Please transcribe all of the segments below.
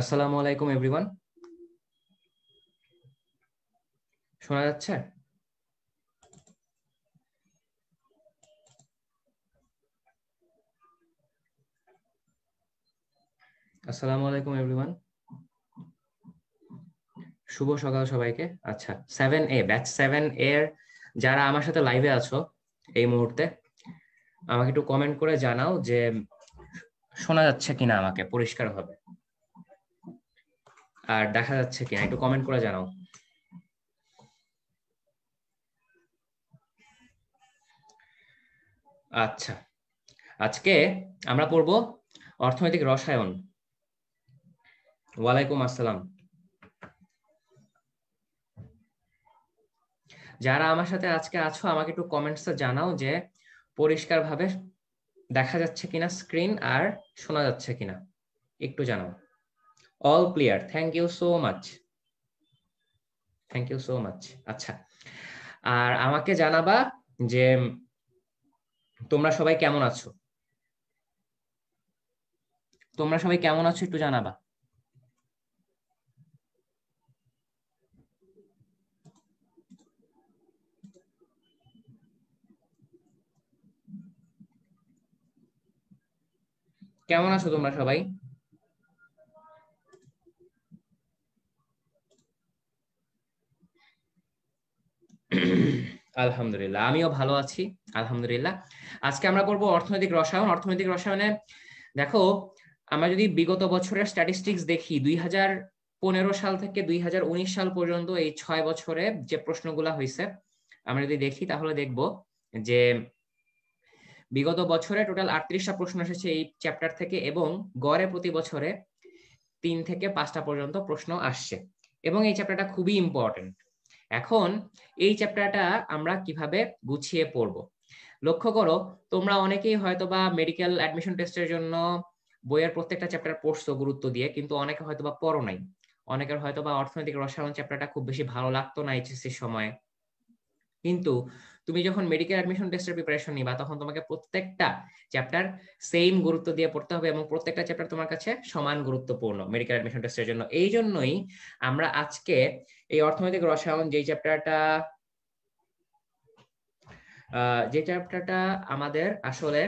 আসসালামু আলাইকুম এভরিওয়ান শোনা যাচ্ছে আসসালামু আলাইকুম এভরিওয়ান শুভ সকাল সবাইকে আচ্ছা সেভেন এ ব্যাচ সেভেন এর যারা আমার সাথে লাইভে আছো এই মুহূর্তে আমাকে একটু কমেন্ট করে জানাও যে শোনা যাচ্ছে কিনা আমাকে পরিষ্কার হবে আর দেখা যাচ্ছে কিনা একটু কমেন্ট করে জানাও আচ্ছা আজকে আমরা পড়ব অর্থনৈতিক রসায়ন ওয়ালাইকুম আসসালাম যারা আমার সাথে আজকে আছো আমাকে একটু কমেন্টস জানাও যে পরিষ্কারভাবে দেখা যাচ্ছে কিনা স্ক্রিন আর শোনা যাচ্ছে কিনা একটু জানাও all clear thank you so much thank you so much আচ্ছা আর আমাকে জানাবা যে তোমরা সবাই কেমন আছো তোমরা সবাই কেমন আছো একটু জানাবা কেমন আছো তোমরা সবাই আলহামদুলিল্লাহ আমিও ভালো আছি আলহামদুলিল্লাহ আজকে আমরা করব অর্থনৈতিক রসায়ন অর্থনৈতিক রসায়নে দেখো আমরা যদি বিগত বছরের স্ট্যাটিস্টিক্স দেখি দুই হাজার পনেরো সাল থেকে দুই সাল পর্যন্ত এই ছয় বছরে যে প্রশ্নগুলা হয়েছে আমরা যদি দেখি তাহলে দেখব যে বিগত বছরে টোটাল আটত্রিশটা প্রশ্ন এসেছে এই চ্যাপ্টার থেকে এবং গড়ে প্রতি বছরে তিন থেকে পাঁচটা পর্যন্ত প্রশ্ন আসছে এবং এই চ্যাপ্টারটা খুবই ইম্পর্টেন্ট এখন এই চ্যাপ্টারটা আমরা কিভাবে গুছিয়ে পড়ব লক্ষ্য করো তোমরা অনেকেই হয়তো বা মেডিকেল অ্যাডমিশন টেস্টের জন্য বইয়ের প্রত্যেকটা চ্যাপ্টার পড়ছো গুরুত্ব দিয়ে কিন্তু অনেকে হয়তো বা পড়ো নাই অনেকের হয়তো বা অর্থনৈতিক রসায়ন চ্যাপ্টারটা খুব বেশি ভালো লাগতো না এইচএসসির সময় কিন্তু তুমি যখন মেডিকেল অ্যাডমিশন টেস্টের প্রিপারেশন নিবা তখন তোমাকে প্রত্যেকটা চ্যাপ্টার সেম গুরুত্ব দিয়ে পড়তে হবে এবং প্রত্যেকটা চ্যাপ্টার তোমার কাছে সমান গুরুত্বপূর্ণ মেডিকেল অ্যাডমিশন টেস্টের জন্য এই জন্যই আমরা আজকে এই অর্থনৈতিক রসায়ন যেই চ্যাপ্টারটা যে চ্যাপ্টারটা আমাদের আসলে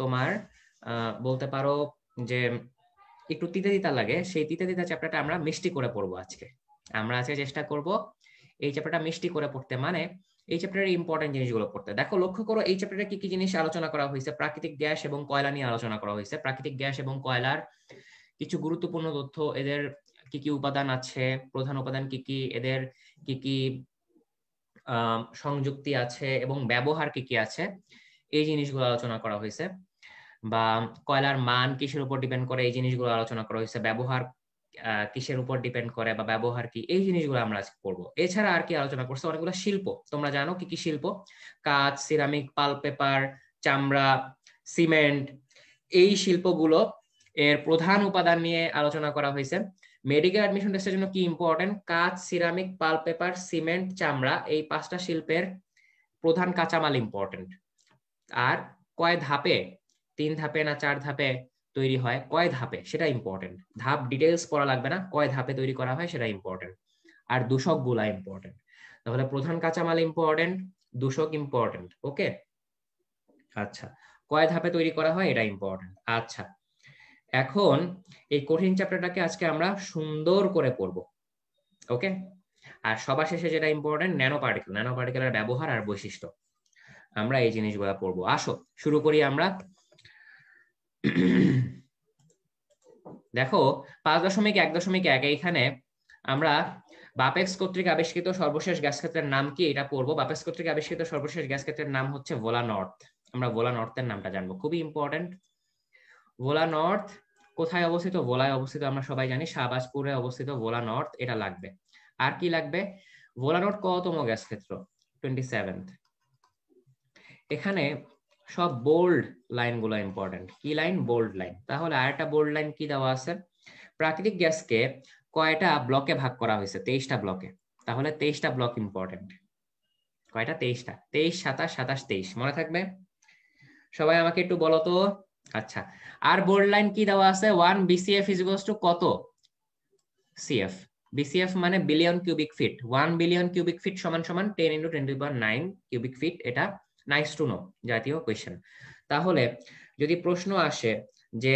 তোমার বলতে পারো যে একটু তিতে দিতা লাগে সেই তিতে দিতা চ্যাপ্টারটা আমরা মিষ্টি করে পড়বো আজকে আমরা আজকে চেষ্টা করব এই চ্যাপ্টারটা মিষ্টি করে পড়তে মানে এই চ্যাপ্টারে ইম্পর্টেন্ট জিনিসগুলো পড়তে দেখো লক্ষ্য করো এই চ্যাপ্টারে কি কি জিনিস আলোচনা করা হয়েছে প্রাকৃতিক গ্যাস এবং কয়লা নিয়ে আলোচনা করা হয়েছে প্রাকৃতিক গ্যাস এবং কয়লার কিছু গুরুত্বপূর্ণ তথ্য এদের কি কি উপাদান আছে প্রধান উপাদান কি কি এদের কি কি সংযুক্তি আছে এবং ব্যবহার কি কি আছে এই জিনিসগুলো আলোচনা করা হয়েছে বা কয়লার মান কিসের উপর ডিপেন্ড করে এই জিনিসগুলো আলোচনা করা হয়েছে ব্যবহার কিসের উপর ডিপেন্ড করে বা ব্যবহার কি এই জিনিসগুলো আমরা আজকে করবো এছাড়া আর কি আলোচনা করছে অনেকগুলো শিল্প তোমরা জানো কি কি শিল্প কাঁচ সিরামিক পাল পেপার চামড়া সিমেন্ট এই শিল্পগুলো এর প্রধান উপাদান নিয়ে আলোচনা করা হয়েছে মেডিকেল অ্যাডমিশন টেস্টের জন্য কি ইম্পর্টেন্ট কাঁচ সিরামিক পাল পেপার সিমেন্ট চামড়া এই পাঁচটা শিল্পের প্রধান কাঁচামাল ইম্পর্টেন্ট আর কয় ধাপে তিন ধাপে না চার ধাপে তৈরি হয় কয় ধাপে সেটা ইম্পর্টেন্ট ধাপ ডিটেলস পড়া লাগবে না কয় ধাপে তৈরি করা হয় সেটা ইম্পর্টেন্ট আর দূষক গুলা ইম্পর্টেন্ট তাহলে প্রধান কাঁচামাল ইম্পর্টেন্ট দূষক ইম্পর্টেন্ট ওকে আচ্ছা কয় ধাপে তৈরি করা হয় এটা ইম্পর্টেন্ট আচ্ছা এখন এই কঠিন চ্যাপ্টারটাকে আজকে আমরা সুন্দর করে পড়ব ওকে আর সবার শেষে যেটা ইম্পর্টেন্ট ন্যানো পার্টিকেল ন্যানো পার্টিকেলের ব্যবহার আর বৈশিষ্ট্য আমরা এই জিনিসগুলো পড়বো আসো শুরু করি আমরা দেখো পাঁচ দশমিক এক দশমিক এক এইখানে আমরা বাপেক্স কর্তৃক আবিষ্কৃত সর্বশেষ গ্যাস ক্ষেত্রের নাম কি এটা পড়বো বাপেক্স কর্তৃক আবিষ্কৃত সর্বশেষ গ্যাস ক্ষেত্রের নাম হচ্ছে ভোলা নর্থ আমরা ভোলা নর্থের নামটা জানবো খুবই ইম্পর্টেন্ট ভোলা নর্থ কোথায় অবস্থিত ভোলায় অবস্থিত আমরা সবাই জানি শাহবাজপুরে অবস্থিত ভোলা নর্থ এটা লাগবে আর কি লাগবে ভোলা নর্থ কতম গ্যাস ক্ষেত্র টোয়েন্টি সেভেন্থ এখানে সব বোল্ড লাইনগুলো ইম্পর্টেন্ট কি লাইন বোল্ড লাইন তাহলে আরেকটা বোল্ড লাইন কি দেওয়া আছে প্রাকৃতিক গ্যাসকে কয়টা ব্লকে ভাগ করা হয়েছে তেইশটা ব্লকে তাহলে তেইশটা ব্লক ইম্পর্টেন্ট কয়টা তেইশটা তেইশ সাতাশ সাতাশ তেইশ মনে থাকবে সবাই আমাকে একটু বলো তো আচ্ছা আর বোল্ড লাইন কি দেওয়া আছে ওয়ান বিসিএফ ইজ টু কত সিএফ বিসিএফ মানে billion cubic feet one billion cubic feet সমান সমান ten into twenty power nine cubic feet এটা নাইস টু নো জাতীয় কোয়েশ্চেন তাহলে যদি প্রশ্ন আসে যে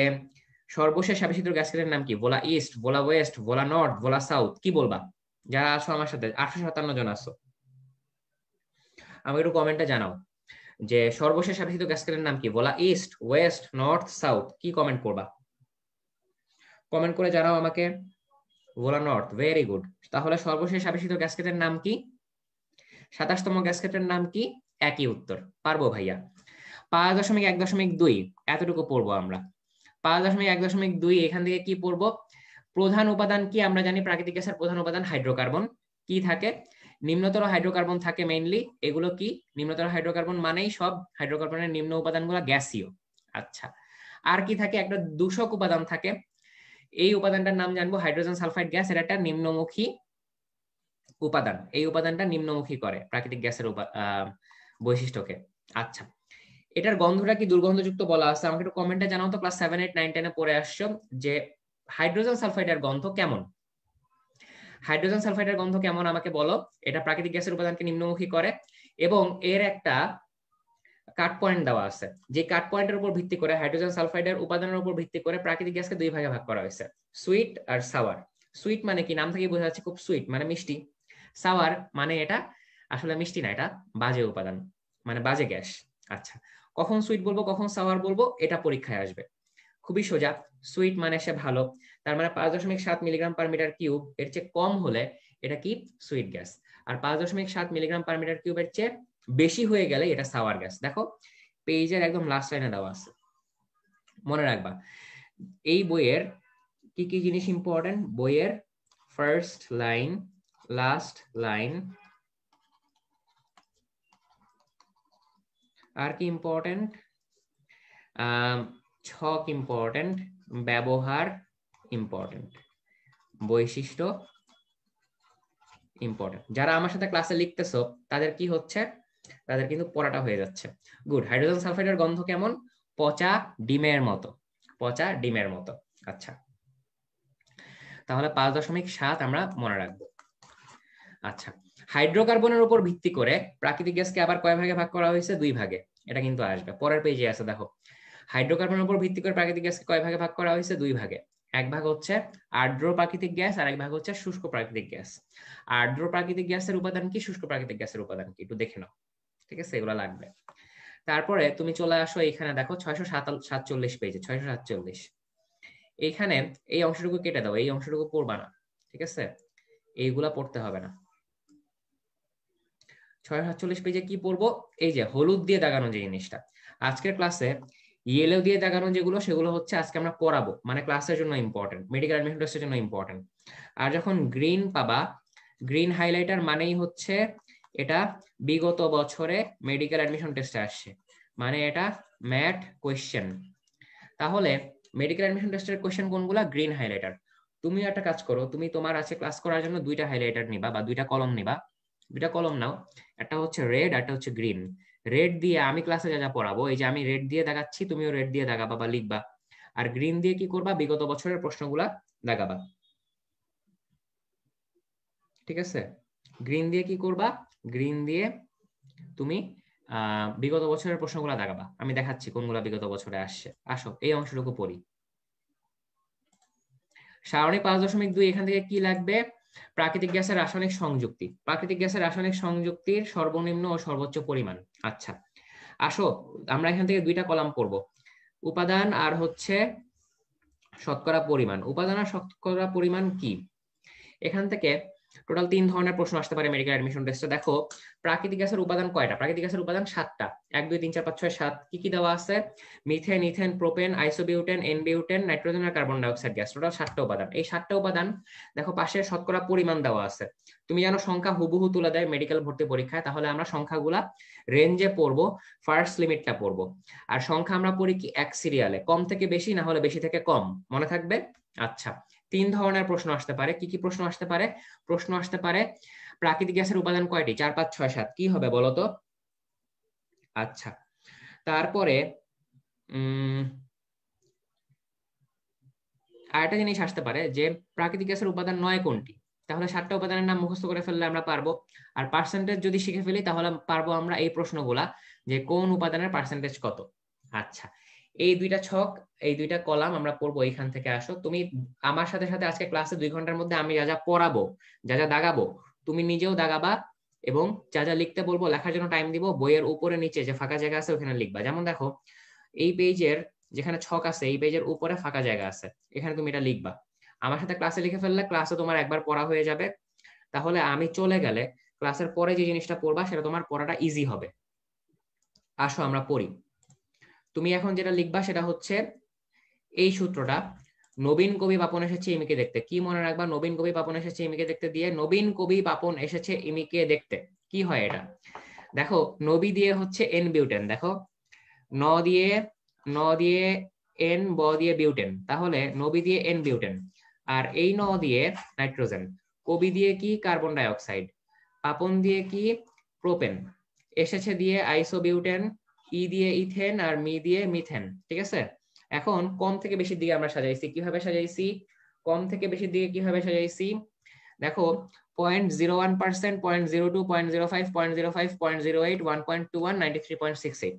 সর্বশেষ আবিষ্কৃত গ্যাসকেটের নাম কি Bhola east Bhola west Bhola north Bhola south কি বলবা যারা আছো আমার সাথে আটশো সাতান্ন জন আছো আমাকে একটু কমেন্টে জানাও যে সর্বশেষ আবিষ্কৃত গ্যাসকেটের নাম কি Bhola east west north south কি কমেন্ট করবা কমেন্ট করে জানাও আমাকে ভোলা নর্থ ভেরি গুড তাহলে সর্বশেষ আবিষ্কৃত গ্যাসকেটের নাম কি সাতাশতম গ্যাসকেটের নাম কি একই উত্তর পারবো ভাইয়া পাঁচ দশমিক এক দশমিক দুই এতটুকু পড়বো আমরা পাঁচ দশমিক এক দশমিক দুই এখান থেকে কি পড়বো প্রধান উপাদান কি আমরা জানি প্রাকৃতিক গ্যাসের প্রধান উপাদান হাইড্রোকার্বন কি থাকে নিম্নতর হাইড্রোকার্বন থাকে মেইনলি এগুলো কি নিম্নতর হাইড্রোকার্বন মানেই সব হাইড্রোকার্বনের নিম্ন উপাদানগুলো গ্যাসীয় আচ্ছা আর কি থাকে একটা দূষক উপাদান থাকে এই উপাদানটার নাম জানবো হাইড্রোজেন সালফাইড গ্যাস এটা একটা নিম্নমুখী উপাদান এই উপাদানটা নিম্নমুখী করে প্রাকৃতিক গ্যাসের বৈশিষ্ট্যকে আচ্ছা এটার গন্ধটা কি দুর্গন্ধযুক্ত বলা আছে আমাকে একটু কমেন্টে জানাও তো ক্লাস সেভেন এইট নাইন টেনে পড়ে আসছো যে হাইড্রোজেন সালফাইডের গন্ধ কেমন হাইড্রোজেন সালফাইডের গন্ধ কেমন আমাকে বলো এটা প্রাকৃতিক গ্যাসের উপাদানকে নিম্নমুখী করে এবং এর একটা কাট পয়েন্ট দেওয়া আছে যে কাট পয়েন্টের উপর ভিত্তি করে হাইড্রোজেন সালফাইডের উপাদানের উপর ভিত্তি করে প্রাকৃতিক গ্যাসকে দুই ভাগে ভাগ করা হয়েছে সুইট আর সাওয়ার সুইট মানে কি নাম থেকে বোঝা যাচ্ছে খুব সুইট মানে মিষ্টি সাওয়ার মানে এটা আসলে মিষ্টি না এটা বাজে উপাদান মানে বাজে গ্যাস আচ্ছা কখন সুইট বলবো কখন সাওয়ার বলবো এটা পরীক্ষায় আসবে খুবই সোজা সুইট মানে সে ভালো তার মানে পাঁচ দশমিক সাত মিলিগ্রাম পার মিটার কিউব এর চেয়ে কম হলে এটা কি সুইট গ্যাস আর পাঁচ দশমিক সাত মিলিগ্রাম পার মিটার কিউবের চেয়ে বেশি হয়ে গেলে এটা সাওয়ার গ্যাস দেখো পেজের একদম লাস্ট লাইনে দেওয়া আছে মনে রাখবা এই বইয়ের কি কি জিনিস ইম্পর্টেন্ট বইয়ের ফার্স্ট লাইন লাস্ট লাইন আর কি ইম্পর্টেন্ট ছক ইম্পর্টেন্ট ব্যবহার ইম্পর্টেন্ট বৈশিষ্ট্য ইম্পর্টেন্ট যারা আমার সাথে ক্লাসে লিখতেছো তাদের কি হচ্ছে তাদের কিন্তু পড়াটা হয়ে যাচ্ছে গুড হাইড্রোজেন সালফাইডের গন্ধ কেমন পচা ডিমের মতো পচা ডিমের মতো আচ্ছা তাহলে পাঁচ দশমিক সাত আমরা মনে রাখবো আচ্ছা হাইড্রোকার্বনের উপর ভিত্তি করে প্রাকৃতিক গ্যাসকে আবার কয় ভাগে ভাগ করা হয়েছে দুই ভাগে এটা কিন্তু আসবে পরের পেজে আছে দেখো হাইড্রোকার্বনের উপর ভিত্তি করে প্রাকৃতিক গ্যাসকে কয় ভাগে ভাগ করা হয়েছে দুই ভাগে এক ভাগ হচ্ছে আর্দ্র প্রাকৃতিক গ্যাস আর এক ভাগ হচ্ছে শুষ্ক প্রাকৃতিক গ্যাস আর্দ্র প্রাকৃতিক গ্যাসের উপাদান কি শুষ্ক প্রাকৃতিক গ্যাসের উপাদান কি একটু দেখে নাও ঠিক আছে এগুলো লাগবে তারপরে তুমি চলে আসো এখানে দেখো ছয়শো সাতচল্লিশ পেয়েছে ছয়শো সাতচল্লিশ এইখানে এই অংশটুকু কেটে দাও এই অংশটুকু পড়বা না ঠিক আছে এইগুলা পড়তে হবে না ছয় সাতচল্লিশ পেজে কি পড়বো এই যে হলুদ দিয়ে দাগানো যে জিনিসটা আজকের ক্লাসে ইয়েলো দিয়ে দাগানো যেগুলো সেগুলো হচ্ছে আজকে আমরা পড়াবো মানে ক্লাসের জন্য ইম্পর্টেন্ট মেডিকেল অ্যাডমিশন টেস্টের জন্য ইম্পর্টেন্ট আর যখন গ্রিন পাবা গ্রিন হাইলাইটার মানেই হচ্ছে এটা বিগত বছরে মেডিকেল অ্যাডমিশন টেস্টে আসছে মানে এটা ম্যাট কোয়েশ্চেন তাহলে মেডিকেল অ্যাডমিশন টেস্টের কোয়েশ্চেন কোনগুলা গ্রিন হাইলাইটার তুমি একটা কাজ করো তুমি তোমার আছে ক্লাস করার জন্য দুইটা হাইলাইটার নিবা বা দুইটা কলম নিবা দুইটা কলম নাও একটা হচ্ছে রেড একটা হচ্ছে গ্রিন রেড দিয়ে আমি ক্লাসে যা যা পড়াবো এই যে আমি রেড দিয়ে দেখাচ্ছি তুমিও রেড দিয়ে দেখাবা বা লিখবা আর গ্রিন দিয়ে কি করবা বিগত বছরের প্রশ্নগুলা দেখাবা ঠিক আছে গ্রিন দিয়ে কি করবা গ্রিন দিয়ে তুমি বিগত বছরের প্রশ্নগুলো দেখাবা আমি দেখাচ্ছি কোনগুলা বিগত বছরে আসছে আসো এই অংশটুকু পড়ি সারণী পাঁচ দশমিক দুই এখান থেকে কি লাগবে প্রাকৃতিক গ্যাসের রাসায়নিক সংযুক্তি প্রাকৃতিক গ্যাসের রাসায়নিক সংযুক্তির সর্বনিম্ন ও সর্বোচ্চ পরিমাণ আচ্ছা আসো আমরা এখান থেকে দুইটা কলাম পড়ব উপাদান আর হচ্ছে শতকরা পরিমাণ উপাদান আর শতকরা পরিমাণ কি এখান থেকে টোটাল তিন ধরনের প্রশ্ন আসতে পারে মেডিকেল অ্যাডমিশন টেস্টে দেখো প্রাকৃতিক গ্যাসের উপাদান কয়টা প্রাকৃতিক গ্যাসের উপাদান সাতটা এক দুই তিন চার পাঁচ ছয় সাত কি কি দেওয়া আছে methane ethane propane isobutane n butane nitrogen আর কার্বন ডাইঅক্সাইড গ্যাস টোটাল সাতটা উপাদান এই সাতটা উপাদান দেখো পাশে শতকরা পরিমাণ দেওয়া আছে তুমি জানো সংখ্যা হুবহু তুলে দেয় মেডিকেল ভর্তি পরীক্ষায় তাহলে আমরা সংখ্যাগুলা রেঞ্জে পড়বো ফার্স্ট লিমিটটা পড়বো আর সংখ্যা আমরা পড়ি কি এক সিরিয়ালে কম থেকে বেশি না হলে বেশি থেকে কম মনে থাকবে আচ্ছা তিন ধরনের প্রশ্ন আসতে পারে কি কি প্রশ্ন আসতে পারে প্রশ্ন আসতে পারে প্রাকৃতিক গ্যাসের উপাদান কয়টি চার পাঁচ ছয় সাত কি হবে বলতো আচ্ছা তারপরে উম একটা জিনিস আসতে পারে যে প্রাকৃতিক গ্যাসের উপাদান নয় কোনটি তাহলে সাতটা উপাদানের নাম মুখস্থ করে ফেললে আমরা পারবো আর পার্সেন্টেজ যদি শিখে ফেলি তাহলে পারবো আমরা এই প্রশ্নগুলা যে কোন উপাদানের পার্সেন্টেজ কত আচ্ছা এই দুইটা ছক এই দুইটা কলাম আমরা পড়বো এইখান থেকে আসো তুমি আমার সাথে সাথে আজকে ক্লাসে দুই ঘন্টার মধ্যে আমি যা যা পড়াবো যা যা দাগাবো তুমি নিজেও দাগাবা এবং যা যা লিখতে বলবো লেখার জন্য টাইম দিব বইয়ের উপরে নিচে যে ফাঁকা জায়গা আছে ওখানে লিখবা যেমন দেখো এই পেজের যেখানে ছক আছে এই পেজের উপরে ফাঁকা জায়গা আছে এখানে তুমি এটা লিখবা আমার সাথে ক্লাসে লিখে ফেললে ক্লাসে তোমার একবার পড়া হয়ে যাবে তাহলে আমি চলে গেলে ক্লাসের পরে যে জিনিসটা পড়বা সেটা তোমার পড়াটা ইজি হবে আসো আমরা পড়ি তুমি এখন যেটা লিখবা সেটা হচ্ছে এই সূত্রটা নবীন কবি পাপন এসেছে ইমিকে দেখতে কি মনে রাখবা নবীন কবি পাপন এসেছে ইমিকে দেখতে দিয়ে নবীন কবি পাপন এসেছে ইমিকে দেখতে কি হয় এটা দেখো নবী দিয়ে হচ্ছে এন বিউটেন দেখো ন দিয়ে ন দিয়ে এন ব দিয়ে বিউটেন তাহলে নবী দিয়ে এন বিউটেন আর এই ন দিয়ে নাইট্রোজেন কবি দিয়ে কি কার্বন ডাইঅক্সাইড পাপন দিয়ে কি প্রোপেন এসেছে দিয়ে আইসোবিউটেন ই e দিয়ে ইথেন আর মি দিয়ে মিথেন ঠিক আছে এখন কম থেকে বেশির দিকে আমরা সাজাইছি কিভাবে সাজাইছি কম থেকে বেশির দিকে কিভাবে সাজাইছি দেখো point zero one percent point zero two point zero five point zero five point zero eight one point two one ninety three point six eight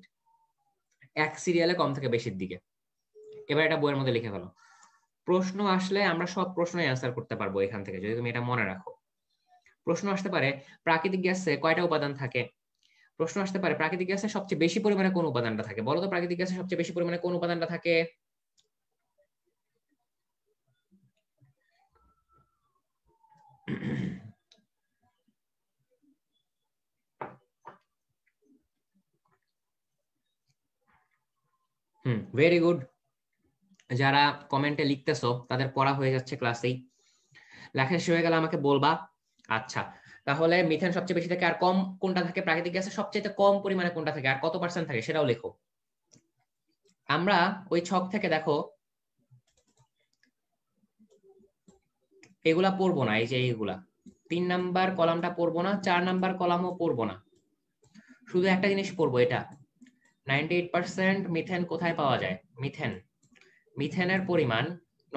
এক সিরিয়ালে কম থেকে বেশির দিকে এবার এটা বইয়ের মধ্যে লিখে ফেলো প্রশ্ন আসলে আমরা সব প্রশ্নই অ্যান্সার করতে পারবো এখান থেকে যদি তুমি এটা মনে রাখো প্রশ্ন আসতে পারে প্রাকৃতিক গ্যাসে কয়টা উপাদান থাকে প্রশ্ন আসতে পারে প্রাকৃতিক গ্যাসে সবচেয়ে বেশি পরিমাণে কোন উপাদানটা থাকে বলো তো প্রাকৃতিক গ্যাসে সবচেয়ে বেশি পরিমাণে কোন উপাদানটা থাকে হুম ভেরি গুড যারা কমেন্টে লিখতেছো তাদের পড়া হয়ে যাচ্ছে ক্লাসেই লেখা শেষ হয়ে গেলে আমাকে বলবা আচ্ছা তাহলে মিথেন সবচেয়ে বেশি থাকে আর কম কোনটা থাকে প্রাকৃতিক গ্যাসে সবচেয়ে কম পরিমাণে কোনটা থাকে আর কত পার্সেন্ট থাকে সেটাও লেখো আমরা ওই ছক থেকে দেখো এগুলা পড়বো না এই যে এইগুলা তিন নাম্বার কলামটা পড়বো না চার নাম্বার কলামও পড়বো না শুধু একটা জিনিস পড়বো এটা নাইনটি এইট পার্সেন্ট মিথেন কোথায় পাওয়া যায় মিথেন মিথেনের পরিমাণ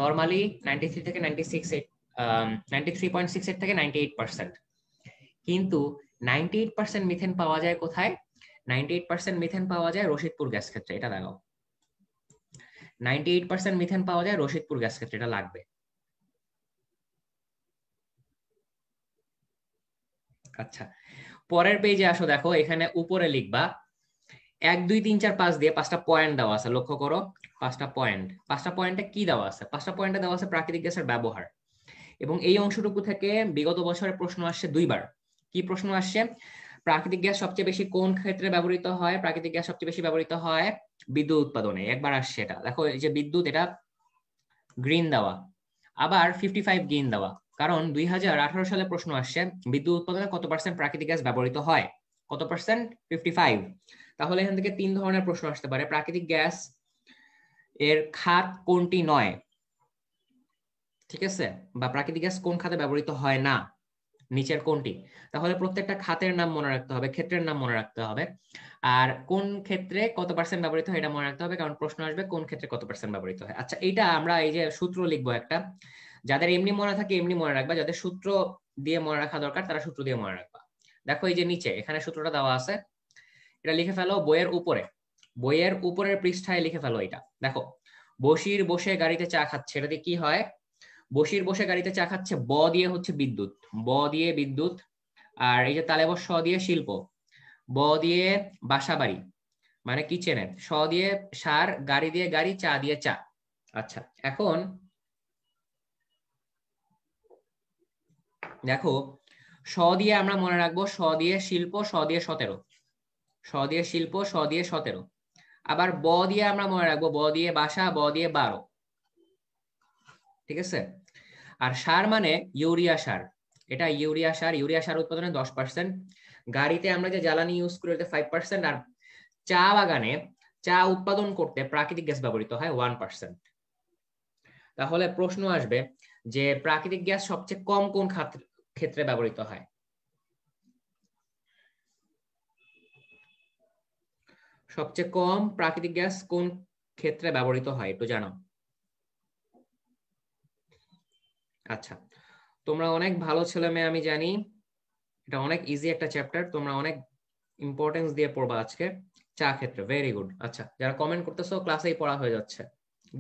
নর্মালি নাইনটি থ্রি থেকে ninety six eight ninety three point six eight থেকে নাইনটি এইট পার্সেন্ট কিন্তু নাইনটি এইট পার্সেন্ট মিথেন পাওয়া যায় কোথায় নাইনটি এইট পার্সেন্ট মিথেন পাওয়া যায় রশিদপুর গ্যাস ক্ষেত্রে এটা দেখো নাইনটি এইট পার্সেন্ট মিথেন পাওয়া যায় রশিদপুর গ্যাস ক্ষেত্রে এটা লাগবে আচ্ছা পরের পেজে আসো দেখো এখানে উপরে লিখবা এক দুই তিন চার পাঁচ দিয়ে পাঁচটা পয়েন্ট দেওয়া আছে লক্ষ্য করো পাঁচটা পয়েন্ট পাঁচটা পয়েন্টে কি দেওয়া আছে পাঁচটা পয়েন্টে দেওয়া আছে প্রাকৃতিক গ্যাসের ব্যবহার এবং এই অংশটুকু থেকে বিগত বছরের প্রশ্ন আসছে দুইবার কি প্রশ্ন আসছে প্রাকৃতিক গ্যাস সবচেয়ে বেশি কোন ক্ষেত্রে ব্যবহৃত হয় প্রাকৃতিক গ্যাস সবচেয়ে বেশি ব্যবহৃত হয় বিদ্যুৎ উৎপাদনে একবার আসছে এটা দেখো এই যে বিদ্যুৎ এটা গ্রিন দেওয়া আবার ফিফটি ফাইভ গ্রিন দেওয়া কারণ দুই হাজার আঠারো সালে প্রশ্ন আসছে বিদ্যুৎ উৎপাদনে কত পার্সেন্ট প্রাকৃতিক গ্যাস ব্যবহৃত হয় কত পার্সেন্ট ফিফটি ফাইভ তাহলে এখান থেকে তিন ধরনের প্রশ্ন আসতে পারে প্রাকৃতিক গ্যাস এর খাত কোনটি নয় ঠিক আছে বা প্রাকৃতিক গ্যাস কোন খাতে ব্যবহৃত হয় না নিচের কোনটি তাহলে প্রত্যেকটা খাতের নাম মনে রাখতে হবে ক্ষেত্রের নাম মনে রাখতে হবে আর কোন ক্ষেত্রে কত পার্সেন্ট ব্যবহৃত হয় এটা মনে রাখতে হবে কারণ প্রশ্ন আসবে কোন ক্ষেত্রে কত পার্সেন্ট ব্যবহৃত হয় আচ্ছা এটা আমরা এই যে সূত্র লিখবো একটা যাদের এমনি মনে থাকে এমনি মনে রাখবা যাদের সূত্র দিয়ে মনে রাখা দরকার তারা সূত্র দিয়ে মনে রাখবা দেখো এই যে নিচে এখানে সূত্রটা দেওয়া আছে এটা লিখে ফেলো বইয়ের উপরে বইয়ের উপরের পৃষ্ঠায় লিখে ফেলো এটা দেখো বসির বসে গাড়িতে চা খাচ্ছে এটাতে কি হয় বসির বসে গাড়িতে চা খাচ্ছে ব দিয়ে হচ্ছে বিদ্যুৎ ব দিয়ে বিদ্যুৎ আর এই যে তালেব স দিয়ে শিল্প ব দিয়ে বাসা বাড়ি মানে কিচেনের স দিয়ে সার গাড়ি দিয়ে গাড়ি চা দিয়ে চা আচ্ছা এখন দেখো স দিয়ে আমরা মনে রাখবো স দিয়ে শিল্প স দিয়ে সতেরো স দিয়ে শিল্প স দিয়ে সতেরো আবার ব দিয়ে আমরা মনে রাখবো ব দিয়ে বাসা ব দিয়ে বারো ঠিক আছে আর সার মানে ইউরিয়া সার এটা ইউরিয়া সার ইউরিয়া সার উৎপাদনে দশ পার্সেন্ট গাড়িতে আমরা যে জ্বালানি ইউজ করি ওটা ফাইভ পার্সেন্ট আর চা বাগানে চা উৎপাদন করতে প্রাকৃতিক গ্যাস ব্যবহৃত হয় ওয়ান পার্সেন্ট তাহলে প্রশ্ন আসবে যে প্রাকৃতিক গ্যাস সবচেয়ে কম কোন ক্ষেত্রে ব্যবহৃত হয় সবচেয়ে কম প্রাকৃতিক গ্যাস কোন ক্ষেত্রে ব্যবহৃত হয় একটু জানাও আচ্ছা তোমরা অনেক ভালো ছেলে মেয়ে আমি জানি এটা অনেক ইজি একটা চ্যাপ্টার তোমরা অনেক ইম্পর্টেন্স দিয়ে পড়বা আজকে চা ক্ষেত্রে ভেরি গুড আচ্ছা যারা কমেন্ট করতেছো ক্লাসেই পড়া হয়ে যাচ্ছে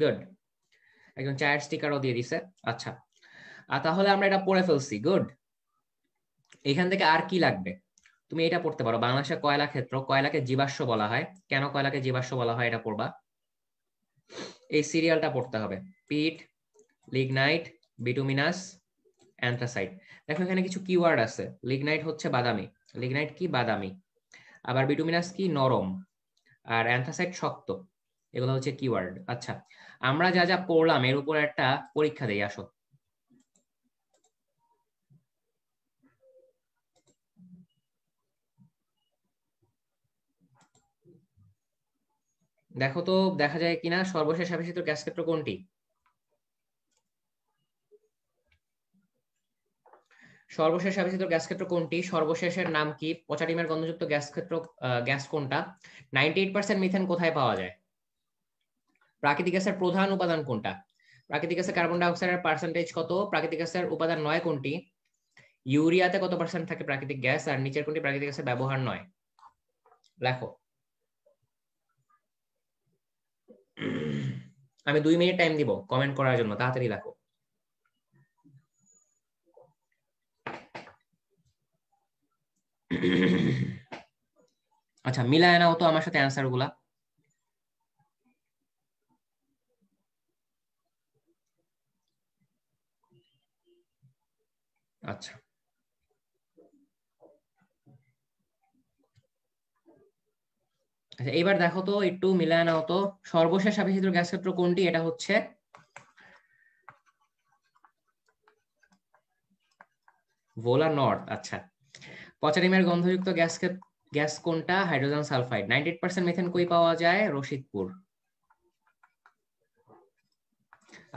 গুড একজন চায়ের স্টিকারও দিয়ে দিছে আচ্ছা আর তাহলে আমরা এটা পড়ে ফেলছি গুড এখান থেকে আর কি লাগবে তুমি এটা পড়তে পারো বাংলাদেশের কয়লা ক্ষেত্র কয়লাকে জীবাশ্ম বলা হয় কেন কয়লাকে জীবাশ্ম বলা হয় এটা পড়বা এই সিরিয়ালটা পড়তে হবে পিট লিগনাইট বিটুমিনাস অ্যান্থ্রাসাইট দেখো এখানে কিছু কিওয়ার্ড আছে লিগনাইট হচ্ছে বাদামি লিগনাইট কি বাদামি আবার বিটুমিনাস কি নরম আর অ্যান্থ্রাসাইট শক্ত এগুলো হচ্ছে কিওয়ার্ড আচ্ছা আমরা যা যা পড়লাম এর উপর একটা পরীক্ষা দেই আসো দেখো তো দেখা যায় কিনা সর্বশেষ আবিষ্কৃত গ্যাস কোনটি সর্বশেষ আবিষ্কৃত গ্যাস ক্ষেত্র কোনটি সর্বশেষের নাম কি পচাটিমের গন্ধযুক্ত গ্যাস ক্ষেত্র গ্যাস কোনটা নাইনটি এইট পার্সেন্ট মিথেন কোথায় পাওয়া যায় প্রাকৃতিক গ্যাসের প্রধান উপাদান কোনটা প্রাকৃতিক গ্যাসে কার্বন ডাইঅক্সাইডের পার্সেন্টেজ কত প্রাকৃতিক গ্যাসের উপাদান নয় কোনটি ইউরিয়াতে কত পার্সেন্ট থাকে প্রাকৃতিক গ্যাস আর নিচের কোনটি প্রাকৃতিক গ্যাসের ব্যবহার নয় লেখো আমি দুই মিনিট টাইম দিব কমেন্ট করার জন্য তাড়াতাড়ি লেখো আচ্ছা মিলায় নাও তো আমার সাথে অ্যান্সার গুলা আচ্ছা আচ্ছা এইবার দেখো তো একটু মিলায় নাও তো সর্বশেষ আবেশিত গ্যাস ক্ষেত্র কোনটি এটা হচ্ছে ভোলা নর্থ আচ্ছা পচারিমের গন্ধযুক্ত গ্যাস গ্যাস কোনটা hydrogen sulphide ninety percent methane কই পাওয়া যায় রশিদপুর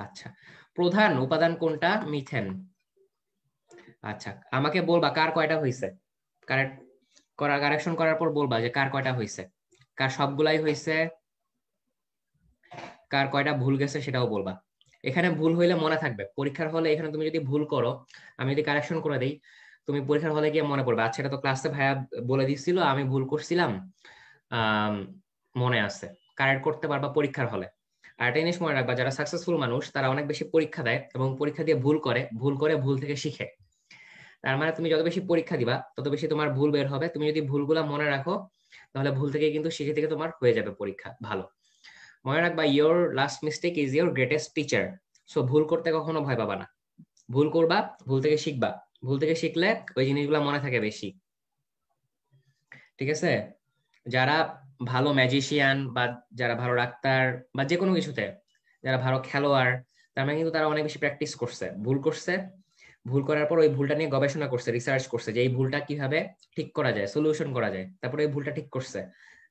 আচ্ছা প্রধান উপাদান কোনটা মিথেন আচ্ছা আমাকে বলবা কার কয়টা হয়েছে কারেক্ট করা কারেকশন করার পর বলবা যে কার কয়টা হয়েছে কার সবগুলাই হয়েছে কার কয়টা ভুল গেছে সেটাও বলবা এখানে ভুল হইলে মনে থাকবে পরীক্ষার হলে এখানে তুমি যদি ভুল করো আমি যদি কারেকশন করে দিই তুমি পরীক্ষার হলে গিয়ে মনে পড়বে আচ্ছা এটা তো ক্লাসে ভাইয়া বলে দিছিল আমি ভুল করছিলাম মনে আছে কারেক্ট করতে পারবা পরীক্ষার হলে আর একটা জিনিস মনে রাখবা যারা সাকসেসফুল মানুষ তারা অনেক বেশি পরীক্ষা দেয় এবং পরীক্ষা দিয়ে ভুল করে ভুল করে ভুল থেকে শিখে তার মানে তুমি যত বেশি পরীক্ষা দিবা তত বেশি তোমার ভুল বের হবে তুমি যদি ভুলগুলো মনে রাখো তাহলে ভুল থেকে কিন্তু শিখে থেকে তোমার হয়ে যাবে পরীক্ষা ভালো মনে রাখবা your last mistake is your greatest teacher so ভুল করতে কখনো ভয় পাবা না ভুল করবা ভুল থেকে শিখবা ভুল থেকে শিখলে ওই জিনিসগুলো মনে থাকে বেশি ঠিক আছে যারা ভালো ম্যাজিশিয়ান বা যারা ভালো ডাক্তার বা যে কোনো কিছুতে যারা ভালো খেলোয়াড় তার মানে কিন্তু তারা অনেক বেশি প্র্যাকটিস করছে ভুল করছে ভুল করার পর ওই ভুলটা নিয়ে গবেষণা করছে রিসার্চ করছে যে এই ভুলটা কিভাবে ঠিক করা যায় সলিউশন করা যায় তারপরে এই ভুলটা ঠিক করছে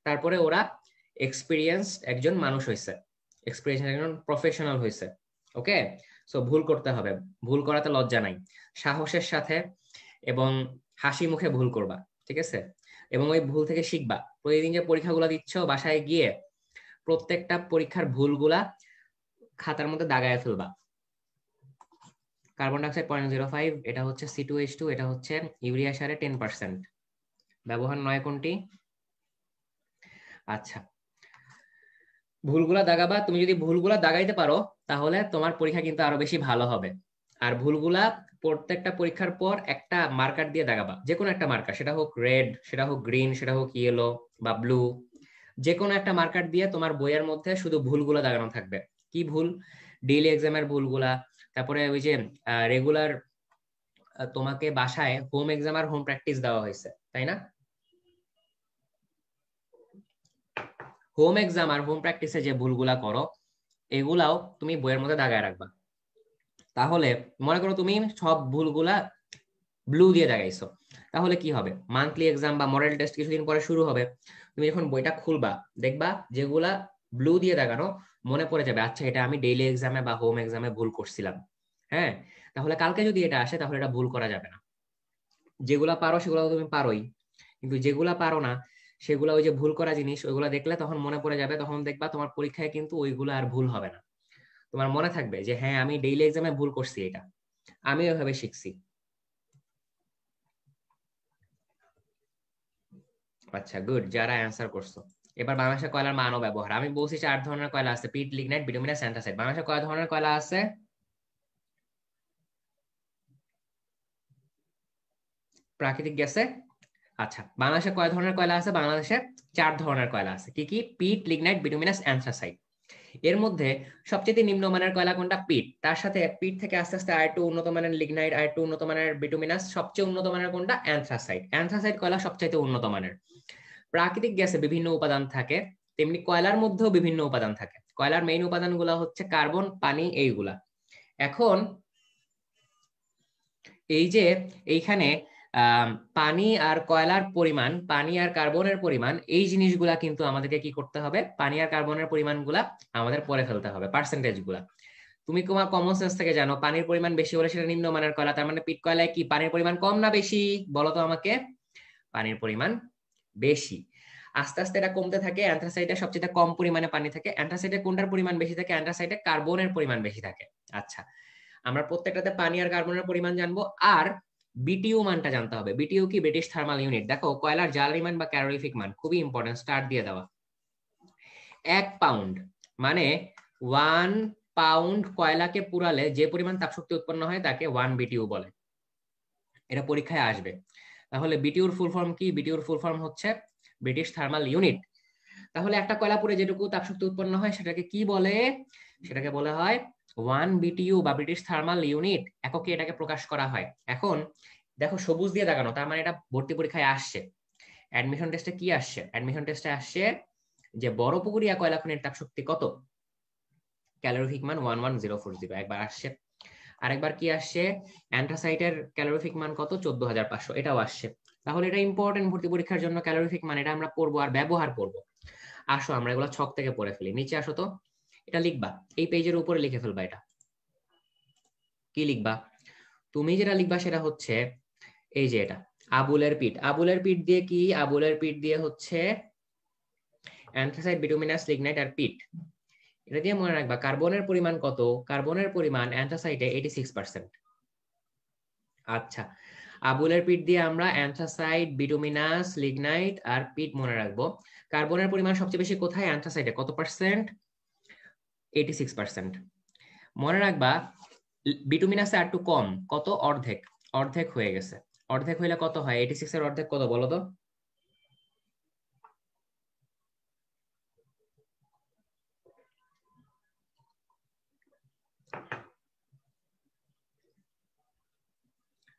তারপরে ওরা এক্সপিরিয়েন্স একজন মানুষ হয়েছে এক্সপিরিয়েন্স একজন প্রফেশনাল হয়েছে ওকে সো ভুল করতে হবে ভুল করাতে লজ্জা নাই সাহসের সাথে এবং হাসি মুখে ভুল করবা ঠিক আছে এবং ওই ভুল থেকে শিখবা প্রতিদিন যে পরীক্ষাগুলো দিচ্ছ বাসায় গিয়ে প্রত্যেকটা পরীক্ষার ভুলগুলা খাতার মধ্যে দাগায় ফেলবা carbon dioxide point zero five এটা হচ্ছে সি টু এইচ টু এটা হচ্ছে ইউরিয়া সারে টেন পার্সেন্ট ব্যবহার নয় কোনটি আচ্ছা ভুলগুলা দাগাবা তুমি যদি ভুলগুলা দাগাইতে পারো তাহলে তোমার পরীক্ষা কিন্তু আরো বেশি ভালো হবে আর ভুলগুলা প্রত্যেকটা পরীক্ষার পর একটা মার্কার দিয়ে দাগাবা যে কোনো একটা মার্কার সেটা হোক রেড সেটা হোক গ্রিন সেটা হোক ইয়েলো বা ব্লু যে কোনো একটা মার্কার দিয়ে তোমার বইয়ের মধ্যে শুধু ভুলগুলো দাগানো থাকবে কি ভুল ডেইলি এক্সামের ভুলগুলা তারপরে ওই যে রেগুলার তোমাকে বাসায় হোম এক্সাম আর হোম প্র্যাকটিস দেওয়া হয়েছে তাই না হোম এক্সাম আর হোম প্র্যাকটিসে যে ভুলগুলা করো এগুলাও তুমি বইয়ের মধ্যে দাগায় রাখবা তাহলে মনে করো তুমি সব ভুলগুলা ব্লু দিয়ে দাগাইছো তাহলে কি হবে মান্থলি এক্সাম বা মডেল টেস্ট কিছুদিন পরে শুরু হবে তুমি যখন বইটা খুলবা দেখবা যেগুলা ব্লু দিয়ে দাগানো মনে পড়ে যাবে আচ্ছা এটা আমি ডেইলি এক্সামে বা হোম এক্সামে ভুল করছিলাম হ্যাঁ তাহলে কালকে যদি এটা আসে তাহলে এটা ভুল করা যাবে না যেগুলা পারো সেগুলো তুমি পারোই কিন্তু যেগুলা পারো না সেগুলো ওই যে ভুল করা জিনিস ওইগুলো দেখলে তখন মনে পড়ে যাবে তখন দেখবা তোমার পরীক্ষায় কিন্তু ওইগুলো আর ভুল হবে না তোমার মনে থাকবে যে হ্যাঁ আমি ডেইলি এক্সামে ভুল করছি এটা আমি ওইভাবে শিখছি আচ্ছা গুড যারা অ্যান্সার করছো এবার বাংলাদেশের কয়লার মান ব্যবহার আমি বলছি চার ধরনের কয়লা আছে পিট লিগনাইট বিটুমিনাস অ্যান্থাসাইড বাংলাদেশে কয় ধরনের কয়লা আছে প্রাকৃতিক গ্যাসে আচ্ছা বাংলাদেশে কয় ধরনের কয়লা আছে বাংলাদেশে চার ধরনের কয়লা আছে কি কি পিট লিগনাইট বিটুমিনাস অ্যান্থ্রাসাইট এর মধ্যে সবচেয়ে নিম্নমানের কয়লা কোনটা পিট তার সাথে পিট থেকে আস্তে আস্তে আর টু উন্নত মানের লিগনাইট আর টু উন্নত মানের বিটুমিনাস সবচেয়ে উন্নত মানের কোনটা অ্যান্থ্রাসাইট অ্যান্থ্রাসাইট কয়লা সবচাইতে উন্নত মানের প্রাকৃতিক গ্যাসে বিভিন্ন উপাদান থাকে তেমনি কয়লার মধ্যেও বিভিন্ন উপাদান থাকে কয়লার মেইন উপাদানগুলো হচ্ছে কার্বন পানি এইগুলা এখন এই যে এইখানে পানি আর কয়লার পরিমাণ পানি আর কার্বনের পরিমাণ এই জিনিসগুলা কিন্তু আমাদেরকে কি করতে হবে পানি আর কার্বনের পরিমাণ গুলা আমাদের পরে ফেলতে হবে পার্সেন্টেজ গুলা তুমি তোমার কমন সেন্স থেকে জানো পানির পরিমাণ বেশি হলে সেটা নিম্নমানের কয়লা তার মানে পিট কয়লায় কি পানির পরিমাণ কম না বেশি বলো তো আমাকে পানির পরিমাণ বেশি আস্তে আস্তে এটা কমতে থাকে অ্যান্থ্রাসাইটে সবচেয়ে কম পরিমাণে পানি থাকে অ্যান্থ্রাসাইটে কোনটার পরিমাণ বেশি থাকে অ্যান্থ্রাসাইটে কার্বনের পরিমাণ বেশি থাকে আচ্ছা আমরা প্রত্যেকটাতে পানি আর কার্বনের পরিমাণ জানবো আর বিটিও মানটা জানতে হবে বিটিও কি ব্রিটিশ থার্মাল ইউনিট দেখো কয়লার জ্বালানি মান বা ক্যালোরিফিক মান খুবই ইম্পর্টেন্ট স্টার্ট দিয়ে দেওয়া এক পাউন্ড মানে ওয়ান পাউন্ড কয়লাকে পুরালে যে পরিমাণ তাপশক্তি উৎপন্ন হয় তাকে ওয়ান বিটিউ বলে এটা পরীক্ষায় আসবে তাহলে বিটিউর ফুল ফর্ম কি বিটিউর ফুল ফর্ম হচ্ছে ব্রিটিশ থার্মাল ইউনিট তাহলে একটা কয়লা পুরে যেটুকু তাপশক্তি উৎপন্ন হয় সেটাকে কি বলে সেটাকে বলা হয় ওয়ান বিটিউ বা ব্রিটিশ থার্মাল ইউনিট এককে এটাকে প্রকাশ করা হয় এখন দেখো সবুজ দিয়ে দেখানো তার মানে এটা ভর্তি পরীক্ষায় আসছে অ্যাডমিশন টেস্টে কি আসছে অ্যাডমিশন টেস্টে আসছে যে বড় পুকুরিয়া কয়লা খনির তাপ শক্তি কত ক্যালোরিফিক মান one one zero four zero একবার আসছে আরেকবার কি আসছে অ্যান্ট্রাসাইটের ক্যালোরিফিক মান কত চোদ্দ হাজার পাঁচশো এটাও আসছে তাহলে এটা ইম্পর্টেন্ট ভর্তি পরীক্ষার জন্য ক্যালোরিফিক মান এটা আমরা পড়বো আর ব্যবহার করব আসো আমরা এগুলো ছক থেকে পড়ে ফেলি নিচে আসো তো এটা লিখবা এই পেজের উপরে লিখে ফেলবা এটা কি লিখবা তুমি যেটা লিখবা সেটা হচ্ছে এই যে এটা আবুলের পিঠ আবুলের পিঠ দিয়ে কি আবুলের পিঠ দিয়ে হচ্ছে অ্যান্থ্রাসাইট বিটুমিনাস লিগনাইট আর পিট এটা দিয়ে মনে রাখবা কার্বনের পরিমাণ কত কার্বনের পরিমাণ সিক্স পার্সেন্ট আচ্ছা আবুলের পিট দিয়ে আমরা অ্যান্থ্রাসাইট বিটুমিনাস লিগনাইট আর পিট মনে রাখবো কার্বনের পরিমাণ সবচেয়ে বেশি কোথায় অ্যান্থ্রাসাইটে কত পার্সেন্ট এইটি সিক্স পার্সেন্ট মনে রাখবা বিটুমিন আছে আর একটু কম কত অর্ধেক অর্ধেক হয়ে গেছে অর্ধেক হইলে কত হয় এইটি সিক্স এর অর্ধেক কত বলো তো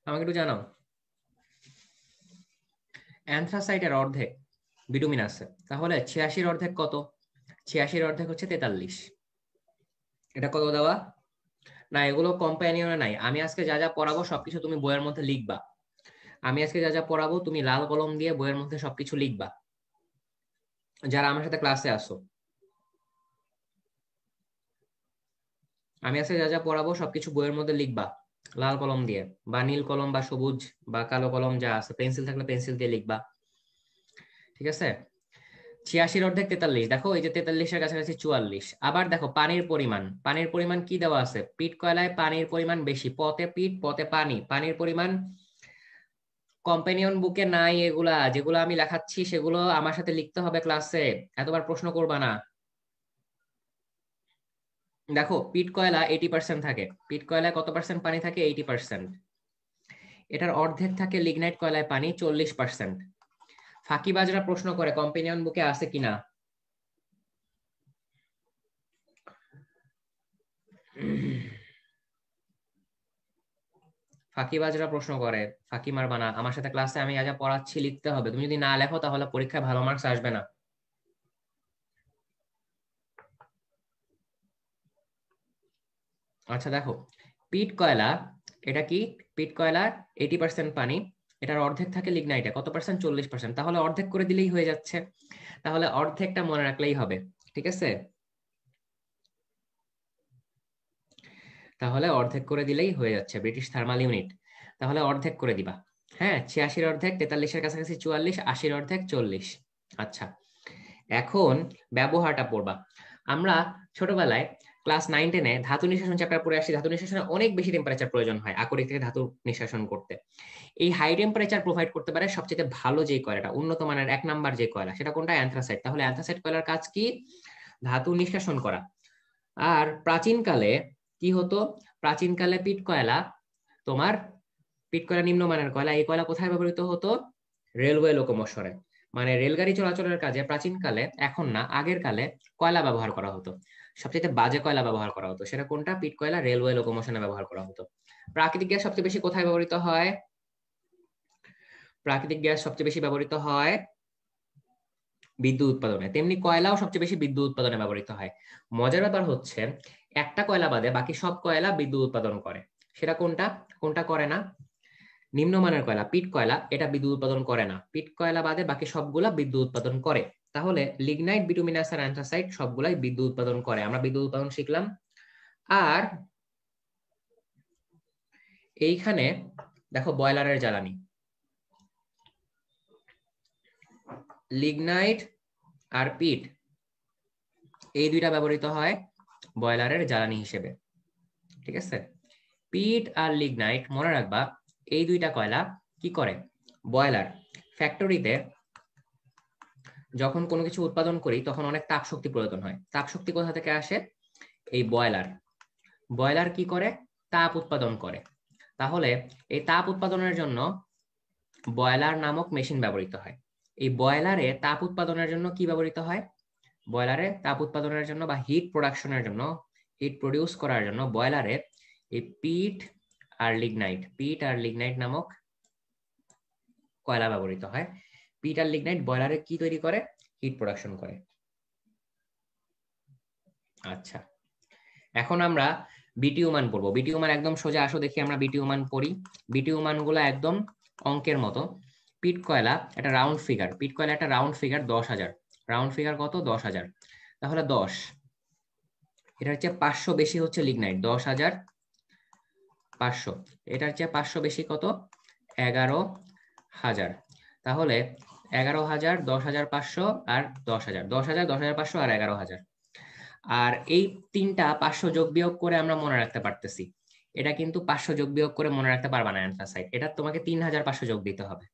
আমাকে একটু জানাও অ্যান্থ্রাসাইটের অর্ধেক ভিটামিন আছে তাহলে ছিয়াশির অর্ধেক কত ছিয়াশির অর্ধেক হচ্ছে তেতাল্লিশ এটা কত দেওয়া না এগুলো কম্প্যানিয়নে নাই আমি আজকে যা যা পড়াবো সবকিছু তুমি বইয়ের মধ্যে লিখবা আমি আজকে যা যা পড়াবো তুমি লাল কলম দিয়ে বইয়ের মধ্যে সবকিছু লিখবা যারা আমার সাথে ক্লাসে আসো আমি আজকে যা যা পড়াবো সবকিছু বইয়ের মধ্যে লিখবা লাল কলম দিয়ে বা নীল কলম বা সবুজ বা কালো কলম যা আছে পেন্সিল থাকলে পেন্সিল দিয়ে লিখবা ঠিক আছে ছিয়াশির অর্ধেক তেতাল্লিশ দেখো এই যে তেতাল্লিশের কাছাকাছি চুয়াল্লিশ আবার দেখো পানির পরিমাণ পানির পরিমাণ কি দেওয়া আছে পিট কয়লায় পানির পরিমাণ বেশি পথে পিট পথে পানি পানির পরিমাণ কম্পেনিয়ন বুকে নাই এগুলা যেগুলো আমি লেখাচ্ছি সেগুলো আমার সাথে লিখতে হবে ক্লাসে এতবার প্রশ্ন করবা না দেখো পিট কয়লা এইটি পার্সেন্ট থাকে পিট কয়লায় কত পার্সেন্ট পানি থাকে এইটি পার্সেন্ট এটার অর্ধেক থাকে লিগনাইট কয়লায় পানি চল্লিশ পার্সেন্ট ফাঁকিবাজরা প্রশ্ন করে কম্পেনিয়ন বুকে আছে কিনা ফাঁকিবাজরা প্রশ্ন করে ফাঁকি মারবা না আমার সাথে ক্লাসে আমি আজ পড়াচ্ছি লিখতে হবে তুমি যদি না লেখো তাহলে পরীক্ষায় ভালো মার্কস আসবে না আচ্ছা দেখো পিট কয়লা এটা কি পিট কয়লা এইটি পার্সেন্ট পানি এটার অর্ধেক থাকে লিগনাইটে কত পার্সেন্ট চল্লিশ পার্সেন্ট তাহলে অর্ধেক করে দিলেই হয়ে যাচ্ছে তাহলে অর্ধেকটা মনে রাখলেই হবে ঠিক আছে তাহলে অর্ধেক করে দিলেই হয়ে যাচ্ছে ব্রিটিশ থার্মাল ইউনিট তাহলে অর্ধেক করে দিবা হ্যাঁ ছিয়াশির অর্ধেক তেতাল্লিশের কাছাকাছি চুয়াল্লিশ আশির অর্ধেক চল্লিশ আচ্ছা এখন ব্যবহারটা পড়বা আমরা ছোটবেলায় ক্লাস নাইন টেনে ধাতু নিঃশাসন চ্যাপ্টার পড়ে আসছি ধাতু নিঃশাসনে অনেক বেশি টেম্পারেচার প্রয়োজন হয় আকরিক থেকে ধাতু নিঃশাসন করতে এই হাই টেম্পারেচার প্রোভাইড করতে পারে সবচেয়ে ভালো যে কয়লাটা উন্নত মানের এক নাম্বার যে কয়লা সেটা কোনটা অ্যান্থ্রাসাইট তাহলে অ্যান্থ্রাসাইট কয়লার কাজ কি ধাতু নিঃশাসন করা আর প্রাচীনকালে কি হতো প্রাচীনকালে পিট কয়লা তোমার পিট কয়লা নিম্নমানের কয়লা এই কয়লা কোথায় ব্যবহৃত হতো রেলওয়ে লোকোমোশনে মানে রেলগাড়ি চলাচলের কাজে প্রাচীনকালে এখন না আগের কালে কয়লা ব্যবহার করা হতো সবচেয়ে বাজে কয়লা ব্যবহার করা হতো সেটা কোনটা পিট কয়লা রেলওয়ে লোকোমোশনে ব্যবহার করা হতো প্রাকৃতিক গ্যাস সবচেয়ে বেশি কোথায় ব্যবহৃত হয় প্রাকৃতিক গ্যাস সবচেয়ে বেশি ব্যবহৃত হয় বিদ্যুৎ উৎপাদনে তেমনি কয়লাও সবচেয়ে বেশি বিদ্যুৎ উৎপাদনে ব্যবহৃত হয় মজার ব্যাপার হচ্ছে একটা কয়লা বাদে বাকি সব কয়লা বিদ্যুৎ উৎপাদন করে সেটা কোনটা কোনটা করে না নিম্নমানের কয়লা পিট কয়লা এটা বিদ্যুৎ উৎপাদন করে না পিট কয়লা বাদে বাকি সবগুলা বিদ্যুৎ উৎপাদন করে তাহলে লিগনাইট বিটুমিনাস আর অ্যান্থ্রাসাইট সবগুলাই বিদ্যুৎ উৎপাদন করে আমরা বিদ্যুৎ উৎপাদন শিখলাম আর এইখানে দেখো বয়লারের জ্বালানি লিগনাইট আর পিট এই দুইটা ব্যবহৃত হয় বয়লারের জ্বালানি হিসেবে ঠিক আছে পিট আর লিগনাইট মনে রাখবা এই দুইটা কয়লা কি করে বয়লার ফ্যাক্টরিতে যখন কোনো কিছু উৎপাদন করি তখন অনেক তাপ শক্তি প্রয়োজন হয় তাপ শক্তি কোথা থেকে আসে এই বয়লার বয়লার কি করে তাপ উৎপাদন করে তাহলে এই তাপ উৎপাদনের জন্য বয়লার নামক মেশিন ব্যবহৃত হয় এই বয়লারে তাপ উৎপাদনের জন্য কি ব্যবহৃত হয় বয়লারে তাপ উৎপাদনের জন্য বা হিট প্রোডাকশনের জন্য হিট প্রডিউস করার জন্য বয়লারে এই পিট আর লিগনাইট পিট আর লিগনাইট নামক কয়লা ব্যবহৃত হয় পিট আর লিগনাইট বয়লারে কি তৈরি করে হিট প্রোডাকশন করে আচ্ছা এখন আমরা বিটিউমান পড়বো বিটিউমান একদম সোজা আসো দেখি আমরা বিটিউমান পড়ি বিটিউমান গুলো একদম অঙ্কের মতো পিট কয়লা একটা রাউন্ড ফিগার পিট কয়লা একটা রাউন্ড ফিগার দশ হাজার রাউন্ড ফিগার কত দশ হাজার তাহলে দশ এটা হচ্ছে পাঁচশো বেশি হচ্ছে লিগনাইট দশ হাজার পাঁচশো এটার চেয়ে পাঁচশো বেশি কত এগারো হাজার তাহলে এগারো হাজার দশ হাজার পাঁচশো আর দশ হাজার দশ হাজার দশ হাজার পাঁচশো আর এগারো হাজার আর এই তিনটা পাঁচশো যোগ বিয়োগ করে আমরা মনে রাখতে পারতেছি এটা কিন্তু পাঁচশো যোগ বিয়োগ করে মনে রাখতে পারবা না অ্যান্সার এটা তোমাকে তিন হাজার পাঁচশো যোগ দিতে হবে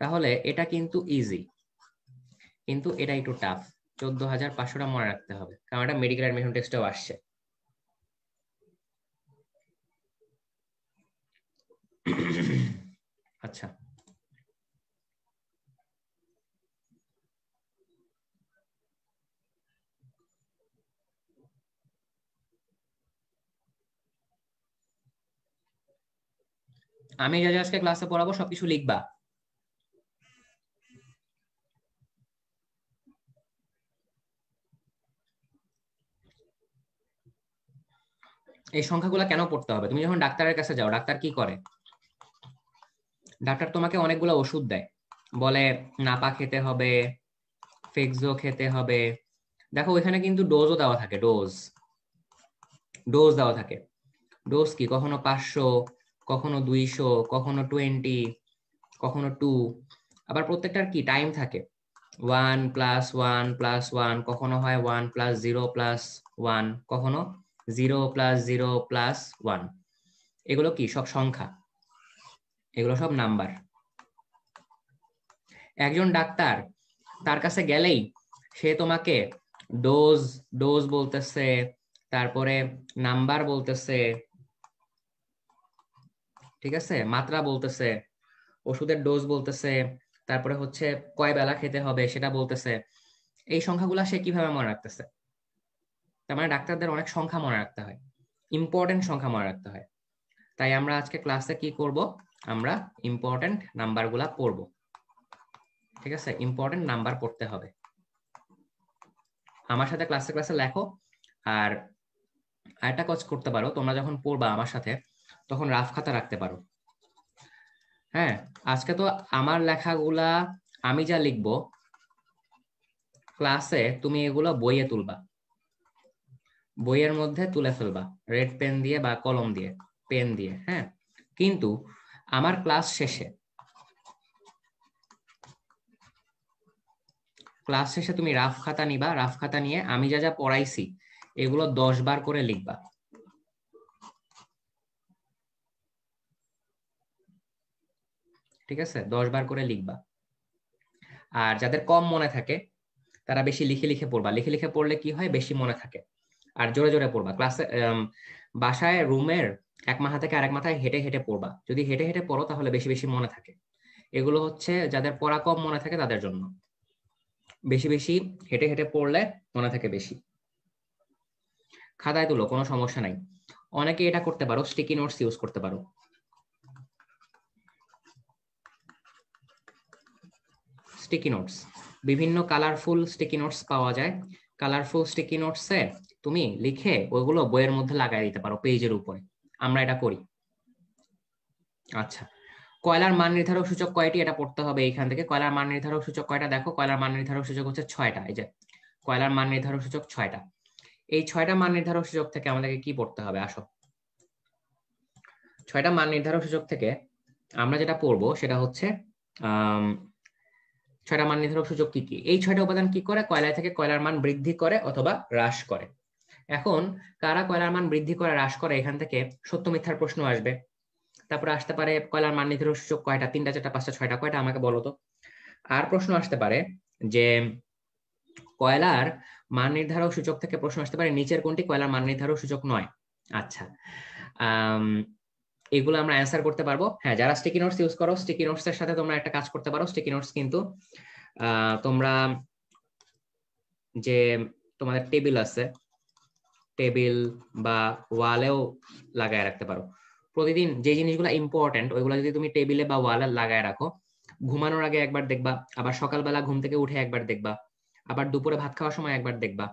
তাহলে এটা কিন্তু ইজি কিন্তু এটা একটু টাফ চোদ্দ হাজার পাঁচশোটা মনে রাখতে হবে কারণ এটা মেডিকেল অ্যাডমিশন টেস্টেও আসছে আচ্ছা আমি যা আজকে ক্লাসে পড়াবো সবকিছু লিখবা এই সংখ্যাগুলো কেন পড়তে হবে তুমি যখন ডাক্তারের কাছে যাও ডাক্তার কি করে ডাক্তার তোমাকে অনেকগুলো ওষুধ দেয় বলে নাপা খেতে হবে ফেক্সো খেতে হবে দেখো ওইখানে কিন্তু ডোজও দেওয়া থাকে ডোজ ডোজ দেওয়া থাকে ডোজ কি কখনো পাঁচশো কখনো দুইশো কখনো টোয়েন্টি কখনো টু আবার প্রত্যেকটার কি টাইম থাকে one plus one plus one কখনো হয় one plus zero plus one কখনো zero plus zero plus one এগুলো কি সব সংখ্যা এগুলো সব নাম্বার একজন ডাক্তার তার কাছে গেলেই সে তোমাকে ডোজ ডোজ বলতেছে তারপরে নাম্বার বলতেছে ঠিক আছে মাত্রা বলতেছে ওষুধের ডোজ বলতেছে তারপরে হচ্ছে কয় বেলা খেতে হবে সেটা বলতেছে এই সংখ্যাগুলা সে কিভাবে মনে রাখতেছে তার মানে ডাক্তারদের অনেক সংখ্যা মনে রাখতে হয় ইম্পর্টেন্ট সংখ্যা মনে রাখতে হয় তাই আমরা আজকে ক্লাসে কি করব আমরা ইম্পর্টেন্ট গুলা পড়ব ঠিক আছে ইম্পর্টেন্ট নাম্বার পড়তে হবে আমার সাথে ক্লাসে ক্লাসে লেখো আর একটা কাজ করতে পারো তোমরা যখন পড়বা আমার সাথে তখন রাফ খাতা রাখতে পারো হ্যাঁ আজকে তো আমার লেখাগুলা আমি যা লিখবো ক্লাসে তুমি এগুলো বইয়ে তুলবা বইয়ের মধ্যে তুলে ফেলবা রেড পেন দিয়ে বা কলম দিয়ে পেন দিয়ে হ্যাঁ কিন্তু আমার ক্লাস শেষে ক্লাস শেষে তুমি রাফ খাতা নিবা রাফ খাতা নিয়ে আমি যা যা পড়াইছি এগুলো দশ বার করে লিখবা ঠিক আছে দশ বার করে লিখবা আর যাদের কম মনে থাকে তারা বেশি লিখে লিখে পড়বা লিখে লিখে পড়লে কি হয় বেশি মনে থাকে আর জোরে জোরে পড়বা ক্লাসে বাসায় রুমের এক মাথা থেকে আরেক মাথায় হেঁটে হেঁটে পড়বা যদি হেঁটে হেঁটে পড়ো তাহলে বেশি বেশি মনে থাকে এগুলো হচ্ছে যাদের পড়া কম মনে থাকে তাদের জন্য বেশি বেশি হেঁটে হেঁটে পড়লে মনে থাকে বেশি খাতায় তুলো কোনো সমস্যা নাই অনেকে এটা করতে পারো স্টিকি নোটস ইউজ করতে পারো স্টিকি নোটস বিভিন্ন কালারফুল স্টিকি নোটস পাওয়া যায় কালারফুল স্টিকি নোটসে তুমি লিখে ওইগুলো বইয়ের মধ্যে লাগাই দিতে পারো পেজের উপরে আমরা এটা করি আচ্ছা কয়লার মান নির্ধারক সূচক কয়টি এটা পড়তে হবে এইখান থেকে কয়লার মান নির্ধারক সূচক কয়টা দেখো কয়লার মান নির্ধারক সূচক হচ্ছে ছয়টা এই যে কয়লার মান নির্ধারক সূচক ছয়টা এই ছয়টা মান নির্ধারক সূচক থেকে আমাদেরকে কি পড়তে হবে আসো ছয়টা মান নির্ধারক সূচক থেকে আমরা যেটা পড়বো সেটা হচ্ছে ছয়টা মান নির্ধারক সূচক কি কি এই ছয়টা উপাদান কি করে কয়লা থেকে কয়লার মান বৃদ্ধি করে অথবা হ্রাস করে এখন কারা কয়লার মান বৃদ্ধি করে হ্রাস করে এখান থেকে সত্য মিথ্যার প্রশ্ন আসবে তারপরে আসতে পারে কয়লার মান নির্ধারক সূচক কয়টা তিনটা চারটা পাঁচটা ছয়টা কয়টা আমাকে বলো তো আর প্রশ্ন আসতে পারে যে কয়লার মান নির্ধারক সূচক থেকে প্রশ্ন আসতে পারে নিচের কোনটি কয়লার মান নির্ধারক সূচক নয় আচ্ছা এগুলো আমরা অ্যান্সার করতে পারবো হ্যাঁ যারা স্টিকি নোটস ইউজ করো স্টিকি নোটস এর সাথে তোমরা একটা কাজ করতে পারো স্টিকি নোটস কিন্তু তোমরা যে তোমাদের টেবিল আছে টেবিল বা ওয়ালেও লাগায় রাখতে পারো প্রতিদিন যে জিনিসগুলো ইম্পর্টেন্ট ওইগুলো যদি তুমি টেবিলে বা ওয়ালে লাগায় রাখো ঘুমানোর আগে একবার দেখবা আবার সকালবেলা ঘুম থেকে উঠে একবার দেখবা আবার দুপুরে ভাত খাওয়ার সময় একবার দেখবা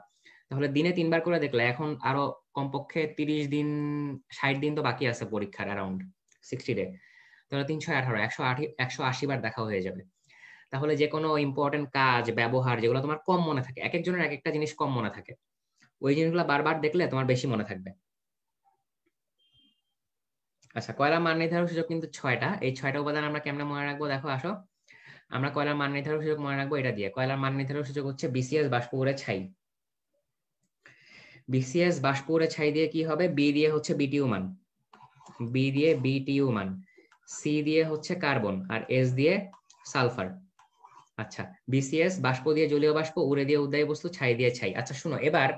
তাহলে দিনে তিনবার করে দেখলে এখন আরো কমপক্ষে তিরিশ দিন ষাট দিন তো বাকি আছে পরীক্ষার অ্যারাউন্ড সিক্সটি ডে তাহলে তিনশো আঠারো একশো আশি একশো আশি বার দেখা হয়ে যাবে তাহলে যে কোনো ইম্পর্টেন্ট কাজ ব্যবহার যেগুলো তোমার কম মনে থাকে এক একজনের এক একটা জিনিস কম মনে থাকে ওই জিনিসগুলো বারবার দেখলে তোমার বেশি মনে থাকবে আচ্ছা কয়লা মান নির্ধারক সুযোগ কিন্তু ছয়টা এই ছয়টা উপাদান আমরা কেমন মনে রাখবো দেখো আসো আমরা কয়লার মান নির্ধারক সুযোগ মনে রাখবো এটা দিয়ে কয়লার মান নির্ধারক সুযোগ হচ্ছে বিসিএস বাষ্প ছাই বিসিএস বাষ্পুরে ছাই দিয়ে কি হবে বি দিয়ে হচ্ছে বিটিউ মান বি দিয়ে বিটিউ মান সি দিয়ে হচ্ছে কার্বন আর এস দিয়ে সালফার আচ্ছা বিসিএস বাষ্প দিয়ে জলীয় বাষ্প উড়ে দিয়ে উদ্দায়ী বস্তু ছাই দিয়ে ছাই আচ্ছা শুনো এবার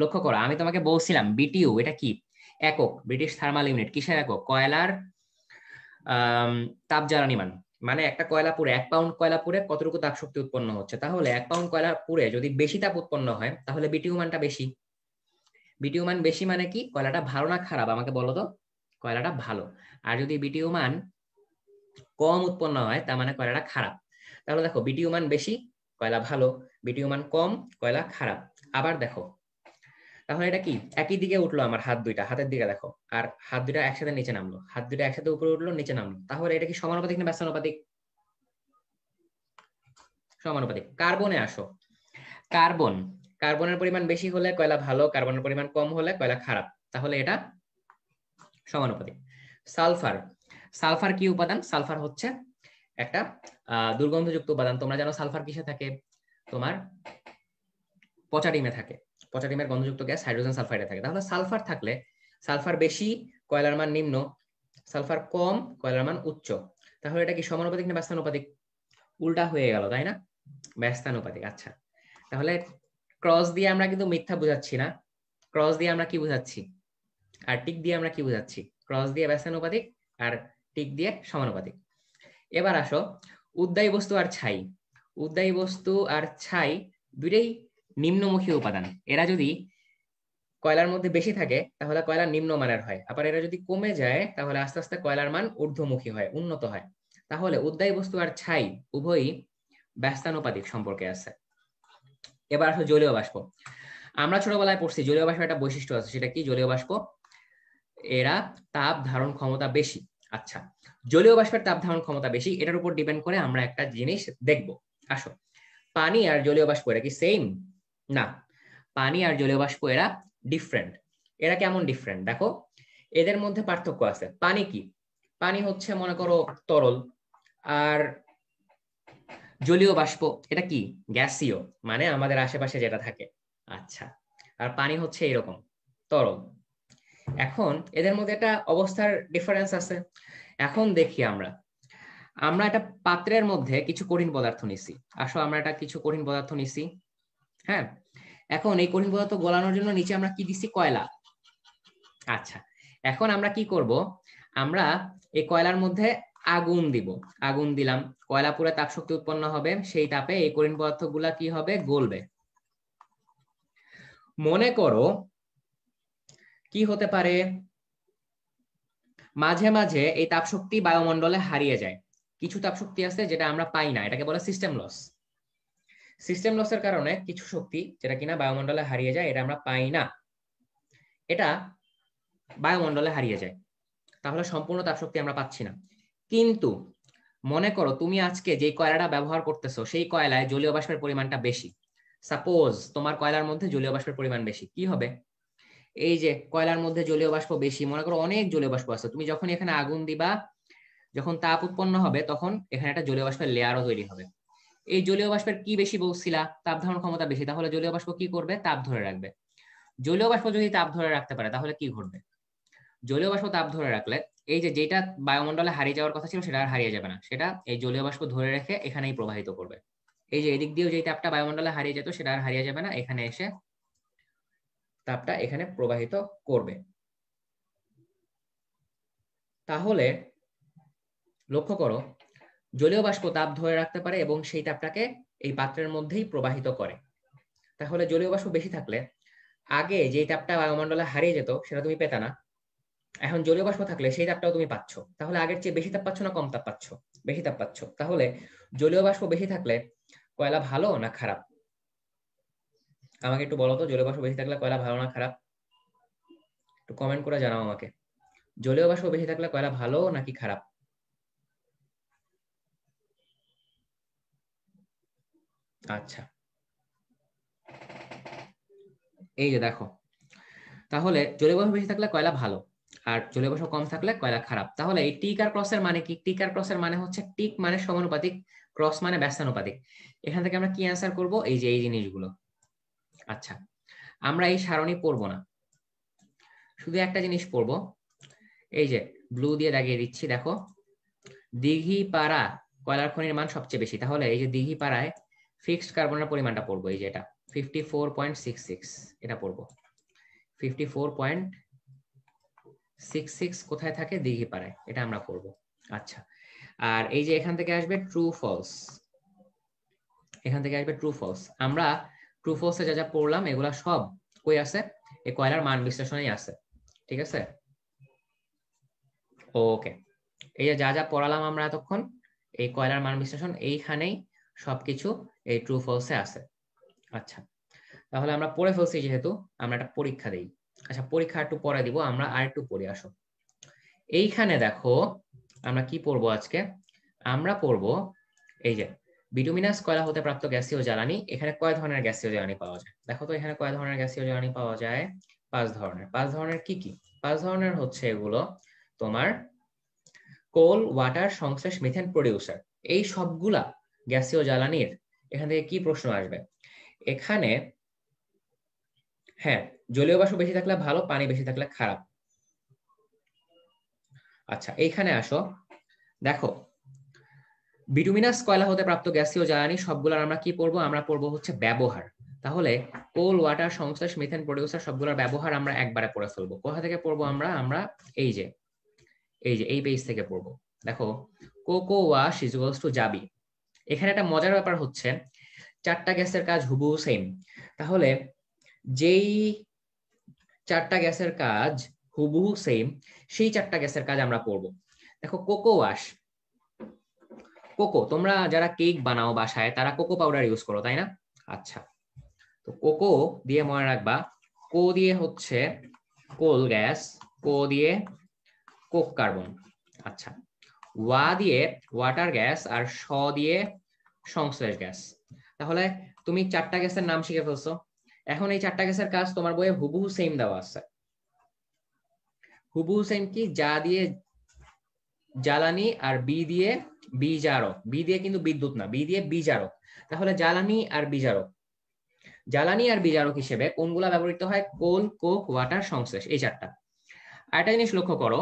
লক্ষ্য করো আমি তোমাকে বলছিলাম বিটিউ এটা কি একক ব্রিটিশ থার্মাল ইউনিট কিসের একক কয়লার তাপ জ্বালানি মান মানে একটা কয়লা পুরে এক পাউন্ড কয়লা পুরে কতটুকু তাপ শক্তি উৎপন্ন হচ্ছে তাহলে এক পাউন্ড কয়লা পুরে যদি বেশি তাপ উৎপন্ন হয় তাহলে বিটিউ মানটা বেশি বিটিউ মান বেশি মানে কি কয়লাটা ভালো না খারাপ আমাকে বলো তো কয়লাটা ভালো আর যদি বিটিউ মান কম উৎপন্ন হয় তার মানে কয়লাটা খারাপ তাহলে দেখো বিটিউ মান বেশি কয়লা ভালো বিটিউ মান কম কয়লা খারাপ আবার দেখো তাহলে এটা কি একই দিকে উঠলো আমার হাত দুইটা হাতের দিকে দেখো আর হাত দুইটা একসাথে নিচে নামলো হাত দুইটা একসাথে উপরে উঠলো নিচে নামলো তাহলে এটা কি সমানুপাতিক না ব্যস্তানুপাতিক সমানুপাতিক কার্বনে আসো কার্বন কার্বনের পরিমাণ বেশি হলে কয়লা ভালো কার্বনের পরিমাণ কম হলে কয়লা খারাপ তাহলে এটা সমানুপাতিক সালফার সালফার কি উপাদান সালফার হচ্ছে একটা দুর্গন্ধযুক্ত উপাদান তোমরা জানো সালফার কিসে থাকে তোমার পচা ডিমে থাকে পচা ডিমের গন্ধযুক্ত গ্যাস হাইড্রোজেন সালফাইডে থাকে তাহলে সালফার থাকলে সালফার বেশি কয়লার মান নিম্ন সালফার কম কয়লার মান উচ্চ তাহলে এটা কি সমানুপাতিক না ব্যস্তানুপাতিক উল্টা হয়ে গেল তাই না ব্যস্তানুপাতিক আচ্ছা তাহলে ক্রস দিয়ে আমরা কিন্তু মিথ্যা বোঝাচ্ছি না ক্রস দিয়ে আমরা কি বোঝাচ্ছি আর টিক দিয়ে আমরা কি বোঝাচ্ছি ক্রস দিয়ে ব্যস্তানুপাতিক আর টিক দিয়ে সমানুপাতিক এবার আসো উদ্দায়ী বস্তু আর ছাই উদ্দায়ী বস্তু আর ছাই দুইটাই নিম্নমুখী উপাদান এরা যদি কয়লার মধ্যে বেশি থাকে তাহলে কয়লা নিম্নমানের হয় আবার এরা যদি কমে যায় তাহলে আস্তে আস্তে কয়লার মান ঊর্ধ্বমুখী হয় উন্নত হয় তাহলে উদ্দায়ী বস্তু আর ছাই উভয়ই ব্যস্তানুপাতিক সম্পর্কে আছে এবার আসলে জলীয় বাষ্প আমরা ছোটবেলায় পড়ছি জলীয় বাষ্প একটা বৈশিষ্ট্য আছে সেটা কি জলীয় বাষ্প এরা তাপ ধারণ ক্ষমতা বেশি আচ্ছা জলীয় বাষ্পের তাপ ধারণ ক্ষমতা বেশি এটার উপর ডিপেন্ড করে আমরা একটা জিনিস দেখব আসো পানি আর জলীয় বাষ্প এরা কি সেম না পানি আর জলীয় বাষ্প এরা ডিফারেন্ট এরা কেমন ডিফারেন্ট দেখো এদের মধ্যে পার্থক্য আছে পানি কি পানি হচ্ছে মনে করো তরল আর জলীয় বাষ্প এটা কি গ্যাসীয় মানে আমাদের আশেপাশে যেটা থাকে আচ্ছা আর পানি হচ্ছে এরকম তরল এখন এদের মধ্যে একটা অবস্থার ডিফারেন্স আছে এখন দেখি আমরা আমরা একটা পাত্রের মধ্যে কিছু কঠিন পদার্থ নিছি আসো আমরা একটা কিছু কঠিন পদার্থ নিছি হ্যাঁ এখন এই কঠিন পদার্থ গলানোর জন্য নিচে আমরা কি দিছি কয়লা আচ্ছা এখন আমরা কি করব আমরা এই কয়লার মধ্যে আগুন দিব আগুন দিলাম কয়লা পুরে তাপ শক্তি উৎপন্ন হবে সেই তাপে এই করিন পদার্থ গুলা কি হবে গলবে মনে করো কি হতে পারে মাঝে মাঝে এই তাপ শক্তি বায়ুমণ্ডলে হারিয়ে যায় কিছু তাপ শক্তি আছে যেটা আমরা পাই না এটাকে বলে সিস্টেম লস সিস্টেম লসের কারণে কিছু শক্তি যেটা কিনা বায়ুমণ্ডলে হারিয়ে যায় এটা আমরা পাই না এটা বায়ুমণ্ডলে হারিয়ে যায় তাহলে সম্পূর্ণ তাপশক্তি আমরা পাচ্ছি না কিন্তু মনে করো তুমি আজকে যে কয়লাটা ব্যবহার করতেছো সেই কয়লায় জলীয় বাষ্পের পরিমাণটা বেশি সাপোজ তোমার কয়লার মধ্যে জলীয় বাষ্পের পরিমাণ বেশি কি হবে এই যে কয়লার মধ্যে জলীয় বাষ্প বেশি মনে করো অনেক জলীয় বাষ্প আছে তুমি যখন এখানে আগুন দিবা যখন তাপ উৎপন্ন হবে তখন এখানে একটা জলীয় বাষ্পের লেয়ারও তৈরি হবে এই জলীয় বাষ্পের কি বেশি বলছিলা তাপ ধারণ ক্ষমতা বেশি তাহলে জলীয় বাষ্প কি করবে তাপ ধরে রাখবে জলীয় বাষ্প যদি তাপ ধরে রাখতে পারে তাহলে কি ঘটবে জলীয় বাষ্প তাপ ধরে রাখলে এই যে যেটা বায়ুমণ্ডলে হারিয়ে যাওয়ার কথা ছিল সেটা আর হারিয়ে যাবে না সেটা এই জলীয় বাষ্প ধরে রেখে এখানেই প্রবাহিত করবে এই যে এদিক দিয়েও যে তাপটা বায়ুমণ্ডলে হারিয়ে যেত সেটা আর হারিয়ে যাবে না এখানে এসে তাপটা এখানে প্রবাহিত করবে তাহলে লক্ষ্য করো জলীয় বাষ্প তাপ ধরে রাখতে পারে এবং সেই তাপটাকে এই পাত্রের মধ্যেই প্রবাহিত করে তাহলে জলীয় বাষ্প বেশি থাকলে আগে যে তাপটা বায়ুমণ্ডলে হারিয়ে যেত সেটা তুমি পেতা না এখন জলীয় বাষ্প থাকলে সেই তাপটাও তুমি পাচ্ছ তাহলে আগের চেয়ে বেশি তাপ পাচ্ছ না কম তাপ পাচ্ছ বেশি তাপ পাচ্ছ তাহলে জলীয় বাষ্প বেশি থাকলে কয়লা ভালো না খারাপ আমাকে একটু বলো তো জলীয় বাষ্প বেশি থাকলে কয়লা ভালো না খারাপ একটু কমেন্ট করে জানাও আমাকে জলীয় বাষ্প বেশি থাকলে কয়লা ভালো নাকি খারাপ আচ্ছা এই যে দেখো তাহলে জলীয় বাষ্প বেশি থাকলে কয়লা ভালো আর জলীয় বাষ্প কম থাকলে কয়লা খারাপ তাহলে এই টিক আর ক্রসের মানে কি টিক আর ক্রসের মানে হচ্ছে টিক মানে সমানুপাতিক ক্রস মানে ব্যস্তানুপাতিক এখান থেকে আমরা কি অ্যান্সার করব এই যে এই জিনিসগুলো আচ্ছা আমরা এই সারণী পড়ব না শুধু একটা জিনিস পড়ব এই যে ব্লু দিয়ে দাগিয়ে দিচ্ছি দেখো দিঘি পাড়া কয়লার খনির মান সবচেয়ে বেশি তাহলে এই যে দিঘি পাড়ায় ফিক্সড কার্বনের পরিমাণটা পড়বো এই যে এটা fifty four point six six এটা পড়বো fifty four point six six কোথায় থাকে দিঘি পাড়ায় এটা আমরা করব আচ্ছা আর এই যে এখান থেকে আসবে ট্রু ফলস এখান থেকে আসবে ট্রু ফলস আমরা ট্রু ফলসে যা যা পড়লাম এগুলা সব কই আছে এই কয়লার মান বিশ্লেষণেই আছে ঠিক আছে ওকে এই যে যা যা পড়ালাম আমরা এতক্ষণ এই কয়লার মান বিশ্লেষণ এইখানেই সবকিছু এই ট্রু ফলসে আছে আচ্ছা তাহলে আমরা পড়ে ফেলছি যেহেতু আমরা একটা পরীক্ষা দিই আচ্ছা পরীক্ষা একটু পরে দিব আমরা আর একটু পড়ে আসো এইখানে দেখো আমরা কি পড়বো আজকে আমরা পড়বো এই যে বিটুমিনাস কয়লা হতে প্রাপ্ত গ্যাসীয় জ্বালানি এখানে কয় ধরনের গ্যাসীয় জ্বালানি পাওয়া যায় দেখো তো এখানে কয় ধরনের গ্যাসীয় জ্বালানি পাওয়া যায় পাঁচ ধরনের পাঁচ ধরনের কি কি পাঁচ ধরনের হচ্ছে এগুলো তোমার কোল ওয়াটার সংশ্লেষ মিথেন প্রডিউসার এই সবগুলা গ্যাসীয় জ্বালানির এখান থেকে কি প্রশ্ন আসবে এখানে হ্যাঁ জলীয় বাষ্প বেশি থাকলে ভালো পানি বেশি থাকলে খারাপ আচ্ছা এইখানে আসো দেখো বিটুমিনাস কয়লা হতে প্রাপ্ত গ্যাসীয় জ্বালানি সবগুলোর আমরা কি পড়বো আমরা পড়বো হচ্ছে ব্যবহার তাহলে কোল ওয়াটার সংশ্লেষ মিথেন প্রডিউসার সবগুলোর ব্যবহার আমরা একবারে পড়ে ফেলবো কোথা থেকে পড়বো আমরা আমরা এই যে এই যে এই পেজ থেকে পড়বো দেখো কোকো ওয়াশ ইজ টু জাবি এখানে একটা মজার ব্যাপার হচ্ছে চারটা গ্যাসের কাজ হুবু সেম তাহলে যেই চারটা গ্যাসের কাজ হুবহু সেম সেই চারটা গ্যাসের কাজ আমরা করব দেখো কোকো ওয়াশ কোকো তোমরা যারা কেক বানাও বাসায় তারা কোকো পাউডার ইউজ করো তাই না আচ্ছা তো কোকো দিয়ে মনে রাখবা কো দিয়ে হচ্ছে কোল গ্যাস কো দিয়ে কোক কার্বন আচ্ছা ওয়া দিয়ে ওয়াটার গ্যাস আর স দিয়ে সংশ্লেষ গ্যাস তাহলে তুমি চারটা গ্যাসের নাম শিখে ফেলছো এখন এই চারটা কেসের কাজ তোমার বইয়ে হুবহু সেম দেওয়া আছে হুবহু সেম কি যা দিয়ে জ্বালানি আর বি দিয়ে বীজারক বি দিয়ে কিন্তু বিদ্যুৎ না বি দিয়ে বীজারক তাহলে জ্বালানি আর বীজারক জ্বালানি আর বিজারক হিসেবে কোনগুলা ব্যবহৃত হয় কোল কোক ওয়াটার সংশ্লেষ এই চারটা আর একটা জিনিস লক্ষ্য করো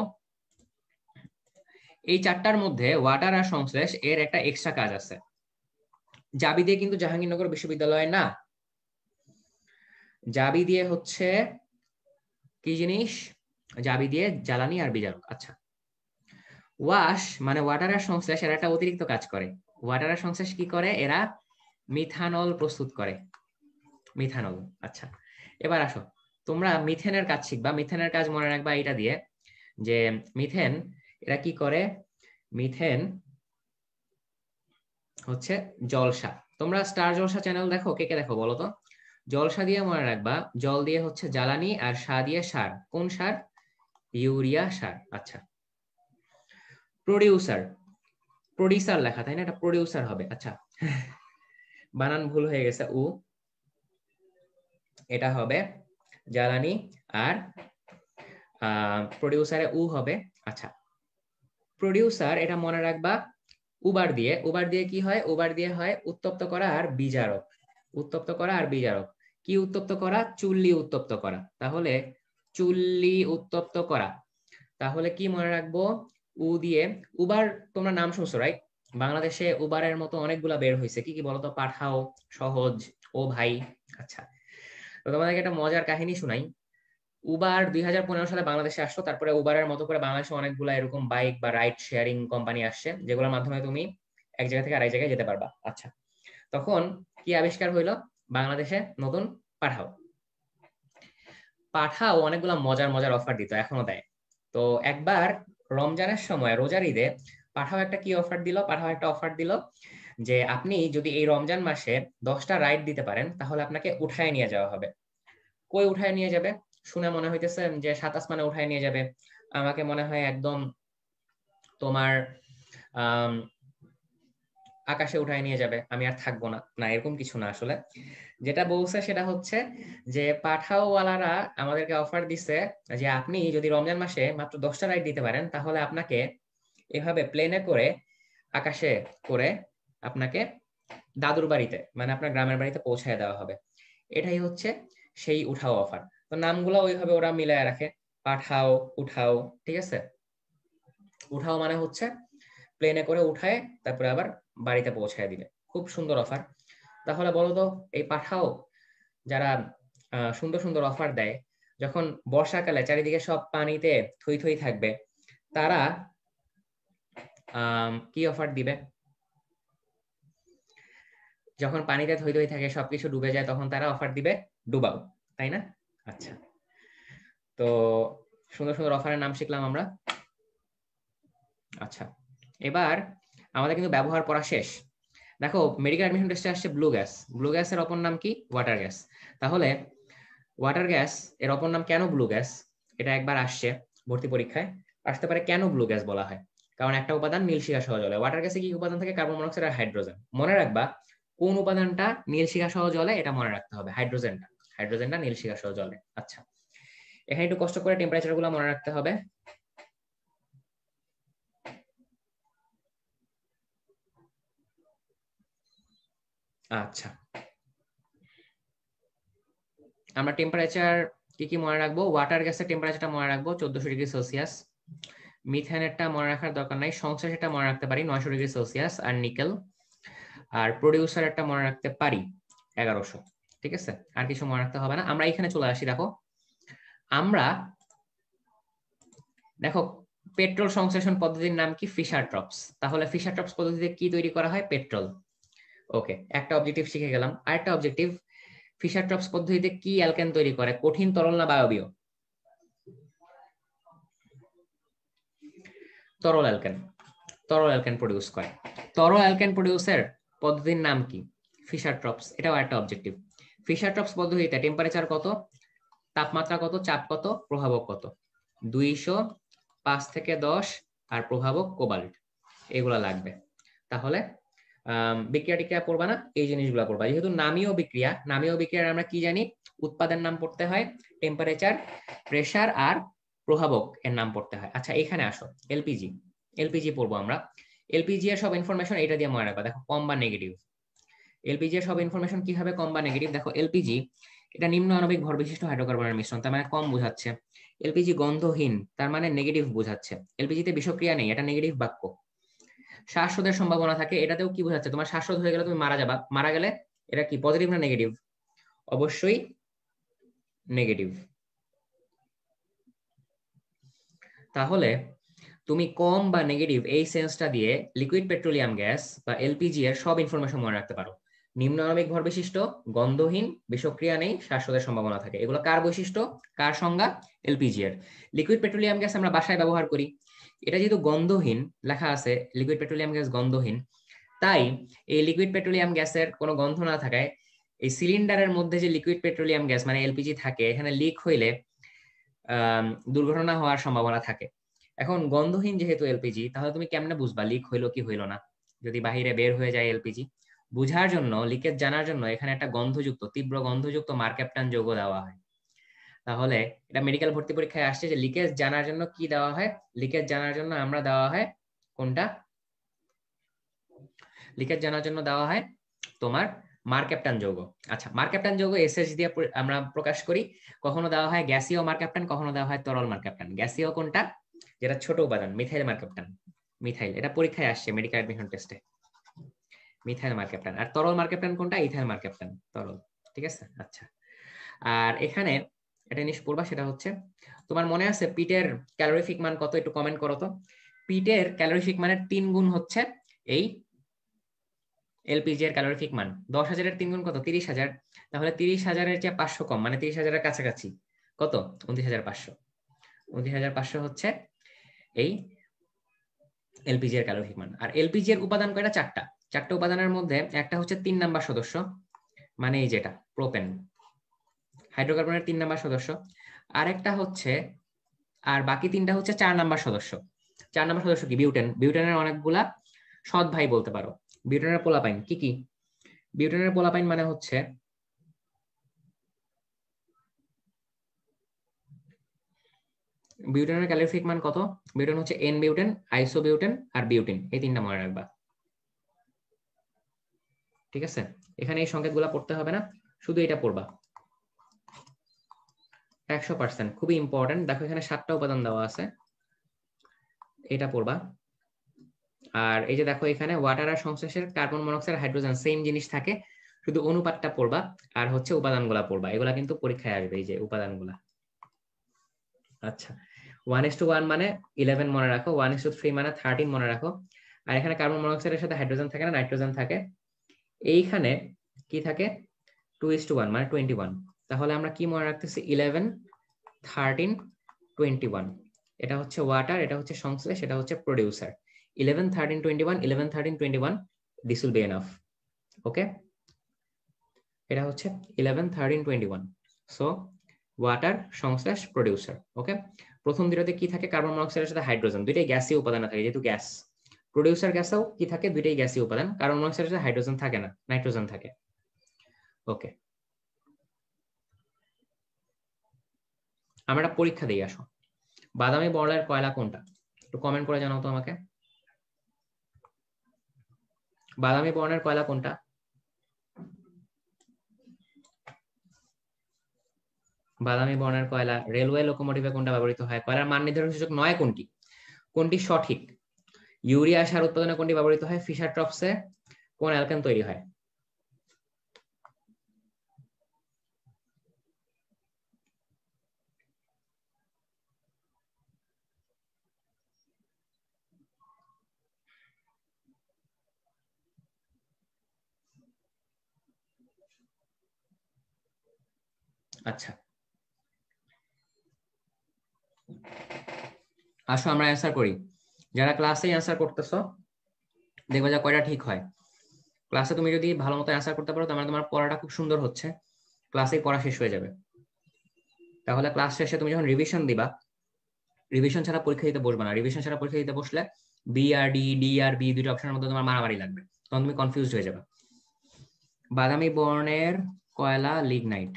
এই চারটার মধ্যে ওয়াটার আর সংশ্লেষ এর একটা এক্সট্রা কাজ আছে জাবি দিয়ে কিন্তু জাহাঙ্গীরনগর বিশ্ববিদ্যালয়ে না জাবি দিয়ে হচ্ছে কি জিনিস জাবি দিয়ে জ্বালানি আর বিজারক আচ্ছা ওয়াশ মানে ওয়াটার আর সংশ্লেষ এরা একটা অতিরিক্ত কাজ করে ওয়াটার আর সংশ্লেষ কি করে এরা মিথানল প্রস্তুত করে মিথানল আচ্ছা এবার আসো তোমরা মিথেনের কাজ শিখবা মিথেনের কাজ মনে রাখবা এটা দিয়ে যে মিথেন এরা কি করে মিথেন হচ্ছে জলসা তোমরা স্টার জলসা চ্যানেল দেখো কে কে দেখো বলো তো জলসা দিয়ে মনে রাখবা জল দিয়ে হচ্ছে জ্বালানি আর সা দিয়ে সার কোন সার ইউরিয়া সার আচ্ছা প্রডিউসার প্রডিউসার লেখা তাই না এটা প্রডিউসার হবে আচ্ছা বানান ভুল হয়ে গেছে উ এটা হবে জ্বালানি আর প্রডিউসারে উ হবে আচ্ছা প্রডিউসার এটা মনে রাখবা উবার দিয়ে উবার দিয়ে কি হয় উবার দিয়ে হয় উত্তপ্ত করা আর বিজারক উত্তপ্ত করা আর বিজারক কি উত্তপ্ত করা চুল্লি উত্তপ্ত করা তাহলে চুল্লি উত্তপ্ত করা তাহলে কি মনে রাখবো উ দিয়ে উবার তোমরা নাম শুনছো রাইট বাংলাদেশে উবারের মতো অনেকগুলা বের হয়েছে কি কি বলতো পাঠাও সহজ ও ভাই আচ্ছা তো তোমাদেরকে একটা মজার কাহিনী শুনাই উবার দুই হাজার পনেরো সালে বাংলাদেশে আসলো তারপরে উবারের মতো করে বাংলাদেশে অনেকগুলা এরকম বাইক বা রাইড শেয়ারিং কোম্পানি আসছে যেগুলোর মাধ্যমে তুমি এক জায়গা থেকে আরেক জায়গায় যেতে পারবা আচ্ছা তখন কি আবিষ্কার হইলো বাংলাদেশে নতুন পাঠাও পাঠাও অনেকগুলো মজার মজার অফার দিত এখনো দেয় তো একবার রমজানের সময় রোজার ঈদে পাঠাও একটা কি অফার দিল পাঠাও একটা অফার দিল যে আপনি যদি এই রমজান মাসে দশটা রাইড দিতে পারেন তাহলে আপনাকে উঠায় নিয়ে যাওয়া হবে কই উঠায় নিয়ে যাবে শুনে মনে হইতেছে যে সাত আসমানে উঠায় নিয়ে যাবে আমাকে মনে হয় একদম তোমার আকাশে উঠায় নিয়ে যাবে আমি আর থাকবো না না এরকম কিছু না আসলে যেটা বলছে সেটা হচ্ছে যে পাঠাওয়ালারা আমাদেরকে অফার দিছে যে আপনি যদি রমজান মাসে মাত্র দশটা রাইড দিতে পারেন তাহলে আপনাকে এভাবে প্লেনে করে আকাশে করে আপনাকে দাদুর বাড়িতে মানে আপনার গ্রামের বাড়িতে পৌঁছায় দেওয়া হবে এটাই হচ্ছে সেই উঠাও অফার তো নামগুলো ওইভাবে ওরা মিলায় রাখে পাঠাও উঠাও ঠিক আছে উঠাও মানে হচ্ছে প্লেনে করে উঠায় তারপরে আবার বাড়িতে পৌঁছায় দিবে খুব সুন্দর অফার তাহলে বলো তো এই পাঠাও যারা সুন্দর সুন্দর অফার দেয় যখন বর্ষাকালে চারিদিকে সব পানিতে থই থই থাকবে তারা কি অফার দিবে যখন পানিতে থই থই থাকে সবকিছু ডুবে যায় তখন তারা অফার দিবে ডুবাও তাই না আচ্ছা তো সুন্দর সুন্দর অফারের নাম শিখলাম আমরা আচ্ছা এবার আমাদের কিন্তু ব্যবহার করা শেষ দেখো মেডিকেল অ্যাডমিশন টেস্টে আসছে ব্লু গ্যাস ব্লু গ্যাসের অপর নাম কি ওয়াটার গ্যাস তাহলে ওয়াটার গ্যাস এর অপর নাম কেন ব্লু গ্যাস এটা একবার আসছে ভর্তি পরীক্ষায় আসতে পারে কেন ব্লু গ্যাস বলা হয় কারণ একটা উপাদান নীল শিখা সহ জলে ওয়াটার গ্যাসে কি উপাদান থাকে কার্বন মনোক্সাইড আর হাইড্রোজেন মনে রাখবা কোন উপাদানটা নীল শিখা সহ জলে এটা মনে রাখতে হবে হাইড্রোজেনটা হাইড্রোজেনটা নীল শিখা সহ জলে আচ্ছা এখানে একটু কষ্ট করে টেম্পারেচার গুলো মনে রাখতে হবে আচ্ছা আমরা টেম্পারেচার কি কি মনে রাখবো ওয়াটার গ্যাসের টেম্পারেচারটা মনে রাখবো চোদ্দশো ডিগ্রি সেলসিয়াস মিথেনেরটা মনে রাখার দরকার নাই সংশ্লেষটা মনে রাখতে পারি নয়শো ডিগ্রি সেলসিয়াস আর নিকেল আর প্রডিউসার একটা মনে রাখতে পারি এগারোশো ঠিক আছে আর কিছু মনে রাখতে হবে না আমরা এখানে চলে আসি দেখো আমরা দেখো পেট্রোল সংশ্লেষণ পদ্ধতির নাম কি ফিশার ট্রপস তাহলে ফিশার ট্রপস পদ্ধতিতে কি তৈরি করা হয় পেট্রোল ওকে একটা অবজেক্টিভ শিখে গেলাম আরেকটা অবজেক্টিভ ফিশার ট্রপস পদ্ধতিতে কি অ্যালকেন তৈরি করে কঠিন তরল না বায়বীয় তরল অ্যালকেন তরল অ্যালকেন প্রোডিউস করে তরল অ্যালকেন প্রোডিউসার পদ্ধতির নাম কি ফিশার ট্রপস এটাও একটা অবজেক্টিভ ফিশার ট্রপস পদ্ধতিতে টেম্পারেচার কত তাপমাত্রা কত চাপ কত প্রভাবক কত দুইশো পাঁচ থেকে দশ আর প্রভাবক কোবাল্ট এগুলা লাগবে তাহলে বিক্রিয়াটিক্রিয়া ক্রিয়া করবা না এই জিনিসগুলো করবা যেহেতু নামীয় বিক্রিয়া নামীয় বিক্রিয়ার আমরা কি জানি উৎপাদের নাম পড়তে হয় টেম্পারেচার প্রেসার আর প্রভাবক এর নাম পড়তে হয় আচ্ছা এখানে আসো এলপিজি এলপিজি পড়বো আমরা এলপিজি এর সব ইনফরমেশন এটা দিয়ে মনে রাখবা দেখো কম বা নেগেটিভ এলপিজি এর সব ইনফরমেশন কি হবে কম বা নেগেটিভ দেখো এলপিজি এটা নিম্ন আণবিক ভর বিশিষ্ট হাইড্রোকার্বনের মিশ্রণ তার মানে কম বোঝাচ্ছে এলপিজি গন্ধহীন তার মানে নেগেটিভ বোঝাচ্ছে এলপিজিতে বিষক্রিয়া নেই এটা নেগেটিভ বাক্য শ্বাসরোধের সম্ভাবনা থাকে এটাতেও কি বোঝাচ্ছে তোমার শ্বাসরোধ হয়ে গেলে তুমি মারা যাবা মারা গেলে এটা কি পজিটিভ না নেগেটিভ অবশ্যই নেগেটিভ তাহলে তুমি কম বা নেগেটিভ এই সেন্সটা দিয়ে লিকুইড পেট্রোলিয়াম গ্যাস বা এলপিজি এর সব ইনফরমেশন মনে রাখতে পারো নিম্ন আণবিক ভর বিশিষ্ট গন্ধহীন বিষক্রিয়া নেই শ্বাসরোধের সম্ভাবনা থাকে এগুলো কার বৈশিষ্ট্য কার সংজ্ঞা এলপিজি এর লিকুইড পেট্রোলিয়াম গ্যাস আমরা বাসায় ব্যবহার করি এটা যেহেতু গন্ধহীন লেখা আছে লিকুইড পেট্রোলিয়াম গ্যাস গন্ধহীন তাই এই লিকুইড পেট্রোলিয়াম গ্যাসের কোনো গন্ধ না থাকায় এই সিলিন্ডারের মধ্যে যে লিকুইড পেট্রোলিয়াম গ্যাস মানে এলপিজি থাকে এখানে লিক হইলে দুর্ঘটনা হওয়ার সম্ভাবনা থাকে এখন গন্ধহীন যেহেতু এলপিজি তাহলে তুমি কেমনে বুঝবা লিক হইলো কি হইলো না যদি বাহিরে বের হয়ে যায় এলপিজি বুঝার জন্য লিকেজ জানার জন্য এখানে একটা গন্ধযুক্ত তীব্র গন্ধযুক্ত মার্কেপটান যোগ দেওয়া হয় তাহলে এটা মেডিকেল ভর্তি পরীক্ষায় আসছে যে লিকেজ জানার জন্য কি দেওয়া হয় লিকেজ জানার জন্য আমরা দেওয়া হয় কোনটা লিকেজ জানার জন্য দেওয়া হয় তোমার মার্কেপটান যৌগ আচ্ছা মার্কেপটান যৌগ এসএস দিয়ে আমরা প্রকাশ করি কখনো দেওয়া হয় গ্যাসীয় মার্কেপটান কখনো দেওয়া হয় তরল মার্কেপটান গ্যাসীয় কোনটা যেটা ছোট উপাদান মিথাইল মার্কেপটান মিথাইল এটা পরীক্ষায় আসছে মেডিকেল অ্যাডমিশন টেস্টে মিথাইল মার্কেপটান আর তরল মার্কেপটান কোনটা ইথাইল মার্কেপটান তরল ঠিক আছে আচ্ছা আর এখানে এটা জিনিস পড়বা সেটা হচ্ছে তোমার মনে আছে পিটের ক্যালোরিফিক মান কত একটু কমেন্ট করো তো পিটের ক্যালোরিফিক মানের তিন গুণ হচ্ছে এই এলপিজি এর ক্যালোরিফিক মান দশ হাজারের তিন গুণ কত তিরিশ হাজার তাহলে তিরিশ হাজারের চেয়ে পাঁচশো কম মানে তিরিশ হাজারের কাছাকাছি কত উনত্রিশ হাজার পাঁচশো উনত্রিশ হাজার পাঁচশো হচ্ছে এই এলপিজি এর ক্যালোরিফিক মান আর এলপিজি এর উপাদান কয়টা চারটা চারটা উপাদানের মধ্যে একটা হচ্ছে তিন নাম্বার সদস্য মানে এই যেটা প্রোপেন হাইড্রোকার্বনের তিন নাম্বার সদস্য আর একটা হচ্ছে আর বাকি তিনটা হচ্ছে চার নাম্বার সদস্য চার নাম্বার সদস্য কি বিউটেন বিউটেনের অনেকগুলা সৎ ভাই বলতে পারো বিউটেনের পোলাপাইন কি কি বিউটেনের পোলাপাইন মানে হচ্ছে বিউটেনের ক্যালোরিফিক মান কত বিউটেন হচ্ছে এন বিউটেন আইসো বিউটেন আর বিউটিন এই তিনটা মনে রাখবা ঠিক আছে এখানে এই সংকেতগুলো পড়তে হবে না শুধু এটা পড়বা একশো পার্সেন্ট খুবই ইম্পর্টেন্ট দেখো এখানে সাতটা উপাদান দেওয়া আছে এটা পড়বা আর এই যে দেখো এখানে ওয়াটার আর সংশ্লেষের কার্বন মনোক্সাইড হাইড্রোজেন সেম জিনিস থাকে শুধু অনুপাতটা পড়বা আর হচ্ছে উপাদানগুলা পড়বা এগুলা কিন্তু পরীক্ষায় আসবে এই যে উপাদানগুলা আচ্ছা ওয়ান ইস টু ওয়ান মানে ইলেভেন মনে রাখো ওয়ান ইস টু থ্রি মানে থার্টিন মনে রাখো আর এখানে কার্বন মনোক্সাইডের সাথে হাইড্রোজেন থাকে না নাইট্রোজেন থাকে এইখানে কি থাকে টু ইস টু ওয়ান মানে টোয়েন্টি ওয়ান তাহলে আমরা কি মনে রাখতেছি ইলেভেন থার্টিন টোয়েন্টি ওয়ান এটা হচ্ছে ওয়াটার এটা হচ্ছে সংশ্লেষ এটা হচ্ছে producer eleven thirteen twenty one eleven thirteen twenty one this will be enough okay এটা হচ্ছে eleven thirteen twenty one so water সংশ্লেষ প্রডিউসার ওকে প্রথম দুটোতে কি থাকে কার্বন মনোক্সাইডের সাথে হাইড্রোজেন দুইটাই গ্যাসীয় উপাদান থাকে যেহেতু গ্যাস প্রডিউসার গ্যাসেও কি থাকে দুইটাই গ্যাসীয় উপাদান কার্বন মনোক্সাইডের সাথে হাইড্রোজেন থাকে না নাইট্রোজেন থাকে ওকে আমরা একটা পরীক্ষা দিয়ে আসো বাদামি বর্ণের কয়লা কোনটা একটু কমেন্ট করে জানাও তো আমাকে বাদামি বর্ণের কয়লা কোনটা বাদামি বর্ণের কয়লা রেলওয়ে লোকোমোটিভে কোনটা ব্যবহৃত হয় কয়লার মান নির্ধারণ সূচক নয় কোনটি কোনটি সঠিক ইউরিয়া সার উৎপাদনে কোনটি ব্যবহৃত হয় ফিশার ট্রপসে কোন অ্যালকেন তৈরি হয় আচ্ছা আসো আমরা অ্যান্সার করি যারা ক্লাসে অ্যান্সার করতেছো দেখবে যা কয়টা ঠিক হয় ক্লাসে তুমি যদি ভালো মতো অ্যান্সার করতে পারো তাহলে মানে তোমার পড়াটা খুব সুন্দর হচ্ছে ক্লাসে পড়া শেষ হয়ে যাবে তাহলে ক্লাস শেষে তুমি যখন রিভিশন দিবা রিভিশন ছাড়া পরীক্ষা দিতে বসবে না রিভিশন ছাড়া পরীক্ষা দিতে বসলে বি আর ডি ডি আর বি দুটো অপশনের মধ্যে তোমার মারামারি লাগবে তখন তুমি কনফিউজড হয়ে যাবে বাদামি বর্ণের কয়লা লিগনাইট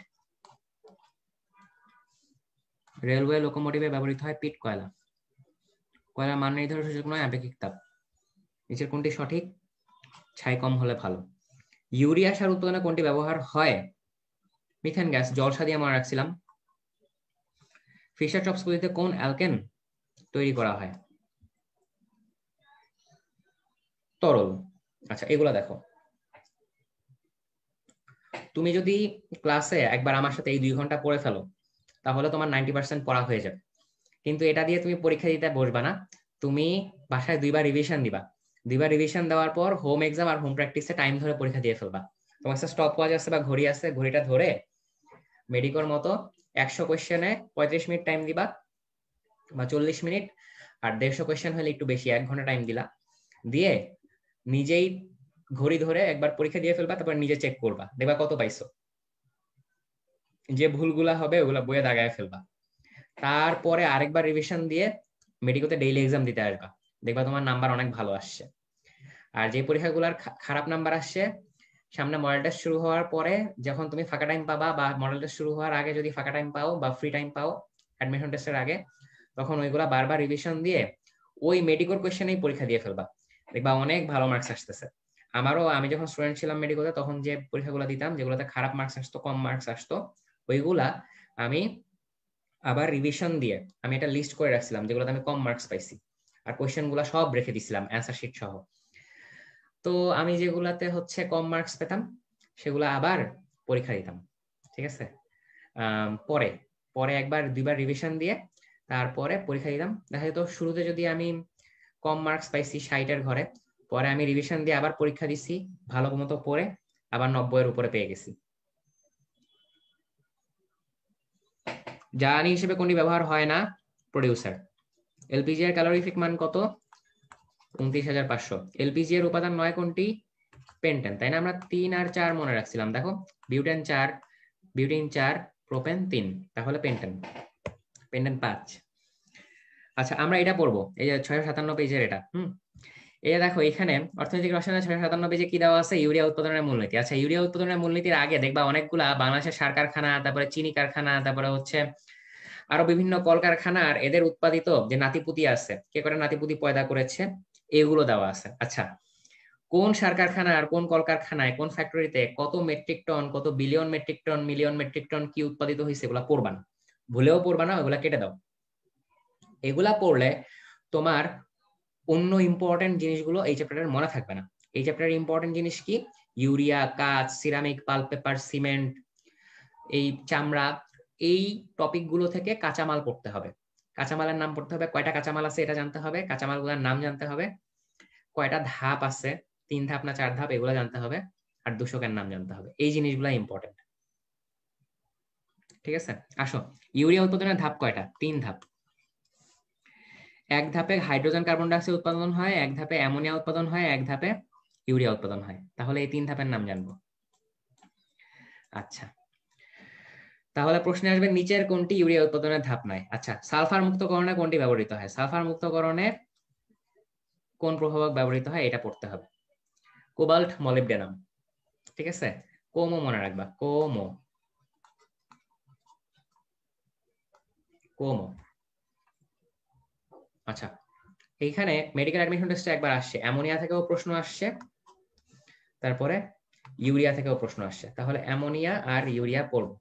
রেলওয়ে লোকোমোটিভে ব্যবহৃত হয় পিট কয়লা কয়লা মান নির্ধারণ সূচক নয় আপেক্ষিক তাপ নিচের কোনটি সঠিক ছাই কম হলে ভালো ইউরিয়া সার উৎপাদনে কোনটি ব্যবহার হয় মিথেন গ্যাস জলসা দিয়ে আমরা রাখছিলাম ফিশার টপস পদ্ধতিতে কোন অ্যালকেন তৈরি করা হয় তরল আচ্ছা এগুলা দেখো তুমি যদি ক্লাসে একবার আমার সাথে এই দুই ঘন্টা পড়ে ফেলো তাহলে তোমার নাইনটি পার্সেন্ট পড়া হয়ে যাবে কিন্তু এটা দিয়ে তুমি পরীক্ষা দিতে বসবা না তুমি বাসায় দুইবার রিভিশন দিবা দুইবার রিভিশন দেওয়ার পর হোম এক্সাম আর হোম প্র্যাকটিসে টাইম ধরে পরীক্ষা দিয়ে ফেলবা তোমার কাছে স্টপ ওয়াচ আছে বা ঘড়ি আছে ঘড়িটা ধরে মেডিকোর মতো একশো কোয়েশ্চেনে পঁয়ত্রিশ মিনিট টাইম দিবা বা চল্লিশ মিনিট আর দেড়শো কোয়েশ্চেন হলে একটু বেশি এক ঘন্টা টাইম দিলা দিয়ে নিজেই ঘড়ি ধরে একবার পরীক্ষা দিয়ে ফেলবা তারপর নিজে চেক করবা দেখবা কত পাইছো যে ভুলগুলা হবে ওগুলা বইয়ে দাগায় ফেলবা তারপরে আরেকবার রিভিশন দিয়ে মেডিকোতে ডেইলি এক্সাম দিতে আসবা দেখবা তোমার নাম্বার অনেক ভালো আসছে আর যে পরীক্ষাগুলার খারাপ নাম্বার আসছে সামনে মডেল টেস্ট শুরু হওয়ার পরে যখন তুমি ফাঁকা টাইম পাবা বা মডেল টেস্ট শুরু হওয়ার আগে যদি ফাঁকা টাইম পাও বা ফ্রি টাইম পাও অ্যাডমিশন টেস্টের আগে তখন ওইগুলা বারবার রিভিশন দিয়ে ওই মেডিকোর কোয়েশ্চেনেই পরীক্ষা দিয়ে ফেলবা দেখবা অনেক ভালো মার্কস আসতেছে আমারও আমি যখন স্টুডেন্ট ছিলাম মেডিকোতে তখন যে পরীক্ষাগুলো দিতাম যেগুলোতে খারাপ মার্কস আসতো কম মার্কস আসতো ওইগুলা আমি আবার রিভিশন দিয়ে আমি একটা লিস্ট করে রাখছিলাম যেগুলোতে আমি কম মার্কস পাইছি আর গুলা সব রেখে দিছিলাম অ্যান্সার শিট সহ তো আমি যেগুলাতে হচ্ছে কম মার্কস পেতাম সেগুলো আবার পরীক্ষা দিতাম ঠিক আছে পরে পরে একবার দুইবার রিভিশন দিয়ে তারপরে পরীক্ষা দিতাম দেখা যেত শুরুতে যদি আমি কম মার্কস পাইছি ষাটের ঘরে পরে আমি রিভিশন দিয়ে আবার পরীক্ষা দিছি ভালো মতো পড়ে আবার নব্বইয়ের উপরে পেয়ে গেছি জ্বালানি হিসেবে কোনটি ব্যবহার হয় না প্রডিউসার এলপিজি এর ক্যালোরিফিক মান কত উনত্রিশ হাজার পাঁচশো এলপিজি এর উপাদান নয় কোনটি পেন্টেন তাই না আমরা তিন আর চার মনে রাখছিলাম দেখো বিউটেন চার বিউটিন চার প্রোপেন তিন তাহলে পেন্টেন পেন্টেন পাঁচ আচ্ছা আমরা এটা পড়বো এই যে ছয় সাতান্ন পেজের এটা হুম এই দেখো এখানে অর্থনৈতিক রসায়নের ছয় সাতান্ন যে কি দেওয়া আছে ইউরিয়া উৎপাদনের মূলনীতি আচ্ছা ইউরিয়া উৎপাদনের মূলনীতির আগে দেখবা অনেকগুলা বাংলাদেশের সার কারখানা তারপরে চিনি কারখানা তারপরে হচ্ছে আরো বিভিন্ন কলকারখানার এদের উৎপাদিত যে নাতিপুতি আছে কে করে নাতিপুতি পয়দা করেছে এগুলো দেওয়া আছে আচ্ছা কোন সার কারখানার কোন কলকারখানায় কোন ফ্যাক্টরিতে কত মেট্রিক টন কত billion metric ton million metric ton কি উৎপাদিত হয়েছে এগুলা পড়বা না ভুলেও পড়বা না ওগুলা কেটে দাও এগুলা পড়লে তোমার অন্য ইম্পর্টেন্ট জিনিসগুলো এই চ্যাপ্টারের মনে থাকবে না এই চ্যাপ্টারের ইম্পর্টেন্ট জিনিস কি ইউরিয়া কাঁচ সিরামিক পাল পেপার সিমেন্ট এই চামড়া এই টপিকগুলো থেকে কাঁচামাল পড়তে হবে কাঁচামালের নাম পড়তে হবে কয়টা কাঁচামাল আছে এটা জানতে হবে কাঁচামালগুলোর নাম জানতে হবে কয়টা ধাপ আছে তিন ধাপ না চার ধাপ এগুলো জানতে হবে আর দূষকের নাম জানতে হবে এই জিনিসগুলো ইম্পর্টেন্ট ঠিক আছে আসো ইউরিয়া উৎপাদনের ধাপ কয়টা তিন ধাপ এক ধাপে হাইড্রোজেন কার্বন ডাইঅক্সাইড উৎপাদন হয় এক ধাপে অ্যামোনিয়া উৎপাদন হয় এক ধাপে ইউরিয়া উৎপাদন হয় তাহলে এই তিন ধাপের নাম জানবো আচ্ছা তাহলে প্রশ্নে আসবে নিচের কোনটি ইউরিয়া উৎপাদনের ধাপ নয় আচ্ছা সালফার মুক্তকরণে কোনটি ব্যবহৃত হয় সালফার মুক্তকরণে কোন প্রভাবক ব্যবহৃত হয় এটা পড়তে হবে কোবাল্ট মলিবডেনাম ঠিক আছে কোমো মনে রাখবা কোমো কোমো আচ্ছা এইখানে মেডিকেল অ্যাডমিশন টেস্টে একবার আসছে অ্যামোনিয়া থেকেও প্রশ্ন আসছে তারপরে ইউরিয়া থেকেও প্রশ্ন আসছে তাহলে অ্যামোনিয়া আর ইউরিয়া পড়ব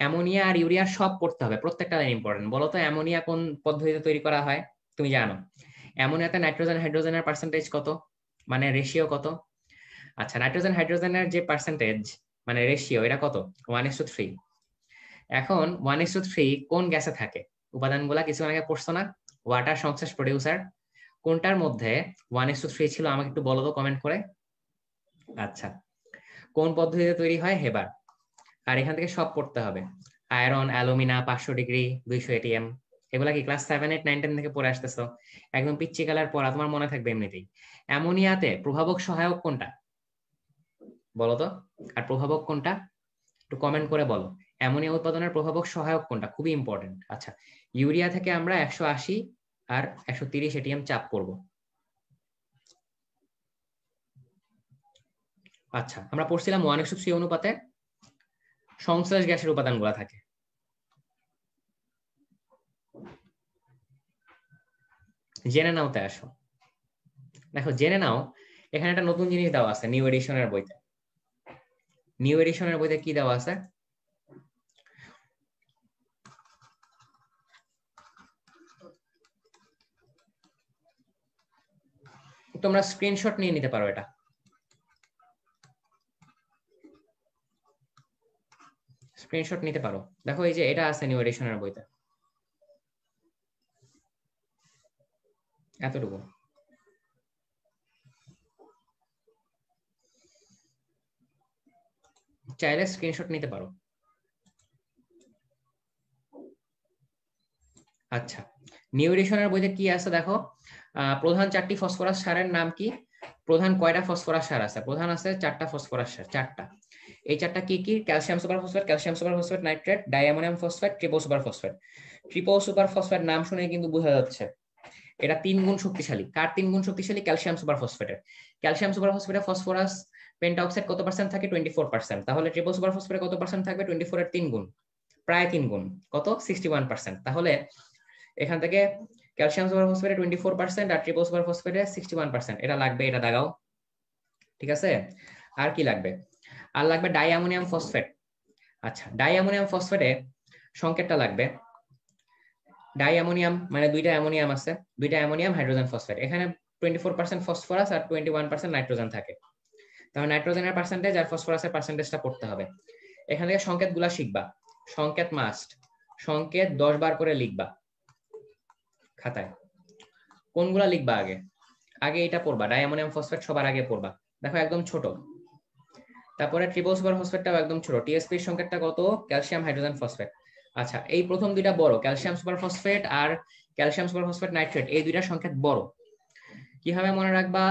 অ্যামোনিয়া আর ইউরিয়া সব পড়তে হবে প্রত্যেকটা লাইন ইম্পর্টেন্ট বলো তো অ্যামোনিয়া কোন পদ্ধতিতে তৈরি করা হয় তুমি জানো অ্যামোনিয়াতে নাইট্রোজেন হাইড্রোজেনের পার্সেন্টেজ কত মানে রেশিও কত আচ্ছা নাইট্রোজেন হাইড্রোজেনের যে পার্সেন্টেজ মানে রেশিও এটা কত ওয়ান ইস টু থ্রি এখন ওয়ান ইস টু থ্রি কোন গ্যাসে থাকে উপাদানগুলা কিছু অনেকে পড়ছো না ওয়াটার সংশ্লেষ প্রডিউসার কোনটার মধ্যে ওয়ান এস থ্রি ছিল আমাকে একটু বলো তো কমেন্ট করে আচ্ছা কোন পদ্ধতিতে তৈরি হয় হেবার আর এখান থেকে সব পড়তে হবে আয়রন অ্যালুমিনা পাঁচশো ডিগ্রি দুইশো এটিএম এগুলা কি class seven eight nine ten থেকে পড়ে আসতেছো একদম পিচ্ছি কালার পড়া তোমার মনে থাকবে এমনিতেই অ্যামোনিয়াতে প্রভাবক সহায়ক কোনটা বলো তো আর প্রভাবক কোনটা একটু কমেন্ট করে বলো অ্যামোনিয়া উৎপাদনের প্রভাবক সহায়ক কোনটা খুবই ইম্পর্টেন্ট আচ্ছা ইউরিয়া থেকে আমরা একশো আশি আর একশো তিরিশ এটিএম চাপ করব আচ্ছা আমরা পড়ছিলাম ওয়ান একশো অনুপাতে সংশ্লেষ গ্যাসের উপাদান গুলা থাকে জেনে নাও তাই আসো দেখো জেনে নাও এখানে একটা নতুন জিনিস দেওয়া আছে নিউ এডিশনের বইতে নিউ এডিশনের বইতে কি দেওয়া আছে তোমরা স্ক্রিনশট নিয়ে নিতে পারো এটা স্ক্রিনশট নিতে পারো দেখো এই যে এটা আছে নিউ এডিশনের বইতে এতটুকু চাইলে স্ক্রিনশট নিতে পারো আচ্ছা নিউ এডিশনের বইতে কি আছে দেখো প্রধান চারটি ফসফরাস সারের নাম কি প্রধান কয়টা ফসফরাস সার আছে প্রধান আছে চারটা ফসফরাস সার চারটা এই চারটা কি কি calcium super phosphate calcium super phosphate nitrate diammonium phosphate triple super phosphate triple super phosphate নাম শুনে কিন্তু বোঝা যাচ্ছে এটা তিন গুণ শক্তিশালী কার তিন গুণ শক্তিশালী ক্যালসিয়াম সুপার ফসফেটের ক্যালসিয়াম সুপার ফসফেটে ফসফরাস পেন্টাঅক্সাইড কত পার্সেন্ট থাকে টোয়েন্টি ফোর পার্সেন্ট তাহলে ট্রিপো সুপার ফসফেটের কত পার্সেন্ট থাকবে টোয়েন্টি ফোর এর তিন গুণ প্রায় তিন গুণ কত সিক্সটি ওয়ান পার্সেন্ট তাহলে এখান থেকে ক্যালসিয়াম সুপার ফসফেটে টোয়েন্টি ফোর পার্সেন্ট আর ট্রিপল সুপার ফসফেটে সিক্সটি ওয়ান পার্সেন্ট এটা লাগবে এটা দাগাও ঠিক আছে আর কি লাগবে আর লাগবে ডাই অ্যামোনিয়াম ফসফেট আচ্ছা ডাই অ্যামোনিয়াম ফসফেটে সংকেতটা লাগবে ডাই অ্যামোনিয়াম মানে দুইটা অ্যামোনিয়াম আছে দুইটা অ্যামোনিয়াম হাইড্রোজেন ফসফেট এখানে টোয়েন্টি ফোর পার্সেন্ট ফসফরাস আর টোয়েন্টি ওয়ান পার্সেন্ট নাইট্রোজেন থাকে তাহলে নাইট্রোজেনের পার্সেন্টেজ আর ফসফরাসের পার্সেন্টেজটা পড়তে হবে এখান থেকে সংকেতগুলা শিখবা সংকেত মাস্ট সংকেত দশ বার করে লিখবা খাতায় কোনগুলা লিখবা আগে আগে এটা পড়বা ডায়ামোনিয়াম ফসফেট সবার আগে পড়বা দেখো একদম ছোট তারপরে ট্রিপল সুপার ফসফেটটাও একদম ছোট টিএসপি সংকেতটা কত ক্যালসিয়াম হাইড্রোজেন ফসফেট আচ্ছা এই প্রথম দুইটা বড় ক্যালসিয়াম সুপার ফসফেট আর ক্যালসিয়াম সুপার ফসফেট নাইট্রেট এই দুইটা সংকেত বড় কিভাবে মনে রাখবা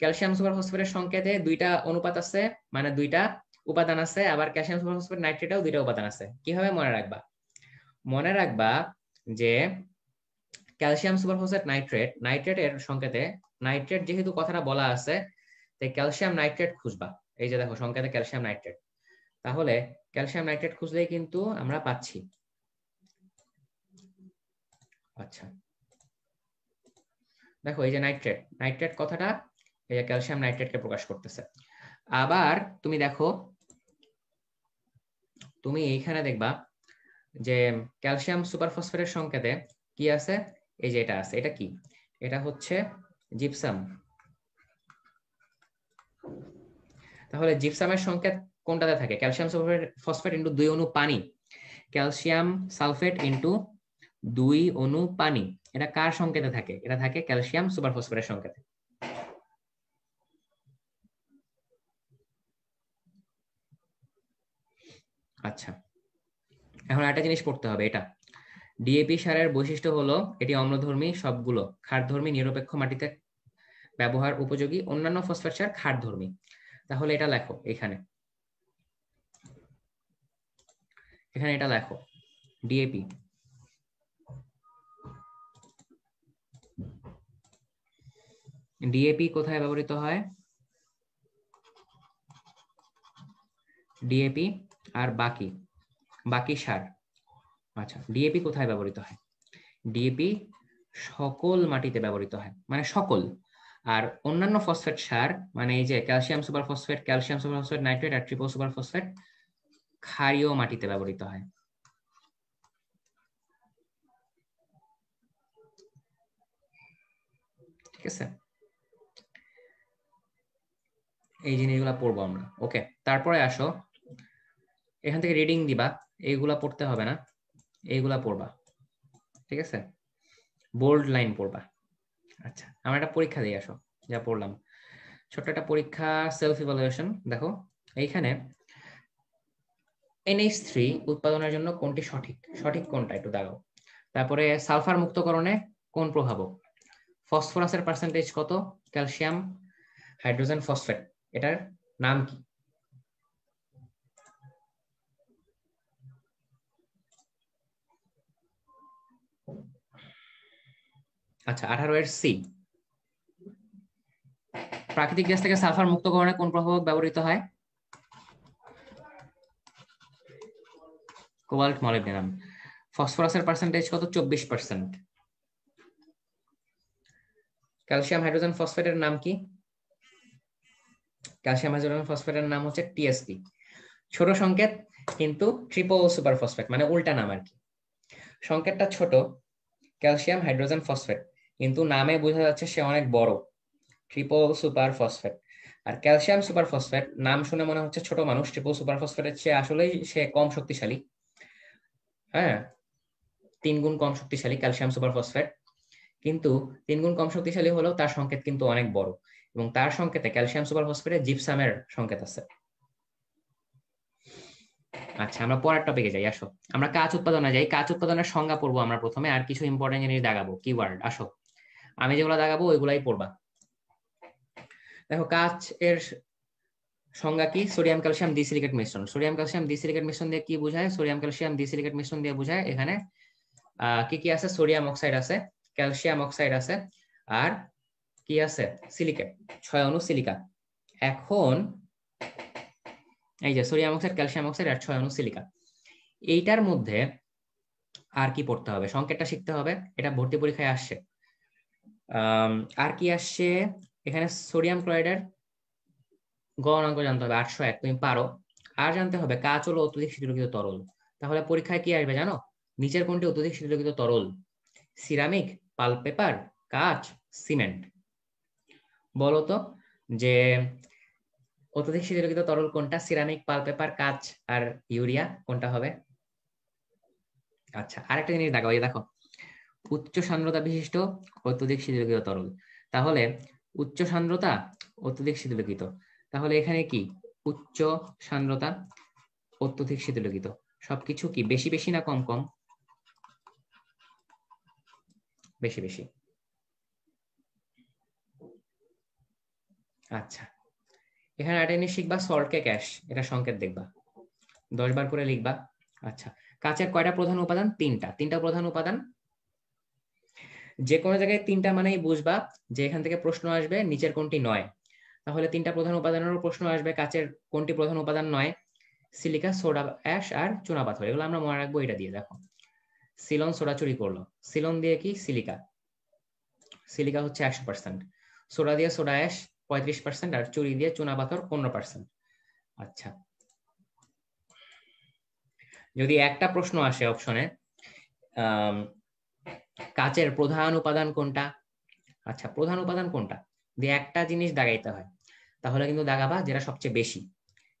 ক্যালসিয়াম সুপার ফসফেটের সংকেতে দুইটা অনুপাত আছে মানে দুইটা উপাদান আছে আবার ক্যালসিয়াম সুপার ফসফেট নাইট্রেটেও দুইটা উপাদান আছে কিভাবে মনে রাখবা মনে রাখবা যে ক্যালসিয়াম সুপারফসফেট নাইট্রেট নাইট্রেট এর সংকেতে নাইট্রেট যেহেতু কথাটা বলা আছে তাই ক্যালসিয়াম নাইট্রেট খুঁজবা এই যে দেখো সংকেতে ক্যালসিয়াম নাইট্রেট তাহলে ক্যালসিয়াম নাইট্রেট খুঁজলেই কিন্তু আমরা পাচ্ছি আচ্ছা দেখো এই যে নাইট্রেট নাইট্রেট কথাটা এই যে ক্যালসিয়াম নাইট্রেটকে প্রকাশ করতেছে আবার তুমি দেখো তুমি এইখানে দেখবা যে ক্যালসিয়াম সুপারফসফেটের সংকেতে কি আছে এই যে এটা আছে এটা কি এটা হচ্ছে জিপসাম তাহলে জিপসামের সংকেত কোনটাতে থাকে ক্যালসিয়াম সালফেট ফসফেট ইন্টু দুই অণু পানি ক্যালসিয়াম সালফেট ইন্টু দুই অণু পানি এটা কার সংকেতে থাকে এটা থাকে ক্যালসিয়াম সুপার ফসফেটের সংকেতে আচ্ছা এখন একটা জিনিস পড়তে হবে এটা ডিএপি সারের বৈশিষ্ট্য হলো এটি অম্লধর্মী সবগুলো ক্ষারধর্মী নিরপেক্ষ মাটিতে ব্যবহার উপযোগী অন্যান্য ফসফেট সার ক্ষারধর্মী তাহলে এটা লেখো এখানে এখানে এটা লেখো ডিএপি ডিএপি কোথায় ব্যবহৃত হয় ডিএপি আর বাকি বাকি সার আচ্ছা ডিএপি কোথায় ব্যবহৃত হয় ডিএপি সকল মাটিতে ব্যবহৃত হয় মানে সকল আর অন্যান্য ফসফেট সার মানে এই যে calcium super phosphate calcium super phosphate nitrate আর ট্রিপল সুপার ফসফেট ক্ষারীয় মাটিতে ব্যবহৃত হয় ঠিক আছে এই জিনিসগুলা পড়বো আমরা ওকে তারপরে আসো এখান থেকে রিডিং দিবা এইগুলা পড়তে হবে না এইগুলা পড়বা ঠিক আছে বোল্ড লাইন পড়বা আচ্ছা আমার একটা পরীক্ষা দিয়ে আসো যা পড়লাম ছোট্ট একটা পরীক্ষা সেলফ ইভালুয়েশন দেখো এইখানে এনএইচ থ্রি উৎপাদনের জন্য কোনটি সঠিক সঠিক কোনটা একটু দাঁড়াও তারপরে সালফার মুক্তকরণে কোন প্রভাবক ফসফরাসের পার্সেন্টেজ কত ক্যালসিয়াম হাইড্রোজেন ফসফেট এটার নাম কি আচ্ছা আঠারো এর সি প্রাকৃতিক গ্যাস থেকে সালফার মুক্ত করণে কোন প্রভাবক ব্যবহৃত হয় কোবাল্ট মলিবডেনাম ফসফরাসের পার্সেন্টেজ কত চব্বিশ পার্সেন্ট ক্যালসিয়াম হাইড্রোজেন ফসফেটের নাম কি ক্যালসিয়াম হাইড্রোজেন ফসফেটের নাম হচ্ছে টিএসপি ছোট সংকেত কিন্তু ট্রিপল সুপার ফসফেট মানে উল্টা নাম আর কি সংকেতটা ছোট ক্যালসিয়াম হাইড্রোজেন ফসফেট কিন্তু নামে বোঝা যাচ্ছে সে অনেক বড় ট্রিপল সুপার ফসফেট আর ক্যালসিয়াম সুপার ফসফেট নাম শুনে মনে হচ্ছে ছোট মানুষ ট্রিপল সুপার ফসফেটের চেয়ে আসলেই সে কম শক্তিশালী হ্যাঁ তিন গুণ কম শক্তিশালী ক্যালসিয়াম সুপার ফসফেট কিন্তু তিন গুণ কম শক্তিশালী হলেও তার সংকেত কিন্তু অনেক বড় এবং তার সংকেতে ক্যালসিয়াম সুপার ফসফেটে জিপসামের সংকেত আছে আচ্ছা আমরা পরের টপিকে যাই আসো আমরা কাজ উৎপাদনে যাই কাজ উৎপাদনের সংজ্ঞা পড়বো আমরা প্রথমে আর কিছু ইম্পর্টেন্ট জিনিস দেখাবো কিওয়ার্ড আসো আমি যেগুলো দেখাবো ওইগুলাই পড়বা দেখো কাজ এর সংজ্ঞা কি সোডিয়াম ক্যালসিয়াম ডিসিলিকেট মিশ্রণ সোডিয়াম ক্যালসিয়াম ডিসিলিকেট মিশ্রণ দিয়ে কি বোঝায় সোডিয়াম ক্যালসিয়াম ডিসিলিকেট মিশ্রণ দিয়ে বোঝায় এখানে কি কি আছে সোডিয়াম অক্সাইড আছে ক্যালসিয়াম অক্সাইড আছে আর কি আছে সিলিকেট ছয় অনু সিলিকা এখন এই যে সোডিয়াম অক্সাইড ক্যালসিয়াম অক্সাইড আর ছয় অনু সিলিকা এইটার মধ্যে আর কি পড়তে হবে সংকেতটা শিখতে হবে এটা ভর্তি পরীক্ষায় আসছে আর কি আসছে এখানে সোডিয়াম ক্লোরাইডের গণাঙ্ক জানতে হবে আটশো এক তুমি পারো আর জানতে হবে কাজ হলো অত্যধিক শীতলকিত তরল তাহলে পরীক্ষায় কি আসবে জানো নিচের কোনটি অত্যধিক শীতলকিত তরল সিরামিক পাল পেপার কাঁচ সিমেন্ট বলতো যে অত্যধিক শীতলকিত তরল কোনটা সিরামিক পাল পেপার কাঁচ আর ইউরিয়া কোনটা হবে আচ্ছা আরেকটা জিনিস দেখো দেখো উচ্চ সান্দ্রতা বিশিষ্ট অত্যধিক শীতলকৃত তরল তাহলে উচ্চ সান্দ্রতা অত্যধিক শীতলকৃত তাহলে এখানে কি উচ্চ সান্দ্রতা অত্যধিক শীতলকৃত সবকিছু কি বেশি বেশি না কম কম বেশি বেশি আচ্ছা এখানে আটেনিস শিখবা সল্টকে ক্যাশ এটা সংকেত দেখবা দশ বার করে লিখবা আচ্ছা কাঁচের কয়টা প্রধান উপাদান তিনটা তিনটা প্রধান উপাদান যে কোনো জায়গায় তিনটা মানেই বুঝবা যে এখান থেকে প্রশ্ন আসবে নিচের কোনটি নয় তাহলে তিনটা প্রধান উপাদানেরও প্রশ্ন আসবে কাচের কোনটি প্রধান উপাদান নয় সিলিকা সোডা অ্যাশ আর চুনা পাথর এগুলো আমরা মনে রাখবো এটা দিয়ে দেখো সিলন সোডা চুরি করলো সিলন দিয়ে কি সিলিকা সিলিকা হচ্ছে একশো পার্সেন্ট সোডা দিয়ে সোডা অ্যাশ পঁয়ত্রিশ পার্সেন্ট আর চুরি দিয়ে চুনা পাথর পনেরো পার্সেন্ট আচ্ছা যদি একটা প্রশ্ন আসে অপশনে কাচের প্রধান উপাদান কোনটা আচ্ছা প্রধান উপাদান কোনটা দিয়ে একটা জিনিস দাগাইতে হয় তাহলে কিন্তু দাগাবা যেটা সবচেয়ে বেশি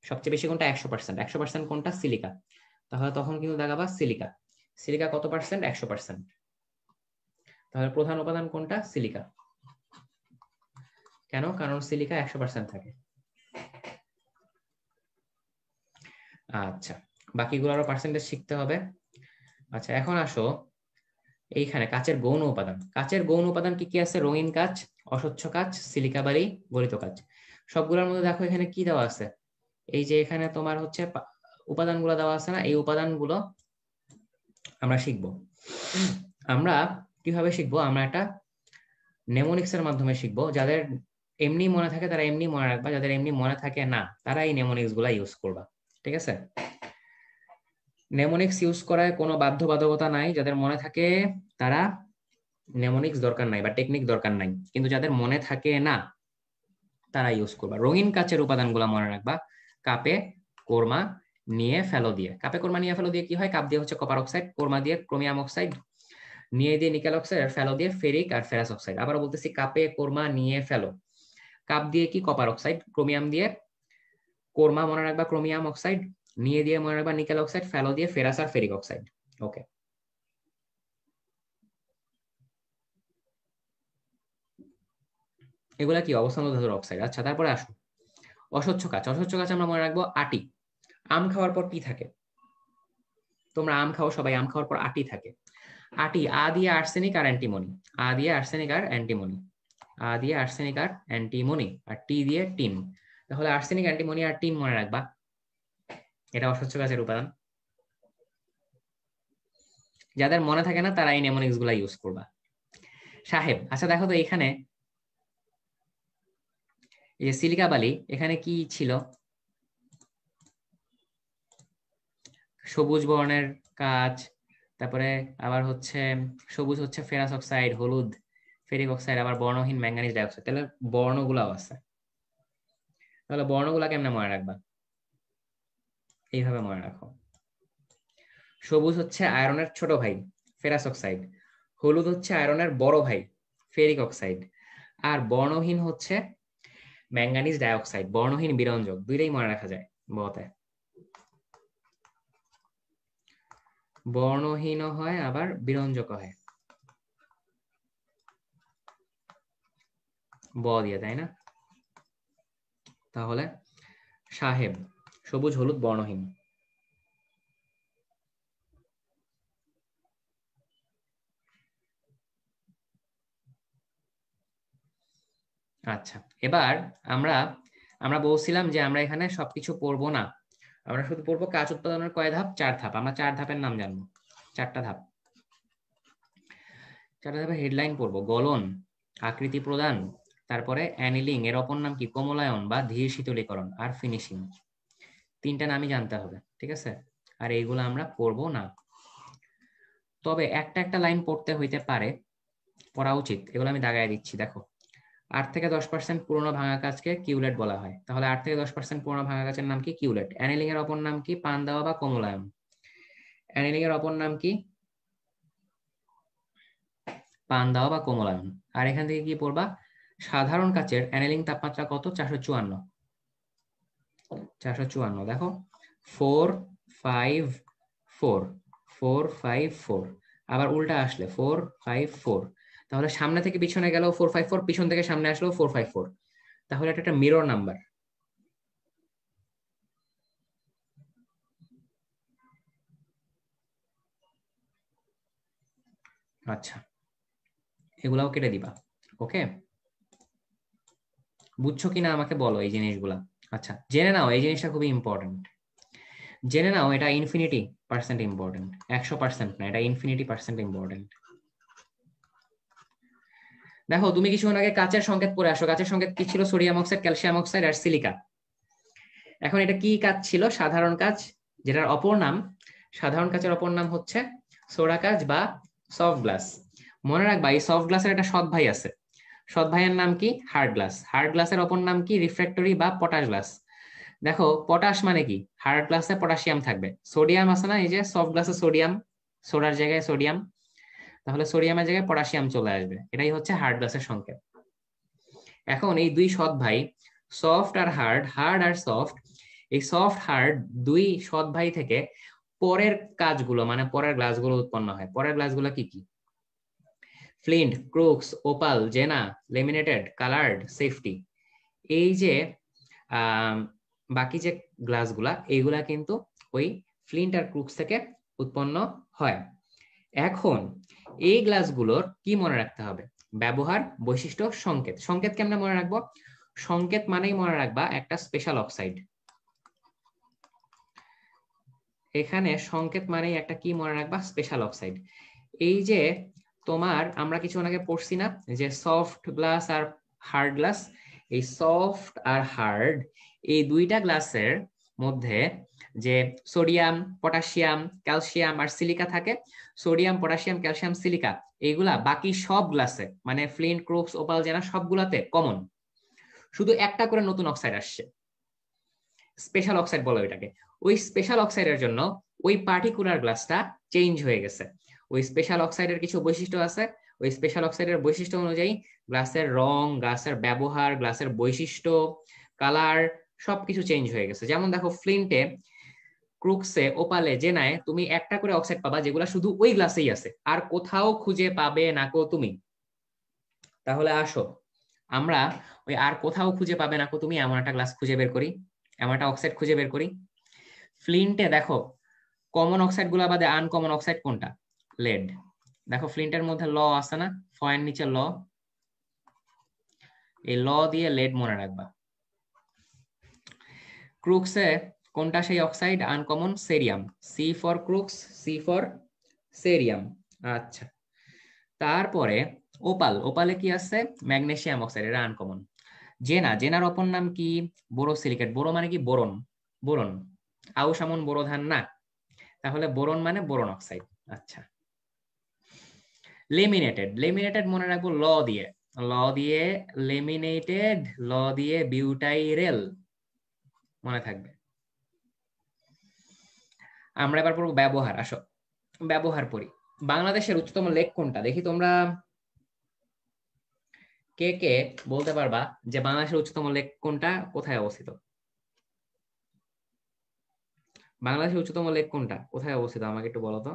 সবচেয়ে বেশি কোনটা একশো পার্সেন্ট একশো পার্সেন্ট কোনটা সিলিকা তাহলে তখন কিন্তু দাগাবা সিলিকা সিলিকা কত পার্সেন্ট একশো পার্সেন্ট তাহলে প্রধান উপাদান কোনটা সিলিকা কেন কারণ সিলিকা একশো পার্সেন্ট থাকে আচ্ছা বাকিগুলো আরো পার্সেন্টেজ শিখতে হবে আচ্ছা এখন আসো এইখানে কাচের গৌণ উপাদান কাচের গৌণ উপাদান কি কি আছে রঙিন কাচ অস্বচ্ছ কাচ সিলিকা বালি গলিত কাচ সবগুলোর মধ্যে দেখো এখানে কি দেওয়া আছে এই যে এখানে তোমার হচ্ছে উপাদানগুলো দেওয়া আছে না এই উপাদানগুলো আমরা শিখব আমরা কিভাবে শিখব আমরা একটা নেমোনিক্সের মাধ্যমে শিখব যাদের এমনি মনে থাকে তারা এমনি মনে রাখবা যাদের এমনি মনে থাকে না তারা এই নেমোনিক্স গুলা ইউজ করবা ঠিক আছে নেমোনিক্স ইউজ করায় কোনো বাধ্যবাধকতা নাই যাদের মনে থাকে তারা নেমোনিক্স দরকার নাই বা টেকনিক দরকার নাই কিন্তু যাদের মনে থাকে না তারা ইউজ করবা রঙিন কাচের উপাদানগুলো মনে রাখবা কাপে কোরমা নিয়ে ফেলো দিয়ে কাপে কোরমা নিয়ে ফেলো দিয়ে কি হয় কাপ দিয়ে হচ্ছে কপার অক্সাইড কোরমা দিয়ে ক্রোমিয়াম অক্সাইড নিয়ে দিয়ে নিকেল অক্সাইড আর ফেলো দিয়ে ফেরিক আর ফেরাস অক্সাইড আবার বলতেছি কাপে কোরমা নিয়ে ফেলো কাপ দিয়ে কি কপার অক্সাইড ক্রোমিয়াম দিয়ে কোরমা মনে রাখবা ক্রোমিয়াম অক্সাইড নিয়ে দিয়ে মনে রাখবা নিকেল অক্সাইড ফেলো দিয়ে ফেরাস আর ফেরিক অক্সাইড ওকে এগুলা কি অবস্থান ধাতুর অক্সাইড আচ্ছা তারপরে আসো অস্বচ্ছ কাঁচ অস্বচ্ছ কাঁচ আমরা মনে রাখবো আটি আম খাওয়ার পর কি থাকে তোমরা আম খাও সবাই আম খাওয়ার পর আটি থাকে আটি আ দিয়ে আর্সেনিক আর অ্যান্টিমনি আ দিয়ে আর্সেনিক আর অ্যান্টিমনি আ দিয়ে আর্সেনিক আর অ্যান্টিমনি আর টি দিয়ে টিন তাহলে আর্সেনিক অ্যান্টিমনি আর টিন মনে রাখবা এটা অস্বচ্ছ গাছের উপাদান যাদের মনে থাকে না তারা এই নেমোনিক্স গুলা ইউজ করবা সাহেব আচ্ছা দেখো তো এখানে এই যে সিলিকা বালি এখানে কি ছিল সবুজ বর্ণের কাজ তারপরে আবার হচ্ছে সবুজ হচ্ছে ফেরাস অক্সাইড হলুদ ফেরিক অক্সাইড আবার বর্ণহীন ম্যাঙ্গানিজ ডাইঅক্সাইড তাহলে বর্ণগুলাও আছে তাহলে বর্ণগুলা কেমনে মনে রাখবা এইভাবে মনে রাখো সবুজ হচ্ছে আয়রনের ছোট ভাই ফেরাস অক্সাইড হলুদ হচ্ছে আয়রনের বড় ভাই ফেরিক অক্সাইড আর বর্ণহীন হচ্ছে ম্যাঙ্গানিজ ডাইঅক্সাইড বর্ণহীন বিরঞ্জক দুইটাই মনে রাখা যায় বতে বর্ণহীন হয় আবার বিরঞ্জক হয় ব দিয়ে তাই না তাহলে সাহেব সবুজ হলুদ বর্ণহীন আচ্ছা এবার আমরা আমরা বলছিলাম যে আমরা এখানে সবকিছু পড়বো না আমরা শুধু পড়বো কাঁচ উৎপাদনের কয় ধাপ চার ধাপ আমরা চার ধাপের নাম জানবো চারটা ধাপ চারটা ধাপে হেডলাইন পড়বো গলন আকৃতি প্রদান তারপরে অ্যানিলিং এর অপর নাম কি কোমলায়ন বা ধীর শীতলীকরণ আর ফিনিশিং তিনটা নামই জানতে হবে ঠিক আছে আর এইগুলো আমরা পড়ব না তবে একটা একটা লাইন পড়তে হইতে পারে পড়া উচিত এগুলো আমি দাগায় দিচ্ছি দেখো আট থেকে দশ পার্সেন্ট পুরোনো ভাঙা কাজকে কিউলেট বলা হয় তাহলে আট থেকে দশ পার্সেন্ট পুরোনো ভাঙা কাজের নাম কি কিউলেট অ্যানেলিং এর অপর নাম কি পান দেওয়া বা কমলায়ন অ্যানেলিং এর অপর নাম কি পান দেওয়া বা কোমলায়ন আর এখান থেকে কি পড়বা সাধারণ কাচের অ্যানেলিং তাপমাত্রা কত চারশো চুয়ান্ন চারশো চুয়ান্ন দেখো four five four four five four আবার উল্টা আসলে ফোর ফাইভ ফোর তাহলে সামনে থেকে পিছনে গেল ফোর ফাইভ ফোর পিছন থেকে সামনে আসলো ফোর ফাইভ ফোর তাহলে এটা একটা মিরর নাম্বার আচ্ছা এগুলাও কেটে দিবা ওকে বুঝছো কিনা আমাকে বলো এই জিনিসগুলা আচ্ছা জেনে নাও এই জিনিসটা খুবই ইম্পর্টেন্ট জেনে নাও এটা ইনফিনিটি পার্সেন্ট ইম্পর্টেন্ট একশো পার্সেন্ট না এটা ইনফিনিটি পার্সেন্ট ইম্পর্টেন্ট দেখো তুমি কিছুক্ষণ আগে কাঁচের সংকেত পড়ে আসো কাঁচের সংকেত কি ছিল সোডিয়াম অক্সাইড ক্যালসিয়াম অক্সাইড আর সিলিকা এখন এটা কি কাজ ছিল সাধারণ কাজ যেটার অপর নাম সাধারণ কাজের অপর নাম হচ্ছে সোডা কাজ বা সফট গ্লাস মনে রাখবা এই সফট গ্লাসের একটা সৎ ভাই আছে সৎ ভাইয়ের নাম কি হার্ড গ্লাস হার্ড গ্লাসের অপর নাম কি রিফ্র্যাক্টরি বা পটাশ গ্লাস দেখো পটাশ মানে কি হার্ড গ্লাসে পটাশিয়াম থাকবে সোডিয়াম আছে না এই যে সফট গ্লাসে সোডিয়াম সোডার জায়গায় সোডিয়াম তাহলে সোডিয়ামের জায়গায় পটাশিয়াম চলে আসবে এটাই হচ্ছে হার্ড গ্লাসের সংকেত এখন এই দুই সৎ ভাই সফট আর হার্ড হার্ড আর সফট এই সফট হার্ড দুই সৎ ভাই থেকে পরের কাজগুলো মানে পরের গ্লাসগুলো উৎপন্ন হয় পরের গ্লাসগুলো কি কি flint Crookes opal Jena laminated coloured safety এই যে বাকি যে গ্লাসগুলা এইগুলা কিন্তু ওই ফ্লিন্ট আর ক্রুক্স থেকে উৎপন্ন হয় এখন এই গ্লাসগুলোর কি মনে রাখতে হবে ব্যবহার বৈশিষ্ট্য সংকেত সংকেত কেমনে মনে রাখবো সংকেত মানেই মনে রাখবা একটা স্পেশাল অক্সাইড এখানে সংকেত মানেই একটা কি মনে রাখবা স্পেশাল অক্সাইড এই যে তোমার আমরা কিছু আগে পড়ছি না যে সফট গ্লাস আর হার্ড গ্লাস এই সফট আর হার্ড এই দুইটা গ্লাসের মধ্যে যে সোডিয়াম পটাশিয়াম ক্যালসিয়াম আর সিলিকা থাকে সোডিয়াম পটাশিয়াম ক্যালসিয়াম সিলিকা এইগুলা বাকি সব গ্লাসে মানে ফ্লিন্ট ক্রোপস ওপাল জেনা সবগুলাতে কমন শুধু একটা করে নতুন অক্সাইড আসছে স্পেশাল অক্সাইড বলো ওইটাকে ওই স্পেশাল অক্সাইডের জন্য ওই পার্টিকুলার গ্লাসটা চেঞ্জ হয়ে গেছে ওই স্পেশাল অক্সাইডের কিছু বৈশিষ্ট্য আছে ওই স্পেশাল অক্সাইডের বৈশিষ্ট্য অনুযায়ী গ্লাসের রং গ্লাসের ব্যবহার গ্লাসের বৈশিষ্ট্য কালার সবকিছু চেঞ্জ হয়ে গেছে যেমন দেখো ফ্লিন্টে ক্রুকসে ওপালে জেনায় তুমি একটা করে অক্সাইড পাবা যেগুলো শুধু ওই গ্লাসেই আছে আর কোথাও খুঁজে পাবে না কো তুমি তাহলে আসো আমরা ওই আর কোথাও খুঁজে পাবে না কো তুমি এমন একটা গ্লাস খুঁজে বের করি এমন একটা অক্সাইড খুঁজে বের করি ফ্লিন্টে দেখো কমন অক্সাইড গুলা বাদে আনকমন অক্সাইড কোনটা লেড দেখো ফ্লিন্টের মধ্যে ল আছে না ফয়ের নিচে ল এই ল দিয়ে লেড মনে রাখবা ক্রুক্সে কোনটা সেই oxide uncommon cerium C for Crookes C for cerium আচ্ছা তারপরে ওপাল ওপালে কি আছে ম্যাগনেশিয়াম অক্সাইড এটা আনকমন জেনা জেনার অপর নাম কি বোরো সিলিকেট বোরো মানে কি বোরন বোরন আউসামন বোরো ধান না তাহলে বোরন মানে বোরন অক্সাইড আচ্ছা লেমিনেটেড লেমিনেটেড মনে রাখবো ল দিয়ে ল দিয়ে লেমিনেটেড ল দিয়ে বিউটাইরেল মনে থাকবে আমরা এবার পড়বো ব্যবহার আসো ব্যবহার পড়ি বাংলাদেশের উচ্চতম লেক কোনটা দেখি তোমরা কে কে বলতে পারবা যে বাংলাদেশের উচ্চতম লেক কোনটা কোথায় অবস্থিত বাংলাদেশের উচ্চতম লেক কোনটা কোথায় অবস্থিত আমাকে একটু বলো তো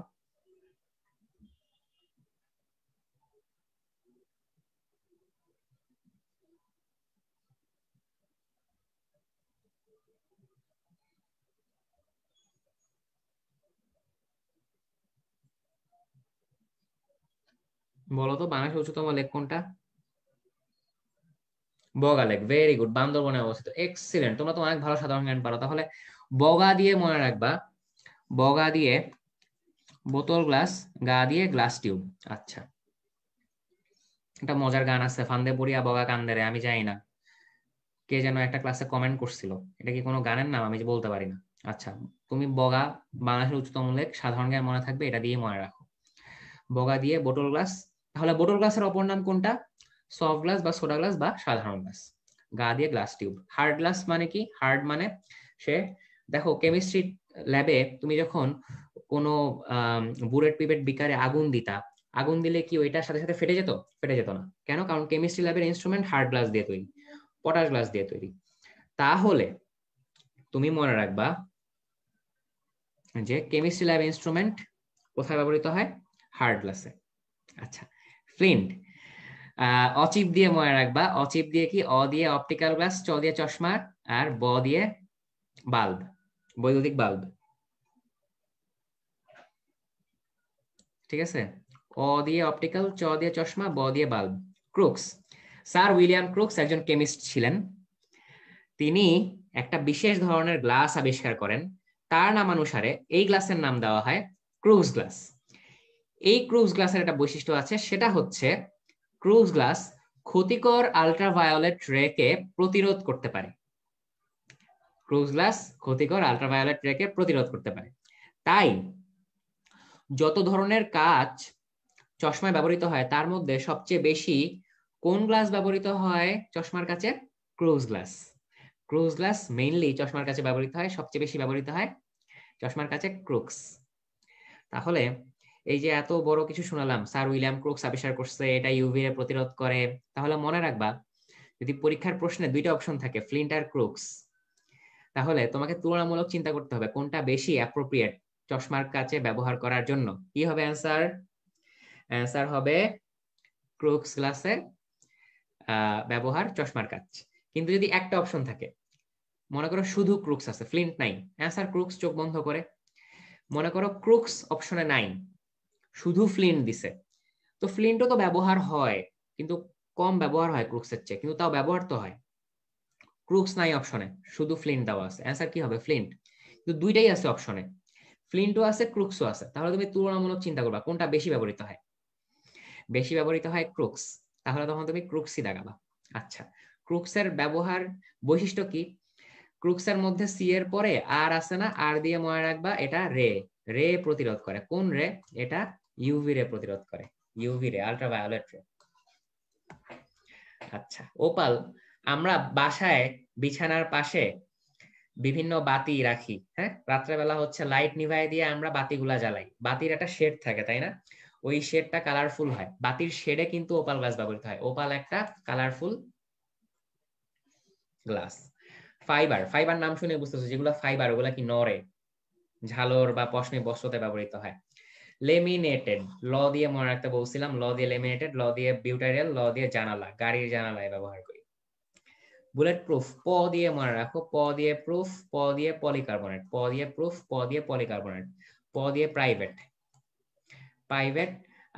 বলতো বাংলাদেশের উচ্চতম লেক কোনটা বগা লেক ভেরি গুড বান্দরবনে অবস্থিত এক্সিলেন্ট তোমরা তো অনেক ভালো সাধারণ জ্ঞান পারো তাহলে বগা দিয়ে মনে রাখবা বগা দিয়ে বোতল গ্লাস গা দিয়ে গ্লাস টিউব আচ্ছা একটা মজার গান আছে ফান্দে পড়িয়া বগা কান্দেরে আমি যাই না কে যেন একটা ক্লাসে কমেন্ট করছিল এটা কি কোনো গানের নাম আমি বলতে পারি না আচ্ছা তুমি বগা বাংলাদেশের উচ্চতম লেখ সাধারণ জ্ঞান মনে থাকবে এটা দিয়ে মনে রাখো বগা দিয়ে বোতল গ্লাস তাহলে বোটল গ্লাসের অপর নাম কোনটা সফট গ্লাস বা সোডা গ্লাস বা সাধারণ গ্লাস গা দিয়ে গ্লাস টিউব হার্ড গ্লাস মানে কি হার্ড মানে সে দেখো কেমিস্ট্রি ল্যাবে তুমি যখন কোনো বুলেট পিপেট বিকারে আগুন দিতা আগুন দিলে কি ওইটার সাথে সাথে ফেটে যেত ফেটে যেত না কেন কারণ কেমিস্ট্রি ল্যাবের ইনস্ট্রুমেন্ট হার্ড গ্লাস দিয়ে তৈরি পটাশ গ্লাস দিয়ে তৈরি তাহলে তুমি মনে রাখবা যে কেমিস্ট্রি ল্যাব ইনস্ট্রুমেন্ট কোথায় ব্যবহৃত হয় হার্ড গ্লাসে আচ্ছা ফ্লিন্ট অচিপ দিয়ে মনে রাখবা অচিপ দিয়ে কি অ দিয়ে অপটিক্যাল গ্লাস চ দিয়ে চশমা আর ব দিয়ে বাল্ব বৈদ্যুতিক বাল্ব ঠিক আছে অ দিয়ে অপটিক্যাল চ দিয়ে চশমা ব দিয়ে bulb Crookes sir William Crookes একজন কেমিস্ট ছিলেন তিনি একটা বিশেষ ধরনের গ্লাস আবিষ্কার করেন তার নামানুসারে এই গ্লাসের নাম দেওয়া হয় ক্রুক্স গ্লাস এই ক্রুজ গ্লাসের একটা বৈশিষ্ট্য আছে সেটা হচ্ছে ক্রুজ গ্লাস ক্ষতিকর আল্ট্রাভায়োলেট রেকে প্রতিরোধ করতে পারে ক্রুজ গ্লাস ক্ষতিকর আলট্রাভায়োলেট রেকে প্রতিরোধ করতে পারে তাই যত ধরনের কাজ চশমায় ব্যবহৃত হয় তার মধ্যে সবচেয়ে বেশি কোন গ্লাস ব্যবহৃত হয় চশমার কাছে Crookes glass Crookes glass mainly চশমার কাছে ব্যবহৃত হয় সবচেয়ে বেশি ব্যবহৃত হয় চশমার কাছে ক্রুক্স তাহলে এই যে এত বড় কিছু শোনালাম স্যার উইলিয়াম ক্রুক্স আবিষ্কার করছে এটা ইউভি রে প্রতিরোধ করে তাহলে মনে রাখবা যদি পরীক্ষার প্রশ্নে দুইটা অপশন থাকে ফ্লিন্ট আর ক্রুকস তাহলে তোমাকে তুলনামূলক চিন্তা করতে হবে কোনটা বেশি অ্যাপ্রোপ্রিয়েট চশমার কাছে ব্যবহার করার জন্য কি হবে অ্যান্সার অ্যান্সার হবে ক্রুকস গ্লাসের ব্যবহার চশমার কাজ কিন্তু যদি একটা অপশন থাকে মনে করো শুধু ক্রুক্স আছে ফ্লিন্ট নাই অ্যান্সার ক্রুক্স চোখ বন্ধ করে মনে করো ক্রুকস অপশনে নাই শুধু ফ্লিন্ট দিছে তো ফ্লিন্টও তো ব্যবহার হয় কিন্তু কম ব্যবহার হয় ক্রুক্সের চেয়ে কিন্তু তাও ব্যবহার তো হয় ক্রুক্স নাই অপশনে শুধু ফ্লিন্ট দেওয়া আছে অ্যান্সার কি হবে ফ্লিন্ট কিন্তু দুইটাই আছে অপশনে ফ্লিন্টও আছে ক্রুক্সও আছে তাহলে তুমি তুলনামূলক চিন্তা করবা কোনটা বেশি ব্যবহৃত হয় বেশি ব্যবহৃত হয় ক্রুক্স তাহলে তখন তুমি ক্রুক্সই দাগাবা আচ্ছা ক্রুক্সের ব্যবহার বৈশিষ্ট্য কি ক্রুক্সের মধ্যে সি এর পরে আর আছে না আর দিয়ে মনে রাখবা এটা রে রে প্রতিরোধ করে কোন রে এটা ইউভি রে প্রতিরোধ করে ইউভি রে আল্ট্রাভায়োলেট রে আচ্ছা ওপাল আমরা বাসায় বিছানার পাশে বিভিন্ন বাতি রাখি হ্যাঁ রাত্রেবেলা হচ্ছে লাইট নিভাই দিয়ে আমরা বাতিগুলা জ্বালাই বাতির একটা শেড থাকে তাই না ওই শেডটা কালারফুল হয় বাতির শেডে কিন্তু ওপাল গ্লাস ব্যবহৃত হয় ওপাল একটা কালারফুল গ্লাস ফাইবার ফাইবার নাম শুনে বুঝতেছো যেগুলো ফাইবার ওগুলা কি নরে ঝালর বা পশমে বস্ত্রতে ব্যবহৃত হয় লেমিনেটেড ল দিয়ে মনে রাখতে বলছিলাম ল দিয়ে লেমিনেটেড ল দিয়ে বিউটারিয়াল ল দিয়ে জানালা গাড়ির জানালায় ব্যবহার করি বুলেট প্রুফ প দিয়ে মনে রাখো প দিয়ে প্রুফ প দিয়ে পলিকার্বনেট প দিয়ে প্রুফ প দিয়ে পলিকার্বনেট প দিয়ে প্রাইভেট প্রাইভেট